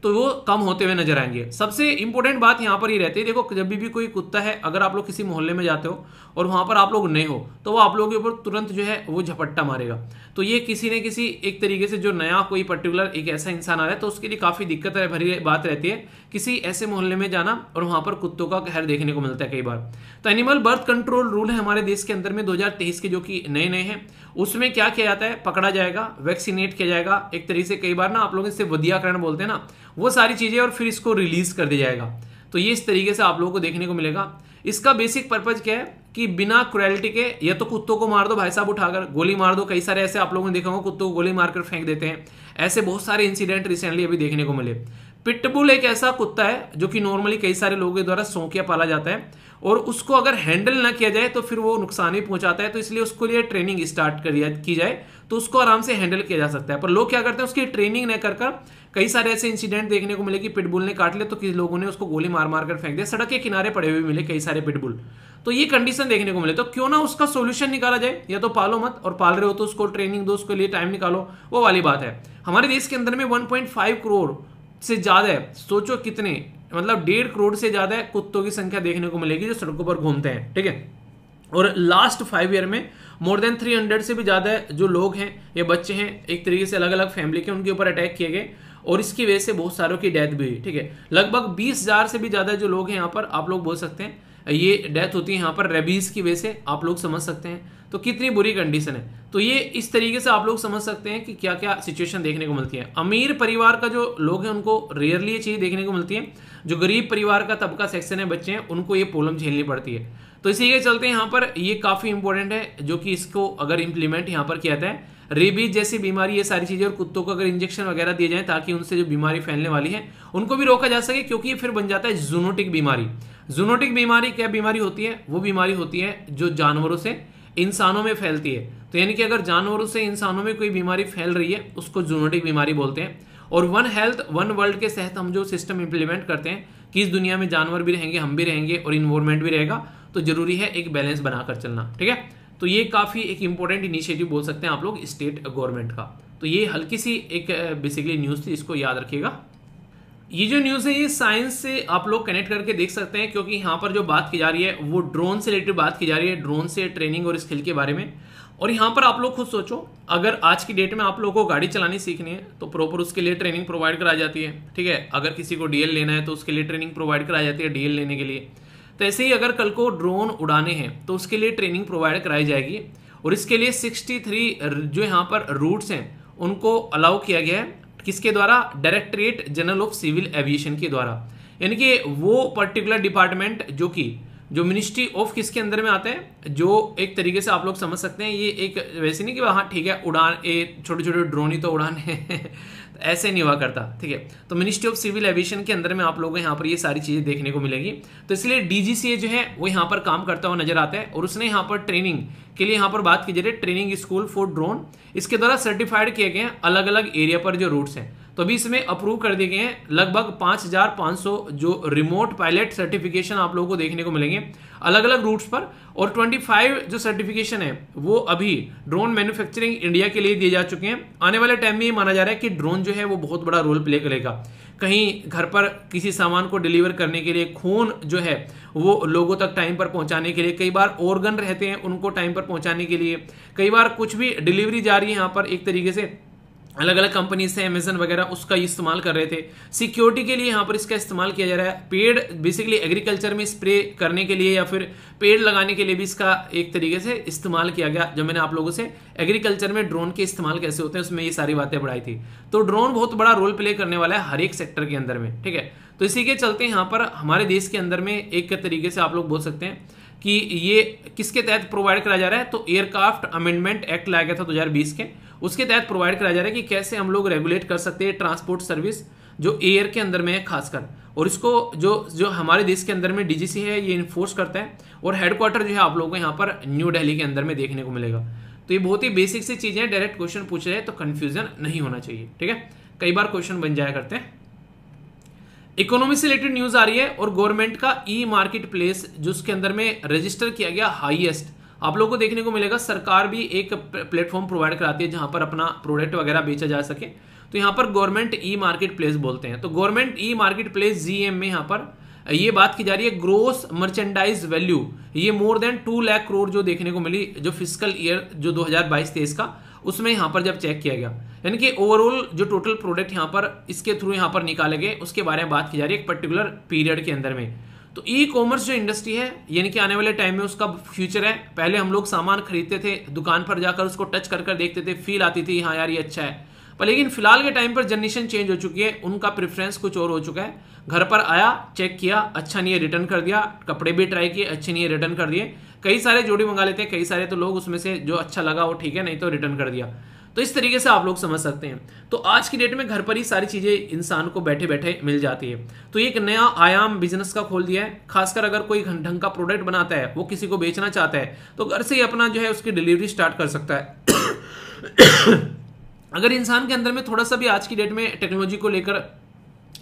तो वो कम होते हुए नजर आएंगे सबसे इंपॉर्टेंट बात यहाँ पर ही रहती है देखो जब भी कोई कुत्ता है अगर आप लोग किसी मोहल्ले में जाते हो और वहाँ पर आप लोग नए हो तो वो आप लोगों के ऊपर तुरंत जो है वो झपट्टा मारेगा तो ये किसी न किसी एक तरीके से जो नया कोई पर्टिकुलर एक ऐसा इंसान आ रहा है तो उसके लिए काफ़ी दिक्कत भरी बात रहती है किसी ऐसे मोहल्ले में जाना और वहाँ पर कुत्तों का कहर देखने को मिलता है कई बार तो एनिमल बर्थ कंट्रोल रूल है हमारे देश के अंदर में दो के जो कि नए नए हैं उसमें क्या किया जाता है पकड़ा जाएगा वैक्सीनेट किया जाएगा एक तरीके से कई बार ना आप लोग इससे वधियाकरण बोलते हैं ना वो सारी चीज़ें और फिर इसको रिलीज़ कर दिया जाएगा तो ये इस तरीके से आप लोगों को देखने को मिलेगा इसका बेसिक पर्पज़ क्या है कि बिना क्रुएल्टी के या तो कुत्तों को मार दो भाई साहब उठाकर गोली मार दो कई सारे ऐसे आप लोगों ने देखा होगा कुत्तों को गोली मारकर फेंक देते हैं ऐसे बहुत सारे इंसिडेंट रिसेंटली अभी देखने को मिले पिटबुल एक ऐसा कुत्ता है जो कि नॉर्मली कई सारे लोगों के द्वारा सौंकिया पाला जाता है और उसको अगर हैंडल ना किया जाए तो फिर वो नुकसान ही पहुंचाता है तो इसलिए उसको लिए ट्रेनिंग स्टार्ट कर की जाए तो उसको आराम से हैंडल किया जा सकता है पर लोग क्या करते हैं उसकी ट्रेनिंग न कर कई सारे ऐसे इंसिडेंट देखने को मिले कि पिटबुल ने काट लिया तो किसी लोगों ने उसको गोली मार मार कर फेंक दिया सड़क के किनारे पड़े हुए मिले कई सारे पिटबुल तो ये कंडीशन देखने को मिले तो क्यों ना उसका सोल्यूशन निकाला जाए या तो पालो मत और पाल रहे हो तो उसको ट्रेनिंग दो उसके लिए टाइम निकालो वो वाली बात है हमारे देश के अंदर में वन करोड़ से ज़्यादा है सोचो कितने मतलब डेढ़ करोड़ से ज़्यादा कुत्तों की संख्या देखने को मिलेगी जो सड़कों पर घूमते हैं ठीक है और लास्ट फाइव ईयर में मोर देन थ्री हंड्रेड से भी ज़्यादा जो लोग हैं ये बच्चे हैं एक तरीके से अलग अलग फैमिली के उनके ऊपर अटैक किए गए और इसकी वजह से बहुत सारों की डेथ भी हुई ठीक है लगभग बीस हजार से भी ज़्यादा जो लोग हैं यहाँ पर आप लोग बोल सकते हैं ये डेथ होती है यहाँ पर रेबीज़ की वजह से आप लोग समझ सकते हैं तो कितनी बुरी कंडीशन है तो ये इस तरीके से आप लोग समझ सकते हैं कि क्या क्या सिचुएशन देखने को मिलती है अमीर परिवार का जो लोग हैं उनको रेयरली ये चीज़ देखने को मिलती है जो गरीब परिवार का तबका सेक्शन है बच्चे हैं उनको ये प्रॉब्लम झेलनी पड़ती है तो इसी के चलते यहाँ पर ये काफ़ी इंपॉर्टेंट है जो कि इसको अगर इम्प्लीमेंट यहाँ पर किया जाए रेबीज जैसी बीमारी ये सारी चीज़ें और कुत्तों को अगर इंजेक्शन वगैरह दिए जाए ताकि उनसे जो बीमारी फैलने वाली है उनको भी रोका जा सके क्योंकि ये फिर बन जाता है जूनोटिक बीमारी जूनोटिक बीमारी क्या बीमारी होती है वो बीमारी होती है जो जानवरों से इंसानों में फैलती है तो यानी कि अगर जानवरों से इंसानों में कोई बीमारी फैल रही है उसको जूनोटिक बीमारी बोलते हैं और वन हेल्थ वन वर्ल्ड के तहत हम जो सिस्टम इंप्लीमेंट करते हैं कि इस दुनिया में जानवर भी रहेंगे हम भी रहेंगे और इन्वायरमेंट भी रहेगा तो जरूरी है एक बैलेंस बनाकर चलना ठीक है तो ये काफ़ी एक इंपॉर्टेंट इनिशिएटिव बोल सकते हैं आप लोग स्टेट गवर्नमेंट का तो ये हल्की सी एक बेसिकली न्यूज़ थी इसको याद रखिएगा ये जो न्यूज़ है ये साइंस से आप लोग कनेक्ट करके देख सकते हैं क्योंकि यहां पर जो बात की जा रही है वो ड्रोन से रिलेटेड बात की जा रही है ड्रोन से ट्रेनिंग और स्किल के बारे में और यहां पर आप लोग खुद सोचो अगर आज की डेट में आप लोगों को गाड़ी चलानी सीखनी है तो प्रॉपर उसके लिए ट्रेनिंग प्रोवाइड करा जाती है ठीक है अगर किसी को डीएल लेना है तो उसके लिए ट्रेनिंग प्रोवाइड करा जाती है डीएल लेने के लिए तो ऐसे ही अगर कल को ड्रोन उड़ाने हैं तो उसके लिए ट्रेनिंग प्रोवाइड कराई जाएगी और इसके लिए 63 जो यहाँ पर रूट्स हैं उनको अलाउ किया गया है किसके द्वारा directorate general of civil aviation के द्वारा यानी कि वो पर्टिकुलर डिपार्टमेंट जो कि जो मिनिस्ट्री ऑफ किसके अंदर में आते हैं जो एक तरीके से आप लोग समझ सकते हैं ये एक वैसे नहीं कि वहाँ ठीक है उड़ान ये छोटे छोटे ड्रोन ही तो उड़ान है ऐसे नहीं हुआ करता ठीक है तो मिनिस्ट्री ऑफ सिविल एविएशन के अंदर में आप लोगों को यहाँ पर ये सारी चीज़ें देखने को मिलेंगी तो इसलिए डीजीसीए जो है वो यहाँ पर काम करता हुआ नजर आता है और उसने यहाँ पर ट्रेनिंग के लिए यहाँ पर बात की जा रही है ट्रेनिंग स्कूल फॉर ड्रोन इसके द्वारा सर्टिफाइड किए गए अलग अलग एरिया पर जो रूट्स हैं तो अभी इसमें अप्रूव कर दिए गए हैं लगभग 5,500 जो रिमोट पायलट सर्टिफिकेशन आप लोगों को देखने को मिलेंगे अलग अलग रूट्स पर और 25 जो सर्टिफिकेशन है वो अभी ड्रोन मैन्युफैक्चरिंग इंडिया के लिए दिए जा चुके हैं आने वाले टाइम में ये माना जा रहा है कि ड्रोन जो है वो बहुत बड़ा रोल प्ले करेगा कहीं घर पर किसी सामान को डिलीवर करने के लिए खून जो है वो लोगों तक टाइम पर पहुंचाने के लिए कई बार ऑर्गन रहते हैं उनको टाइम पर पहुंचाने के लिए कई बार कुछ भी डिलीवरी जा रही है यहाँ पर एक तरीके से अलग अलग कंपनी थे अमेजन वगैरह उसका इस्तेमाल कर रहे थे सिक्योरिटी के लिए यहाँ पर इसका इस्तेमाल किया जा रहा है पेड़ बेसिकली एग्रीकल्चर में स्प्रे करने के लिए या फिर पेड़ लगाने के लिए भी इसका एक तरीके से इस्तेमाल किया गया जब मैंने आप लोगों से एग्रीकल्चर में ड्रोन के इस्तेमाल कैसे होते हैं उसमें ये सारी बातें बढ़ाई थी तो ड्रोन बहुत बड़ा रोल प्ले करने वाला है हर एक सेक्टर के अंदर में ठीक है तो इसी के चलते यहाँ पर हमारे देश के अंदर में एक तरीके से आप लोग बोल सकते हैं कि ये किसके तहत प्रोवाइड कराया जा रहा है तो एयरक्राफ्ट अमेंडमेंट एक्ट लाया गया था 2020 के उसके तहत प्रोवाइड कराया जा रहा है कि कैसे हम लोग रेगुलेट कर सकते हैं ट्रांसपोर्ट सर्विस जो एयर के अंदर में है खासकर और इसको जो जो हमारे देश के अंदर में डीजीसी है ये इन्फोर्स करता है और हेडक्वार्टर जो है आप लोगों को यहाँ पर न्यू दिल्ली के अंदर में देखने को मिलेगा तो ये बहुत ही बेसिक सी चीज़ें डायरेक्ट क्वेश्चन पूछ रहे हैं तो कन्फ्यूजन नहीं होना चाहिए ठीक है कई बार क्वेश्चन बन जाया करते हैं इकोनॉमी से रिलेटेड न्यूज आ रही है और गवर्नमेंट का ई मार्केट प्लेस जो उसके अंदर में रजिस्टर किया गया हाईएस्ट आप लोगों को देखने को मिलेगा सरकार भी एक प्लेटफॉर्म प्रोवाइड कराती है जहां पर अपना प्रोडक्ट वगैरह बेचा जा सके तो यहाँ पर गवर्नमेंट ई मार्केट प्लेस बोलते हैं तो government e market place GM में यहाँ पर ये बात की जा रही है ग्रोस मर्चेंडाइज वैल्यू ये more than two lakh crore जो देखने को मिली जो फिजिकल ईयर जो बाईस तेईस का उसमें यहाँ पर जब चेक किया गया यानी कि ओवरऑल जो टोटल प्रोडक्ट यहाँ पर इसके थ्रू यहाँ पर निकाले गए उसके बारे में बात की जा रही है एक पर्टिकुलर पीरियड के अंदर में तो ई कॉमर्स जो इंडस्ट्री है यानी कि आने वाले टाइम में उसका फ्यूचर है पहले हम लोग सामान खरीदते थे दुकान पर जाकर उसको टच कर कर देखते थे फील आती थी हाँ यार ये अच्छा है पर लेकिन फिलहाल के टाइम पर जनरेशन चेंज हो चुकी है उनका प्रेफरेंस कुछ और हो चुका है घर पर आया चेक किया अच्छा नहीं है रिटर्न कर दिया कपड़े भी ट्राई किए अच्छे नहीं है रिटर्न कर दिए कई सारे जोड़ी मंगा लेते हैं कई सारे तो लोग उसमें से जो अच्छा लगा वो ठीक है नहीं तो रिटर्न कर दिया तो इस तरीके से आप लोग समझ सकते हैं तो आज की डेट में घर पर ही सारी चीज़ें इंसान को बैठे बैठे मिल जाती है तो एक नया आयाम बिजनेस का खोल दिया है खासकर अगर कोई ढंग का प्रोडक्ट बनाता है वो किसी को बेचना चाहता है तो घर से ही अपना जो है उसकी डिलीवरी स्टार्ट कर सकता है अगर इंसान के अंदर में थोड़ा सा भी आज की डेट में टेक्नोलॉजी को लेकर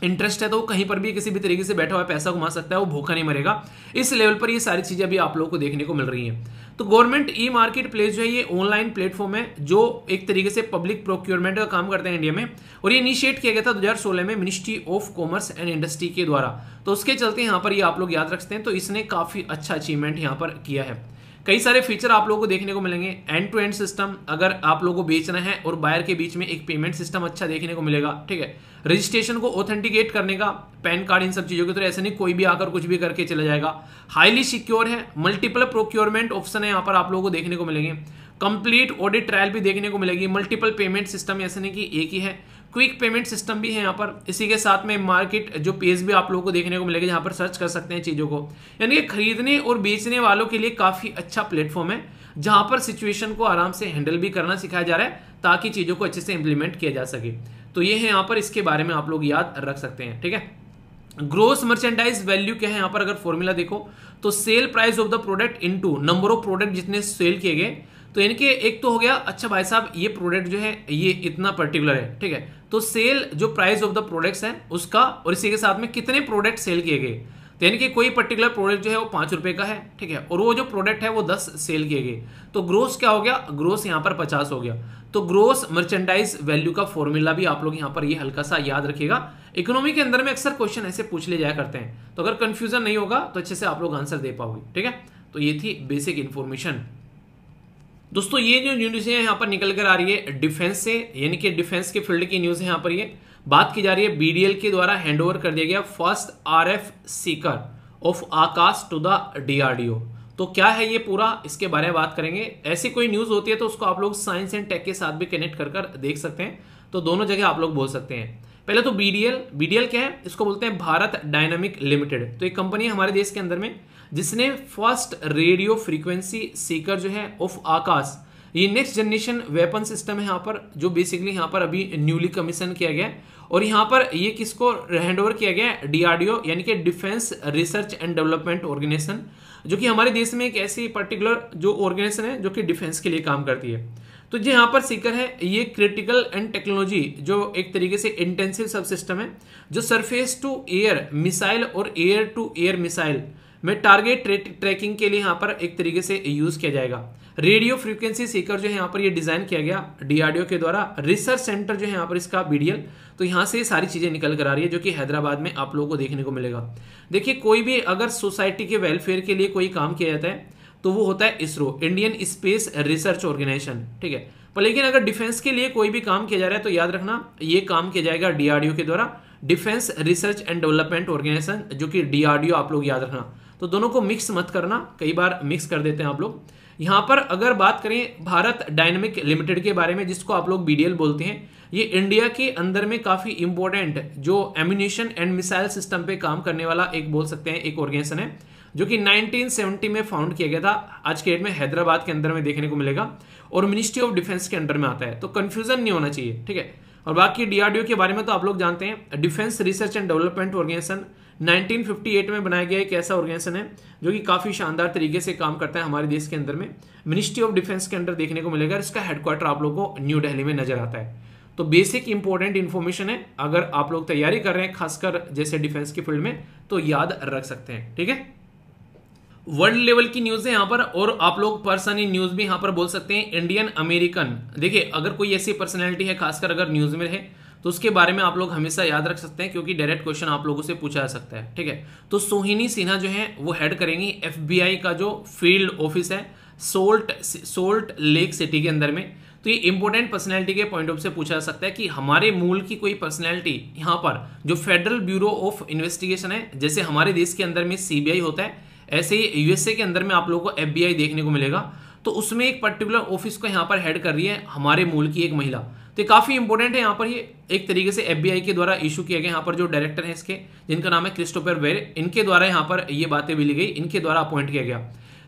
इंटरेस्ट है तो वो कहीं पर भी किसी भी तरीके से बैठा हुआ पैसा कमा सकता है वो भूखा नहीं मरेगा इस लेवल पर ये सारी चीज़ें अभी आप लोगों को देखने को मिल रही हैं तो गवर्नमेंट ई मार्केट प्लेस जो है ये ऑनलाइन प्लेटफॉर्म है जो एक तरीके से पब्लिक प्रोक्योरमेंट का काम करते हैं इंडिया में और ये इनिशिएट किया गया था दो में ministry of commerce and industry के द्वारा तो उसके चलते यहाँ पर ये आप लोग याद रखते हैं तो इसने काफ़ी अच्छा अचीवमेंट यहाँ पर किया है कई सारे फीचर आप लोगों को देखने को मिलेंगे एंड टू एंड सिस्टम अगर आप लोगों को बेचना है और बायर के बीच में एक पेमेंट सिस्टम अच्छा देखने को मिलेगा ठीक है रजिस्ट्रेशन को ऑथेंटिकेट करने का पैन कार्ड इन सब चीज़ों के तो ऐसे नहीं कोई भी आकर कुछ भी करके चला जाएगा हाईली सिक्योर है मल्टीपल प्रोक्योरमेंट ऑप्शन है यहाँ पर आप लोगों को देखने को मिलेंगे कंप्लीट ऑडिट ट्रायल भी देखने को मिलेगी मल्टीपल पेमेंट सिस्टम ऐसे नहीं कि एक ही है क्विक पेमेंट सिस्टम भी है यहाँ पर इसी के साथ में मार्केट जो पेज भी आप लोगों को देखने को मिलेगा जहाँ पर सर्च कर सकते हैं चीज़ों को यानी कि खरीदने और बेचने वालों के लिए काफ़ी अच्छा प्लेटफॉर्म है जहाँ पर सिचुएशन को आराम से हैंडल भी करना सिखाया जा रहा है ताकि चीज़ों को अच्छे से इम्प्लीमेंट किया जा सके तो ये है यहाँ पर इसके बारे में आप लोग याद रख सकते हैं ठीक है ग्रोस मर्चेंडाइज वैल्यू क्या है यहाँ पर अगर फॉर्मूला देखो तो sale price of the product into number of product जितने सेल किए गए तो इनके एक तो हो गया अच्छा भाई साहब ये प्रोडक्ट जो है ये इतना पर्टिकुलर है ठीक है तो सेल जो प्राइस ऑफ द प्रोडक्ट्स हैं उसका और इसी के साथ में कितने प्रोडक्ट सेल किए गए तो यानी कि कोई पर्टिकुलर प्रोडक्ट जो है वो पांच रुपए का है ठीक है और वो जो प्रोडक्ट है वो दस सेल किए गए तो ग्रोस क्या हो गया ग्रोस यहाँ पर पचास हो गया तो ग्रोस मर्चेंडाइज वैल्यू का फॉर्मूला भी आप लोग यहाँ पर ये हल्का सा याद रखिएगा इकोनॉमी के अंदर में अक्सर क्वेश्चन ऐसे पूछ ले जाया करते हैं तो अगर कंफ्यूजन नहीं होगा तो अच्छे से आप लोग आंसर दे पाओगे ठीक है तो ये थी बेसिक इन्फॉर्मेशन दोस्तों ये जो न्यूज़ है यहाँ पर निकल कर आ रही है डिफेंस से यानी कि डिफेंस के फील्ड की न्यूज़ है यहाँ पर ये बात की जा रही है बीडीएल के द्वारा हैंडओवर कर दिया गया first RF seeker of Akash to the DRDO तो क्या है ये पूरा इसके बारे में बात करेंगे ऐसी कोई न्यूज़ होती है तो उसको आप लोग साइंस एंड टेक के साथ भी कनेक्ट कर कर देख सकते हैं तो दोनों जगह आप लोग बोल सकते हैं पहले तो बीडीएल बीडीएल क्या है इसको बोलते हैं भारत डायनामिक लिमिटेड तो एक कंपनी है हमारे देश के अंदर में जिसने फर्स्ट रेडियो फ्रीक्वेंसी सीकर जो है ऑफ आकाश ये नेक्स्ट जनरेशन वेपन सिस्टम है यहाँ पर जो बेसिकली यहाँ पर अभी न्यूली कमीशन किया गया और यहाँ पर ये किसको हैंड ओवर किया गया है डीआरडीओ यानी कि defence research and development organisation जो कि हमारे देश में एक ऐसी पर्टिकुलर जो ऑर्गेनाइजेशन है जो कि डिफेंस के लिए काम करती है तो जो यहाँ पर सीकर है ये क्रिटिकल एंड टेक्नोलॉजी जो एक तरीके से इंटेंसिव सब सिस्टम है जो सरफेस टू एयर मिसाइल और एयर टू एयर मिसाइल में टारगेट ट्रैकिंग के लिए यहाँ पर एक तरीके से यूज किया जाएगा रेडियो फ्रीक्वेंसी सीकर जो है यहाँ पर ये डिजाइन किया गया डीआरडीओ के द्वारा रिसर्च सेंटर जो है यहाँ पर इसका बीडीएल तो यहाँ से सारी चीजें निकल कर आ रही है जो कि हैदराबाद में आप लोगों को देखने को मिलेगा देखिए कोई भी अगर सोसाइटी के वेलफेयर के लिए कोई काम किया जाता है तो वो होता है ISRO Indian space research organisation ठीक है पर लेकिन अगर डिफेंस के लिए कोई भी काम किया जा रहा है तो याद रखना ये काम किया जाएगा डीआरडीओ के द्वारा defence research and development organisation जो कि डीआरडीओ आप लोग याद रखना तो दोनों को मिक्स मत करना कई बार मिक्स कर देते हैं आप लोग यहां पर अगर बात करें भारत डायनेमिक लिमिटेड के बारे में जिसको आप लोग बी बोलते हैं ये इंडिया के अंदर में काफ़ी इंपॉर्टेंट जो एम्यूनेशन एंड मिसाइल सिस्टम पे काम करने वाला एक बोल सकते हैं एक ऑर्गेनाइजेशन है जो कि 1970 में फाउंड किया गया था आज के डेट में हैदराबाद के अंदर में देखने को मिलेगा और मिनिस्ट्री ऑफ डिफेंस के अंडर में आता है तो कन्फ्यूजन नहीं होना चाहिए ठीक है और बाकी डीआरडीओ के बारे में तो आप लोग जानते हैं defence research and development organisation 1958 में बनाया गया एक ऐसा ऑर्गेनाइजेशन है जो कि काफ़ी शानदार तरीके से काम करता है हमारे देश के अंदर में मिनिस्ट्री ऑफ डिफेंस के अंदर देखने को मिलेगा इसका हेडक्वार्टर आप लोगों को न्यू दिल्ली में नजर आता है तो बेसिक इंपॉर्टेंट इन्फॉर्मेशन है अगर आप लोग तैयारी कर रहे हैं खासकर जैसे डिफेंस के फील्ड में तो याद रख सकते हैं ठीक है वर्ल्ड लेवल की न्यूज है यहां पर और आप लोग पर्सन इन न्यूज भी यहां पर बोल सकते हैं इंडियन अमेरिकन देखिए अगर कोई ऐसी पर्सनैलिटी है खासकर अगर न्यूज में है तो उसके बारे में आप लोग हमेशा याद रख सकते हैं क्योंकि डायरेक्ट क्वेश्चन आप लोगों से पूछा जा सकता है ठीक है तो सोहिनी सिन्हा जो है वो हेड करेंगी एफबीआई का जो फील्ड ऑफिस है सोल्ट सोल्ट लेक सिटी के अंदर में तो ये इंपॉर्टेंट पर्सनैलिटी के पॉइंट ऑफ से पूछा जा सकता है कि हमारे मूल की कोई पर्सनैलिटी यहाँ पर जो फेडरल ब्यूरो ऑफ इन्वेस्टिगेशन है जैसे हमारे देश के अंदर में सीबीआई होता है ऐसे ही यूएसए के अंदर में आप लोगों को एफबीआई देखने को मिलेगा तो उसमें एक पर्टिकुलर ऑफिस को यहाँ पर हेड कर रही है हमारे मूल की एक महिला तो काफ़ी इंपॉर्टेंट है यहाँ पर ये एक तरीके से एफ के द्वारा इशू किया गया यहाँ पर जो डायरेक्टर है इसके जिनका नाम है क्रिस्टोफर वेर इनके द्वारा यहाँ पर ये बातें भी गई इनके द्वारा अपॉइंट किया गया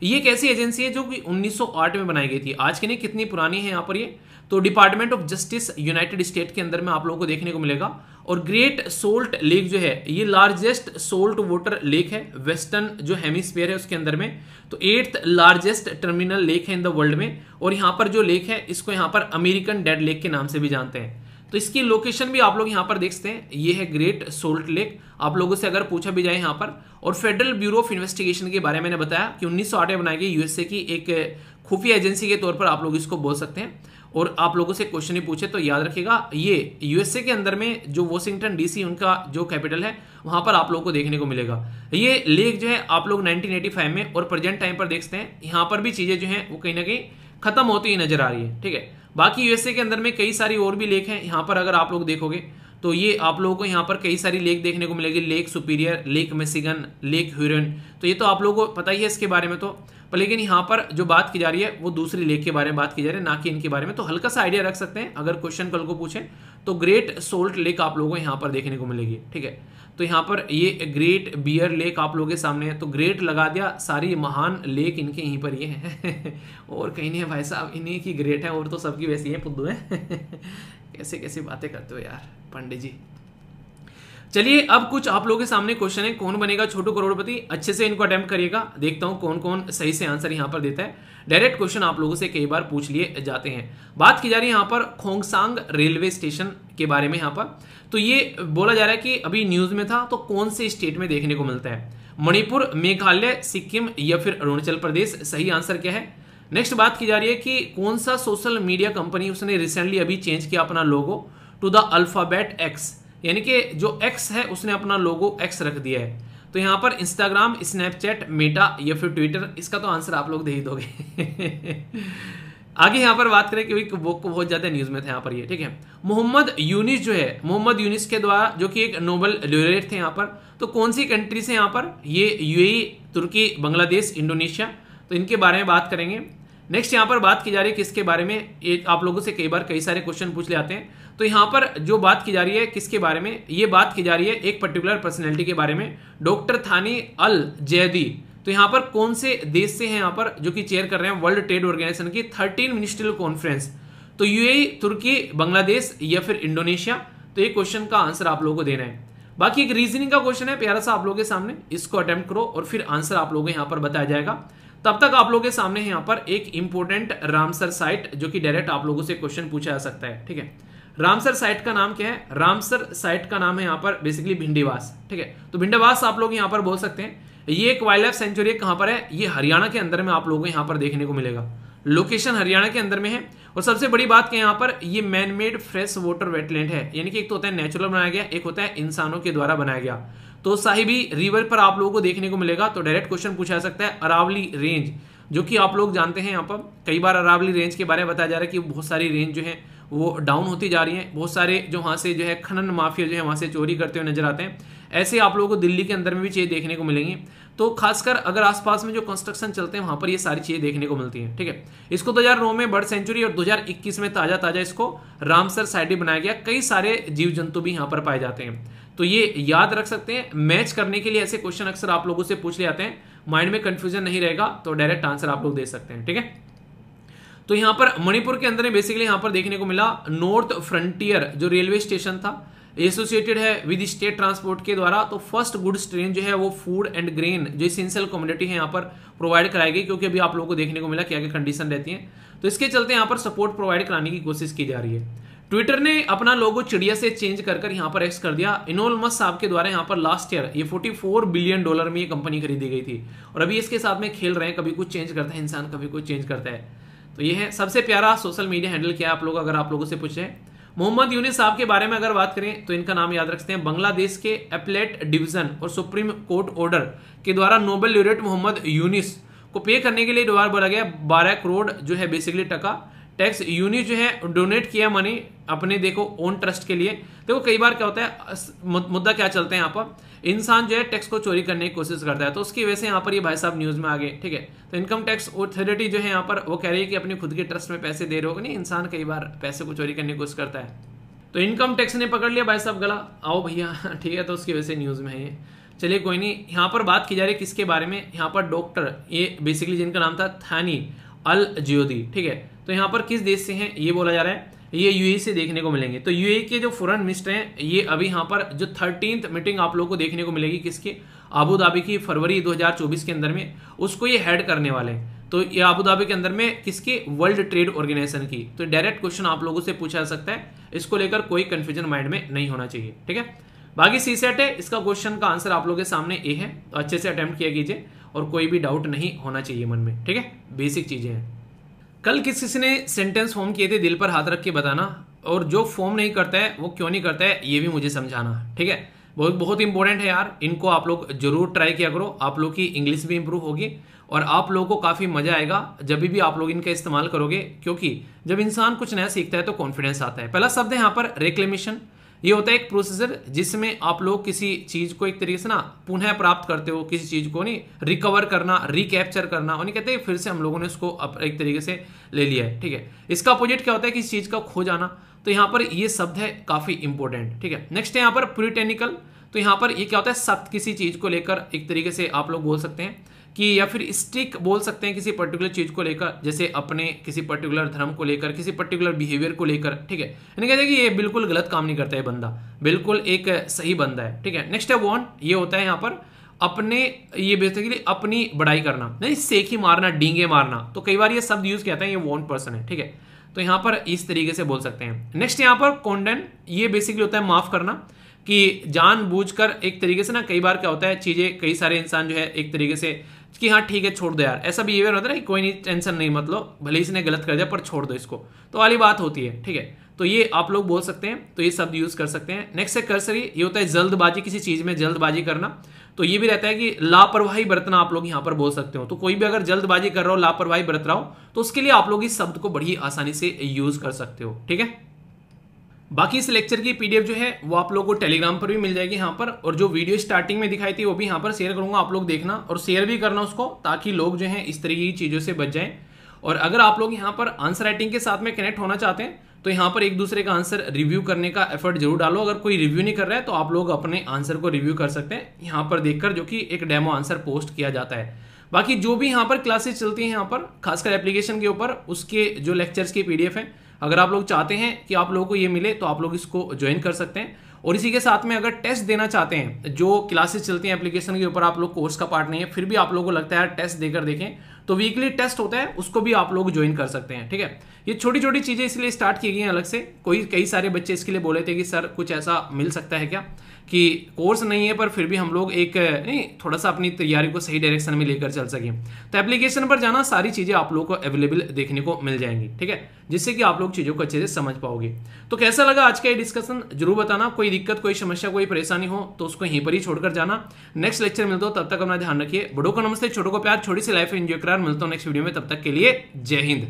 ये एक ऐसी एजेंसी है जो कि 1908 में बनाई गई थी आज के नहीं कितनी पुरानी है यहाँ पर ये तो department of justice United State के अंदर में आप लोगों को देखने को मिलेगा और ग्रेट सोल्ट लेक जो है ये लार्जेस्ट सोल्ट वाटर लेक है वेस्टर्न जो हेमिस्फेयर है उसके अंदर में तो एट्थ लार्जेस्ट टर्मिनल लेक है इन द वर्ल्ड में और यहां पर जो लेक है इसको यहां पर अमेरिकन डेड लेक के नाम से भी जानते हैं तो इसकी लोकेशन भी आप लोग यहां पर देखते हैं ये है ग्रेट सोल्ट लेक आप लोगों से अगर पूछा भी जाए यहां पर और फेडरल ब्यूरो ऑफ इन्वेस्टिगेशन के बारे में बताया कि उन्नीस सौ बनाई गई यूएसए की एक खुफिया एजेंसी के तौर पर आप लोग इसको बोल सकते हैं और आप लोगों से क्वेश्चन ही पूछे तो याद रखिएगा ये यूएसए के अंदर में जो वॉशिंगटन डीसी उनका जो कैपिटल है वहां पर आप लोगों को देखने को मिलेगा ये लेक जो है आप लोग 1985 में और प्रेजेंट टाइम पर देखते हैं यहां पर भी चीज़ें जो है वो कहीं ना कहीं खत्म होती ही नजर आ रही है ठीक है बाकी यूएसए के अंदर में कई सारी और भी लेक है यहां पर अगर आप लोग देखोगे तो ये आप लोगों को यहाँ पर कई सारी लेक देखने को मिलेगी lake superior lake Michigan lake Huron तो ये तो आप लोगों को पता ही है इसके बारे में तो पर लेकिन यहाँ पर जो बात की जा रही है वो दूसरी लेक के बारे में बात की जा रही है ना कि इनके बारे में तो हल्का सा आइडिया रख सकते हैं अगर क्वेश्चन कल को पूछें तो ग्रेट सोल्ट लेक आप लोगों को यहाँ पर देखने को मिलेगी ठीक है तो यहाँ पर ये ग्रेट बियर लेक आप लोगों के सामने है तो ग्रेट लगा दिया सारी महान लेक इनके यहीं पर ये है और कहीं नहीं है भाई साहब इन्हीं की ग्रेट है और तो सबकी वैसी है पुद्दू है कैसे कैसे बातें करते हो यार पंडित जी चलिए अब कुछ आप लोगों के सामने क्वेश्चन है कौन बनेगा छोटू करोड़पति अच्छे से इनको अटेम्प्ट करिएगा देखता हूं कौन कौन सही से आंसर यहां पर देता है डायरेक्ट क्वेश्चन आप लोगों से कई बार पूछ लिए जाते हैं बात की जा रही है यहां पर खोंगसांग रेलवे स्टेशन के बारे में यहां पर तो ये बोला जा रहा है कि अभी न्यूज में था तो कौन से स्टेट में देखने को मिलता है मणिपुर मेघालय सिक्किम या फिर अरुणाचल प्रदेश सही आंसर क्या है नेक्स्ट बात की जा रही है कि कौन सा सोशल मीडिया कंपनी उसने रिसेंटली अभी चेंज किया अपना logo to the alphabet X यानी कि जो एक्स है उसने अपना लोगो एक्स रख दिया है तो यहाँ पर इंस्टाग्राम स्नैपचैट मेटा या फिर ट्विटर इसका तो आंसर आप लोग दे ही दोगे आगे यहाँ पर बात करें क्योंकि वो बहुत ज़्यादा न्यूज़ में था यहाँ पर ये ठीक है मोहम्मद यूनिस जो है मोहम्मद यूनिस के द्वारा जो कि एक नोबल ल्यूरेट थे यहाँ पर तो कौन सी कंट्री से यहाँ पर ये यूएई तुर्की बांग्लादेश इंडोनेशिया तो इनके बारे में बात करेंगे नेक्स्ट यहाँ पर बात की जा रही है किसके बारे में ये आप लोगों से कई बार कई सारे क्वेश्चन पूछ लेते हैं तो यहाँ पर जो बात की जा रही है किसके बारे में ये बात की जा रही है एक पर्टिकुलर पर्सनैलिटी के बारे में डॉक्टर थानी अल जैदी तो यहाँ पर कौन से देश से हैं यहाँ पर जो कि चेयर कर रहे हैं वर्ल्ड ट्रेड ऑर्गेनाइजेशन की थर्टीन मिनिस्ट्रियल कॉन्फ्रेंस तो यूएई तुर्की बांग्लादेश या फिर इंडोनेशिया तो ये क्वेश्चन का आंसर आप लोगों को देना है बाकी एक रीजनिंग का क्वेश्चन है प्यारा सा आप लोगों के सामने इसको अटेम्प्ट करो और फिर आंसर आप लोगों को यहाँ पर बताया जाएगा तब तक आप लोगों के सामने यहां पर एक इंपोर्टेंट रामसर साइट जो कि डायरेक्ट आप लोगों से क्वेश्चन पूछा जा सकता है ठीक है रामसर साइट का नाम क्या है रामसर साइट का नाम है यहां पर बेसिकली भिंडीवास ठीक है तो भिंडीवास आप लोग यहां पर बोल सकते हैं ये एक वाइल्ड लाइफ सेंचुरी कहां पर है ये हरियाणा के अंदर में आप लोगों को यहां पर देखने को मिलेगा लोकेशन हरियाणा के अंदर में है और सबसे बड़ी बात क्या यहाँ पर ये man made fresh water wetland है यानी कि एक तो होता है नेचुरल बनाया गया एक होता है इंसानों के द्वारा बनाया गया तो साहिबी रिवर पर आप लोगों को देखने को मिलेगा तो डायरेक्ट क्वेश्चन पूछा जा सकता है अरावली रेंज जो कि आप लोग जानते हैं यहाँ पर कई बार अरावली रेंज के बारे में बताया जा रहा है कि बहुत सारी रेंज जो है वो डाउन होती जा रही है बहुत सारे जो वहाँ से जो है खनन माफिया जो है वहाँ से चोरी करते हुए नजर आते हैं ऐसे आप लोगों को दिल्ली के अंदर में भी चीज़ें देखने को मिलेंगी तो खासकर अगर आसपास में जो कंस्ट्रक्शन चलते हैं वहाँ पर ये सारी चीज़ें देखने को मिलती हैं ठीक है इसको 2009 में बर्ड सेंचुरी और 2021 में ताज़ा ताज़ा इसको रामसर साइड भी बनाया गया कई सारे जीव जंतु भी यहाँ पर पाए जाते हैं तो ये याद रख सकते हैं मैच करने के लिए ऐसे क्वेश्चन अक्सर आप लोगों से पूछ ले आते हैं माइंड में कंफ्यूजन नहीं रहेगा तो डायरेक्ट आंसर आप लोग दे सकते हैं ठीक है तो यहां पर मणिपुर के अंदर में बेसिकली यहां पर देखने को मिला नॉर्थ फ्रंटियर जो रेलवे स्टेशन था एसोसिएटेड है विद स्टेट ट्रांसपोर्ट के द्वारा तो फर्स्ट गुड्स ट्रेन जो है वो फूड एंड ग्रेन जो सिंसल कम्युनिटी है यहाँ पर प्रोवाइड कराई गई क्योंकि अभी आप लोगों को देखने को मिला क्या क्या कंडीशन रहती है तो इसके चलते यहाँ पर सपोर्ट प्रोवाइड कराने की कोशिश की जा रही है ट्विटर ने अपना लोगो चिड़िया से चेंज कर कर यहाँ पर एक्स कर दिया इनोल मस साहब के द्वारा यहाँ पर लास्ट ईयर ये 44 बिलियन डॉलर में ये कंपनी खरीदी गई थी और अभी इसके साथ में खेल रहे हैं कभी कुछ चेंज करता है इंसान कभी कुछ चेंज करता है तो ये है सबसे प्यारा सोशल मीडिया हैंडल क्या आप लोग अगर आप लोगों से पूछे मोहम्मद यूनिस साहब के बारे में अगर बात करें तो इनका नाम याद रखते हैं बांग्लादेश के एपलेट डिविजन और सुप्रीम कोर्ट ऑर्डर के द्वारा नोबेल यूरेट मोहम्मद यूनिस को पे करने के लिए दोबारा बोला गया बारह करोड़ जो है बेसिकली टका टैक्स यूनिट जो है डोनेट किया मनी अपने देखो ओन ट्रस्ट के लिए देखो कई बार क्या होता है मुद्दा क्या चलते हैं यहाँ पर इंसान जो है टैक्स को चोरी करने की कोशिश करता है तो उसकी वजह से यहाँ पर ये भाई साहब न्यूज़ में आ गए ठीक है तो इनकम टैक्स अथॉरिटी जो है यहाँ पर वो कह रही है कि अपने खुद के ट्रस्ट में पैसे दे रहे हो नहीं इंसान कई बार पैसे को चोरी करने की कोशिश करता है तो इनकम टैक्स ने पकड़ लिया भाई साहब गला आओ भैया ठीक है तो उसकी वजह से न्यूज़ में है ये चलिए कोई नहीं यहाँ पर बात की जा रही है किसके बारे में यहाँ पर डॉक्टर ये बेसिकली जिनका नाम था थानी अल जियोदी ठीक है तो यहाँ पर किस देश से हैं ये बोला जा रहा है ये यूए से देखने को मिलेंगे तो यूए के जो फॉरन मिनिस्टर हैं ये अभी यहाँ पर जो थर्टींथ मीटिंग आप लोगों को देखने को मिलेगी किसकी आबू धाबी की फरवरी 2024 के अंदर में उसको ये हेड करने वाले हैं तो ये आबू धाबी के अंदर में किसकी वर्ल्ड ट्रेड ऑर्गेनाइजेशन की तो डायरेक्ट क्वेश्चन आप लोगों से पूछा जा सकता है इसको लेकर कोई कंफ्यूजन माइंड में नहीं होना चाहिए ठीक है बाकी सी सेट है इसका क्वेश्चन का आंसर आप लोगों के सामने ए है तो अच्छे से अटेम्प्ट किया कीजिए और कोई भी डाउट नहीं होना चाहिए मन में ठीक है बेसिक चीज़ें हैं कल किसी किसी ने सेंटेंस फॉर्म किए थे दिल पर हाथ रख के बताना और जो फॉर्म नहीं करता है वो क्यों नहीं करता है ये भी मुझे समझाना ठीक है बहुत बहुत इंपॉर्टेंट है यार इनको आप लोग जरूर ट्राई किया करो आप लोग की इंग्लिश भी इंप्रूव होगी और आप लोगों को काफ़ी मज़ा आएगा जब भी आप लोग इनका इस्तेमाल करोगे क्योंकि जब इंसान कुछ नया सीखता है तो कॉन्फिडेंस आता है पहला शब्द है यहाँ पर रेक्लेमेशन ये होता है एक प्रोसेसर जिसमें आप लोग किसी चीज को एक तरीके से ना पुनः प्राप्त करते हो किसी चीज को नहीं रिकवर करना रिकैप्चर करना उन्हें कहते हैं फिर से हम लोगों ने उसको एक तरीके से ले लिया है ठीक है इसका अपोजिट क्या होता है किसी चीज का खो जाना तो यहां पर ये शब्द है काफी इंपॉर्टेंट ठीक है नेक्स्ट है यहां पर प्रिटेनिकल तो यहां पर ये क्या होता है सख्त किसी चीज को लेकर एक तरीके से आप लोग बोल सकते हैं कि या फिर स्टिक बोल सकते हैं किसी पर्टिकुलर चीज़ को लेकर जैसे अपने किसी पर्टिकुलर धर्म को लेकर किसी पर्टिकुलर बिहेवियर को लेकर ठीक है यानी कहते हैं कि ये बिल्कुल गलत काम नहीं करता है बंदा बिल्कुल एक सही बंदा है ठीक है नेक्स्ट है वॉन ये होता है यहाँ पर अपने ये बेसिकली अपनी बड़ाई करना नहीं ही मारना डींगे मारना तो कई बार ये शब्द यूज़ कहते हैं है ये वॉन पर्सन है ठीक है तो यहाँ पर इस तरीके से बोल सकते हैं नेक्स्ट यहाँ पर कॉन्डन ये बेसिकली होता है माफ़ करना कि जानबूझकर एक तरीके से ना कई बार क्या होता है चीज़ें कई सारे इंसान जो है एक तरीके से कि हाँ ठीक है छोड़ दो यार ऐसा बिहेवियर होता है ना कोई नहीं टेंशन नहीं मतलब भले इसने गलत कर दिया पर छोड़ दो इसको तो वाली बात होती है ठीक है तो ये आप लोग बोल सकते हैं तो ये शब्द यूज़ कर सकते हैं नेक्स्ट है कर्सरी ये होता है जल्दबाजी किसी चीज़ में जल्दबाजी करना तो ये भी रहता है कि लापरवाही बरतना आप लोग यहाँ पर बोल सकते हो तो कोई भी अगर जल्दबाजी कर रहा हो लापरवाही बरत रहा हो तो उसके लिए आप लोग इस शब्द को बड़ी आसानी से यूज़ कर सकते हो ठीक है बाकी इस लेक्चर की पीडीएफ जो है वो आप लोग को टेलीग्राम पर भी मिल जाएगी यहाँ पर और जो वीडियो स्टार्टिंग में दिखाई थी वो भी यहाँ पर शेयर करूंगा आप लोग देखना और शेयर भी करना उसको ताकि लोग जो है इस तरीके की चीज़ों से बच जाए और अगर आप लोग यहाँ पर आंसर राइटिंग के साथ में कनेक्ट होना चाहते हैं तो यहाँ पर एक दूसरे का आंसर रिव्यू करने का एफर्ट जरूर डालो अगर कोई रिव्यू नहीं कर रहा है तो आप लोग अपने आंसर को रिव्यू कर सकते हैं यहाँ पर देखकर जो कि एक डेमो आंसर पोस्ट किया जाता है बाकी जो भी यहाँ पर क्लासेस चलती हैं यहाँ पर खासकर एप्लीकेशन के ऊपर उसके जो लेक्चर्स की पीडीएफ है अगर आप लोग चाहते हैं कि आप लोगों को ये मिले तो आप लोग इसको ज्वाइन कर सकते हैं और इसी के साथ में अगर टेस्ट देना चाहते हैं जो क्लासेस चलती हैं एप्लीकेशन के ऊपर आप लोग कोर्स का पार्ट नहीं है फिर भी आप लोगों को लगता है टेस्ट देकर देखें तो वीकली टेस्ट होता है उसको भी आप लोग ज्वाइन कर सकते हैं ठीक है ये छोटी छोटी चीज़ें इसलिए स्टार्ट की गई हैं अलग से कोई कई सारे बच्चे इसके लिए बोले थे कि सर कुछ ऐसा मिल सकता है क्या कि कोर्स नहीं है पर फिर भी हम लोग एक नहीं थोड़ा सा अपनी तैयारी को सही डायरेक्शन में लेकर चल सकें तो एप्लीकेशन पर जाना सारी चीज़ें आप लोग को अवेलेबल देखने को मिल जाएंगी ठीक है जिससे कि आप लोग चीज़ों को अच्छे से समझ पाओगे तो कैसा लगा आज का ये डिस्कशन जरूर बताना कोई दिक्कत कोई समस्या कोई परेशानी हो तो उसको यहीं पर ही छोड़कर जाना नेक्स्ट लेक्चर मिलता हो तब तक अपना ध्यान रखिए बड़ों को नमस्ते छोटों को प्यार छोटी सी लाइफ एंजॉय करार मिलता हूँ नेक्स्ट वीडियो में तब तक के लिए जय हिंद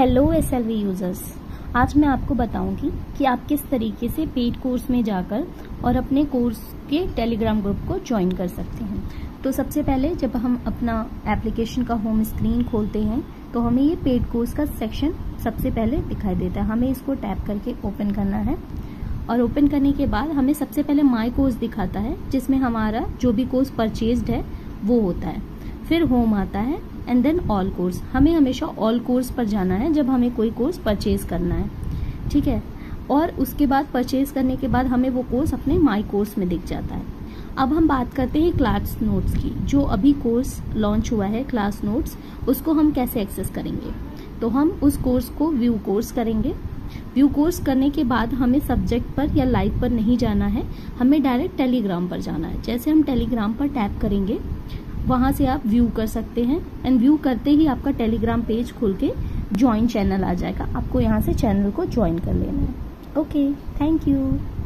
hello S L V users आज मैं आपको बताऊंगी कि आप किस तरीके से पेड कोर्स में जाकर और अपने कोर्स के टेलीग्राम ग्रुप को ज्वाइन कर सकते हैं तो सबसे पहले जब हम अपना एप्लीकेशन का होम स्क्रीन खोलते हैं तो हमें ये पेड कोर्स का सेक्शन सबसे पहले दिखाई देता है हमें इसको टैप करके ओपन करना है और ओपन करने के बाद हमें सबसे पहले माई कोर्स दिखाता है जिसमें हमारा जो भी कोर्स परचेज है वो होता है फिर होम आता है एंड देन ऑल कोर्स हमें हमेशा ऑल कोर्स पर जाना है जब हमें कोई कोर्स परचेज करना है ठीक है और उसके बाद परचेज करने के बाद हमें वो कोर्स अपने माई कोर्स में दिख जाता है अब हम बात करते हैं क्लास नोट्स की जो अभी कोर्स लॉन्च हुआ है क्लास नोट्स उसको हम कैसे एक्सेस करेंगे तो हम उस कोर्स को व्यू कोर्स करेंगे व्यू कोर्स करने के बाद हमें सब्जेक्ट पर या लाइव पर नहीं जाना है हमें डायरेक्ट टेलीग्राम पर जाना है जैसे हम टेलीग्राम पर टैप करेंगे वहाँ से आप व्यू कर सकते हैं एंड व्यू करते ही आपका टेलीग्राम पेज खुल के ज्वाइन चैनल आ जाएगा आपको यहाँ से चैनल को ज्वाइन कर लेना है ओके थैंक यू